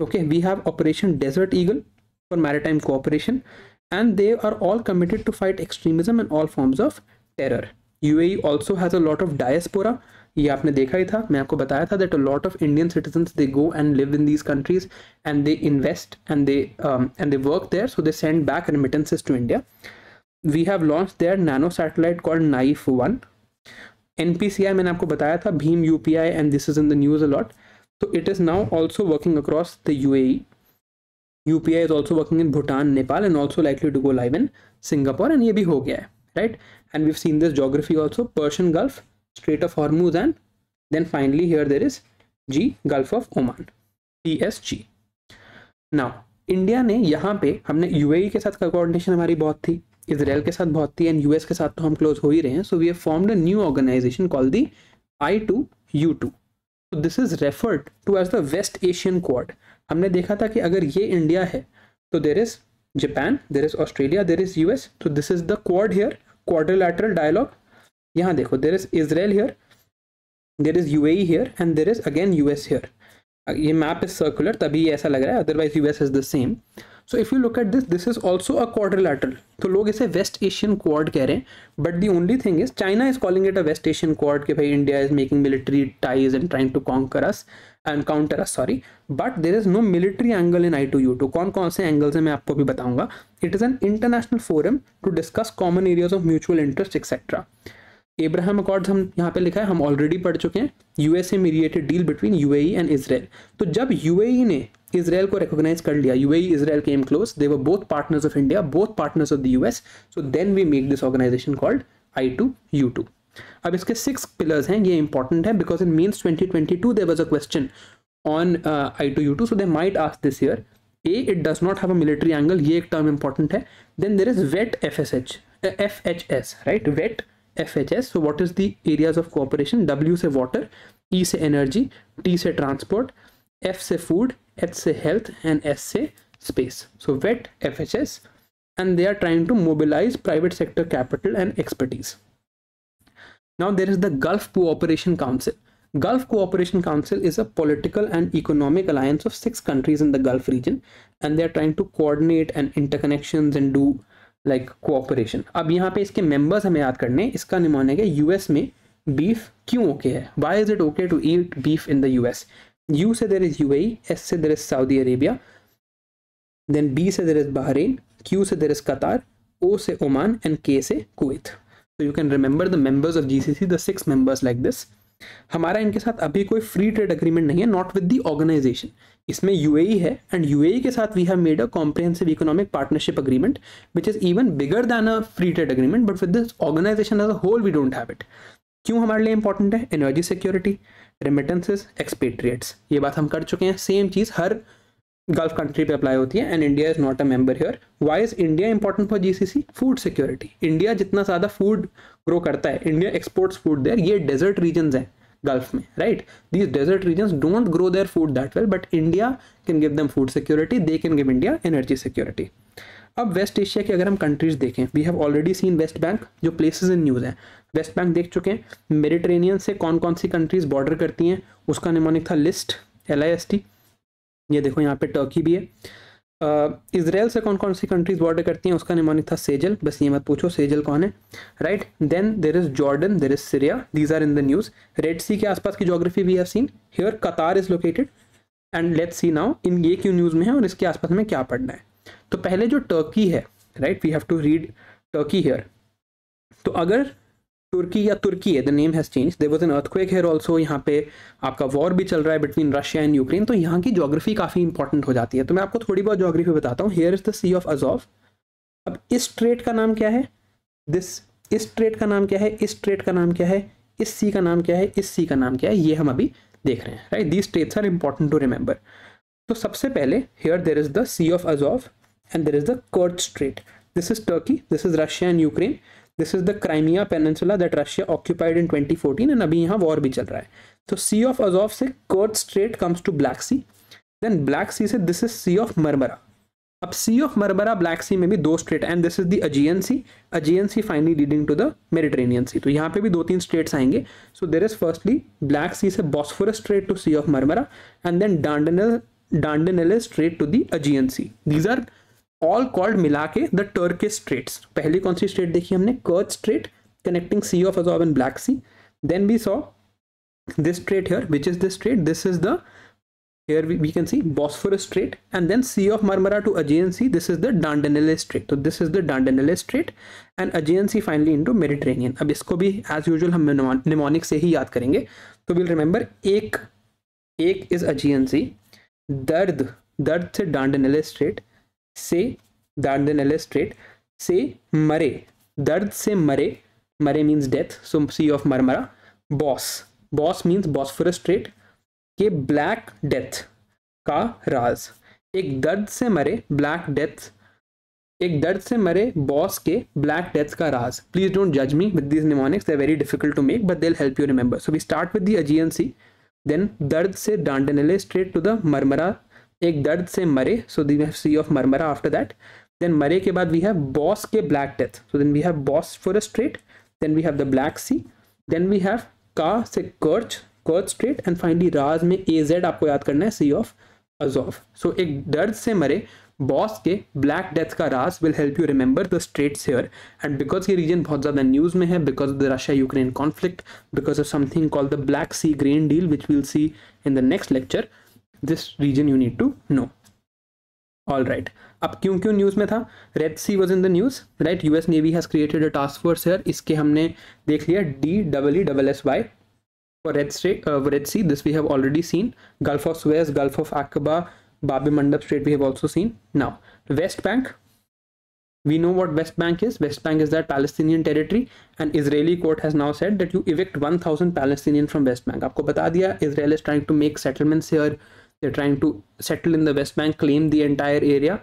Speaker 1: Okay, we have Operation Desert Eagle for maritime cooperation, and they are all committed to fight extremism and all forms of terror. UAE also has a lot of diaspora. ये आपने देखा that a lot of Indian citizens they go and live in these countries and they invest and they um, and they work there so they send back remittances to India. We have launched their nano satellite called Naif One N P C I मैंने आपको बताया था भीम U P I and this is in the news a lot तो it is now also working across the U A U P I is also working in Bhutan Nepal and also likely to go live in Singapore एंड ये भी हो गया है right and we've seen this geography also Persian gulf straight of Hormuz and then finally here there is the Gulf of Oman P S G now India ने यहाँ पे हमने यू ए ई के साथ कोऑर्डिनेशन हमारी बहुत थी इसराइल के साथ बहुत थी एंड यूएस के साथ तो हम क्लोज हो ही रहे हैं so we have formed a new organization call the I two U two तो this is referred to as the West Asian Quad हमने देखा था कि अगर ये इंडिया है तो there is Japan there is Australia there is US तो this is the Quad here quadrilateral dialogue यहाँ देखो there is Israel here there is U A here and there is again US hair ये map is circular तभी ऐसा लग रहा है otherwise US is the same so if you look at this this is also a quadrilateral तो लोग इसे West Asian Quad कह रहे हैं but the only thing is China is calling it a West Asian Quad के भाई India is making military ties and trying to conquer us and counter us sorry but there is no military angle in I two U two कौन कौन से angles हैं मैं आपको भी बताऊंगा it is an international forum to discuss common areas of mutual interest etcetera Abraham accords हम यहाँ पे लिखा है हम ऑलरेडी पढ़ चुके हैं USA mediated deal between UAE and Israel तो जब यूएई e ने इसराइल को रिकॉग्नाइज कर लिया UAE Israel came close they were both partners of India both partners of the US so then we make this organization called I two U two अब इसके six pillars हैं ये important है because in means twenty twenty two there was a question on I two U to so they might ask this year a it does not have a military angle ये एक term important है then there is wait F S H F H S right wait FHS. So what is the areas of cooperation? W say water, E say energy, T say transport, F say food, H say health and S say space. So WET FHS and they are trying to mobilize private sector capital and expertise. Now there is the Gulf Cooperation Council. Gulf Cooperation Council is a political and economic alliance of six countries in the Gulf region and they are trying to coordinate and interconnections and do like cooperation अब यहाँ पे इसके members हमें याद करने इसका mnemonic है US में बीफ क्यों ओके है why is it okay to eat beef in the US you say there is U S say there is Saudi Arabia then B say there is Bahrain Q से there is कतार ओ से Oman and के से Kuwait तो you can remember the members of GCC the six members like this हमारा इनके साथ अभी कोई फ्री ट्रेड अग्रीमेंट नहीं है नॉट विद द ऑर्गेनाइजेशन इसमें यूएई e है एंड यूएई e के साथ we have made a comprehensive economic partnership agreement which is even bigger than a free trade agreement but with this organization as a whole we don't have it क्यों हमारे लिए important है energy security remittances expatriates ये बात हम कर चुके हैं सेम चीज़ हर गल्फ कंट्री पे अप्लाई होती है and India is not a member here why is India important for GCC food security India जितना ज़्यादा फूड ग्रो करता है इंडिया एक्सपोर्ट्स फूड देयर ये डेजर्ट रीजन है गल्फ में right these desert region don't grow their food that well but India can give them food security they can give India energy security अब waste Asia की अगर हम countries देखें we have already seen West Bank जो places in news है West Bank देख चुके हैं मेडिटेरेनियन से कौन कौन सी कंट्रीज बॉर्डर करती हैं उसका निमोनिक था list L I S T ये देखो यहाँ पे टर्की भी है इसराइल uh, से कौन कौन सी कंट्रीज बॉर्डर करती हैं उसका निमानिक था सेजल बस ये मत पूछो सेजल कौन है right then there is Jordan there is Syria these are in the news Red Sea के आसपास की geography we have seen here Qatar is located and let see now in ये क्यों न्यूज़ में है और इसके आसपास में क्या पढ़ना है तो पहले जो टर्की है right we have to read Turkey here तो अगर तुर्की या तुर्की है the name has change there was an earthquake here also यहाँ पे आपका वॉर भी चल रहा है बिटवीन रशिया एंड यूक्रेन तो यहाँ की जोग्राफी काफ़ी इंपॉर्टेंट हो जाती है तो मैं आपको थोड़ी बहुत जोग्राफी बताता हूँ here is the Sea of Azov अब इस ट्रेट का नाम क्या है दिस इस ट्रेट का नाम क्या है इस ट्रेट का नाम क्या है इस सी का नाम क्या है इस सी का नाम क्या है ये हम अभी देख रहे हैं right these straits are important to remember तो सबसे पहले here there is the Sea of Azov and there is the Kerch Strait this is Turkey this is Russia and Ukraine this is the Crimea peninsula that Russia occupied in 2014 and अभी यहाँ war भी चल रहा है तो सी of Azov से Kerch strait comes to black sea then black sea से this is sea of Marmara अब sea of Marmara black sea में भी दो state and this is the Aegean sea Aegean sea finally leading to the Mediterranean sea तो यहाँ पे भी दो तीन स्टेट्स आएंगे so there is firstly black sea से Bosporus strait to sea of Marmara and then Dardanelles Dardanelles strait to the Aegean sea these are all called मिला के द टर्किस स्ट्रेट्स पहली कौन सी स्ट्रेट देखी हमने Kerch strait connecting sea of Azov and black sea then we saw this strait here which is this strait this is the here we, we can see Bosphorus Strait and then Sea of Marmara to Aegean Sea this is the Dardanelles Strait so this is the Dardanelles Strait and Aegean Sea finally into Mediterranean अब इसको भी as usual हम mnemonic से ही याद करेंगे तो we'll remember एक एक is Aegean Sea दर्द दर्द से Dardanelles Strait से दर्द स्ट्रेट से मरे दर्द से मरे मरे means death so sea of Marmara boss boss means strait के ब्लैक डेथ का राज एक दर्द से मरे ब्लैक डेथ एक दर्द से मरे बॉस के ब्लैक डेथ का राज प्लीज डोंट जज me with this mnemonics they very difficult to make but they help you remember so we start with the sea then दर्द से Dardanelles strait to the Marmara एक दर्द से मरे so the have sea of Marmara after that then मरे के बाद we have boss के black death so then we have boss for a strait then we have the black sea then we have का से Kerch Kerch strait and finally राज में A Z आपको याद करना है सी ऑफ अजॉफ सो एक दर्द से मरे बॉस के ब्लैक डेथ का राज will help you remember the straits here and because ये रीजन बहुत ज़्यादा न्यूज़ में है because of the Russia Ukraine conflict because of something call the black sea grain deal which will see in the next lecture this region you need to know all right अब क्यों क्यों news में था red sea was in the news right US navy has created a task force here इसके हमने देख लिया D double E double S Y for red strait red C this we have already seen gulf of Suez gulf of Aqaba Bab el Mandeb we have also seen now west bank we know what west bank is west bank is that palestinian territory and israeli court has now said that you evict 1000 Palestinians from west bank aapko bata diya israel is trying to make settlements here they're trying to settle in the west bank claim the entire area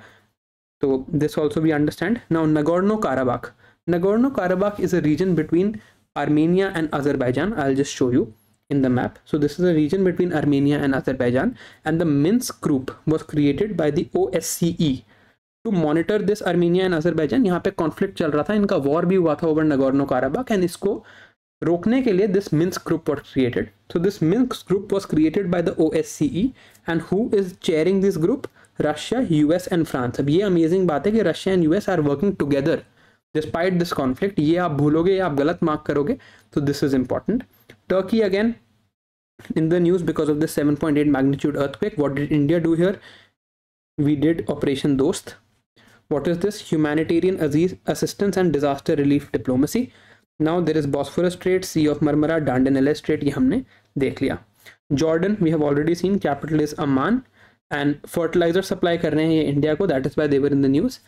Speaker 1: so this also we understand now nagorno-karabakh nagorno-karabakh is a region between armenia and azerbaijan i'll just show you in the map so this is a region between armenia and azerbaijan and the minsk group was created by the osce to monitor this armenia and azerbaijan conflict पे conflict चल रहा था इनका war भी हुआ था over Nagorno काराबाक and रोकने के लिए this Minsk group was created so this Minsk group was created by the O S C E and who is chairing this group Russia U S and France अब ये amazing बात है कि Russia and U S are working together despite this conflict ये आप भूलोगे या आप गलत मार्क करोगे तो this is important Turkey again in the news because of the seven point eight magnitude earth magnitude what did India do do we did operation Dost what is this humanitarian अजीज assistance and disaster relief diplomacy now there is Bosporus strait sea of Marmara Dardanelles strait ये हमने देख लिया Jordan we have already seen capital is Amman and fertilizer supply कर रहे हैं ये India को that is why they're in the news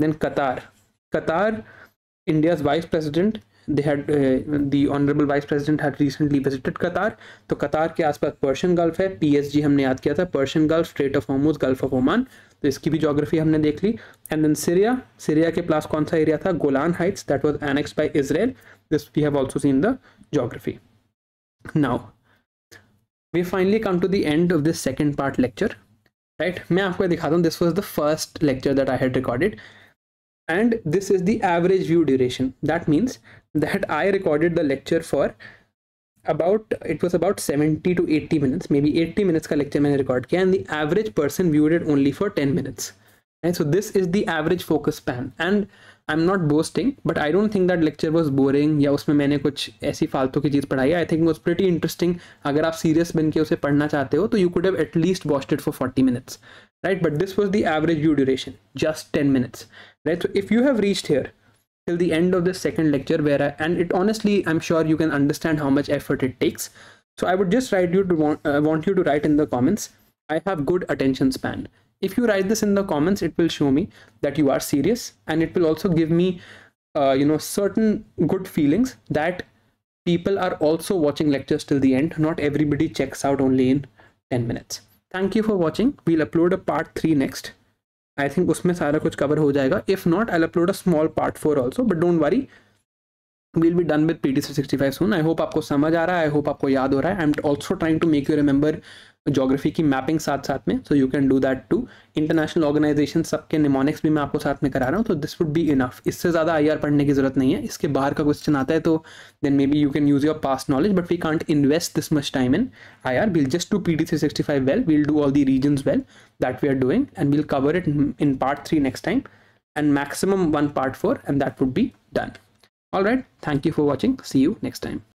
Speaker 1: then Qatar Qatar India's vice president they had uh, honourable vice vice had recently visited Qatar तो कतार के आसपास Persian gulf है पीएसजी हमने याद किया था Persian gulf straight of Hormuz gulf of Oman तो इसकी भी जोग्राफी हमने देख ली एंड देन सीरिया सीरिया के पास कौन सा एरिया था Golan Heights that was annex by Israel this we have also seen the geography now we finally come to the end of this second part lecture right मैं आपको दिखाता हूँ this was the first lecture that I had recorded and this is the average view duration that means that i recorded the lecture for about it was about seventy to eighty minutes maybe eighty minutes का lecture मैंने record किया and the average person viewed it only for ten minutes and so this is the average focus span and I am not boasting but I don't think that lecture was boring या उसमें मैंने कुछ ऐसी फालतू की चीज़ पढ़ाई I think was pretty interesting अगर आप सीरियस बन के उसे पढ़ना चाहते हो तो you could have at least watched it for forty minutes right but this was the average view duration just ten minutes right so if you have reached here till the end of the second lecture where I, and it honestly I'm sure you can understand how much effort it takes. So I would just write you to want, uh, want you to write in the comments. I have good attention span. If you write this in the comments, it will show me that you are serious and it will also give me, uh, you know, certain good feelings that people are also watching lectures till the end. Not everybody checks out only in 10 minutes. Thank you for watching. We'll upload a part 3 next. I think उसमें सारा कुछ cover हो जाएगा if not I upload a small part four also but don't worry we'll be done with P T sixty five soon I hope आपको समझ आ रहा है आई hope आपको याद हो रहा है I am also trying to make you remember geography की मैपिंग साथ साथ में so you can do that to international organization सबके निमोनिक्स भी मैं आपको साथ में करा रहा हूँ तो दिस वुड बी इनफ इससे ज़्यादा आई आर पढ़ने की जरूरत नहीं है इसके बाहर का क्वेश्चन आता है तो then maybe you can use your past knowledge but we can't invest this much time in I R will just to P D three sixty five well will do all the region well that we are doing and will cover it in part three next time and maximum one part four and that would be done all right thank you for watching see you next time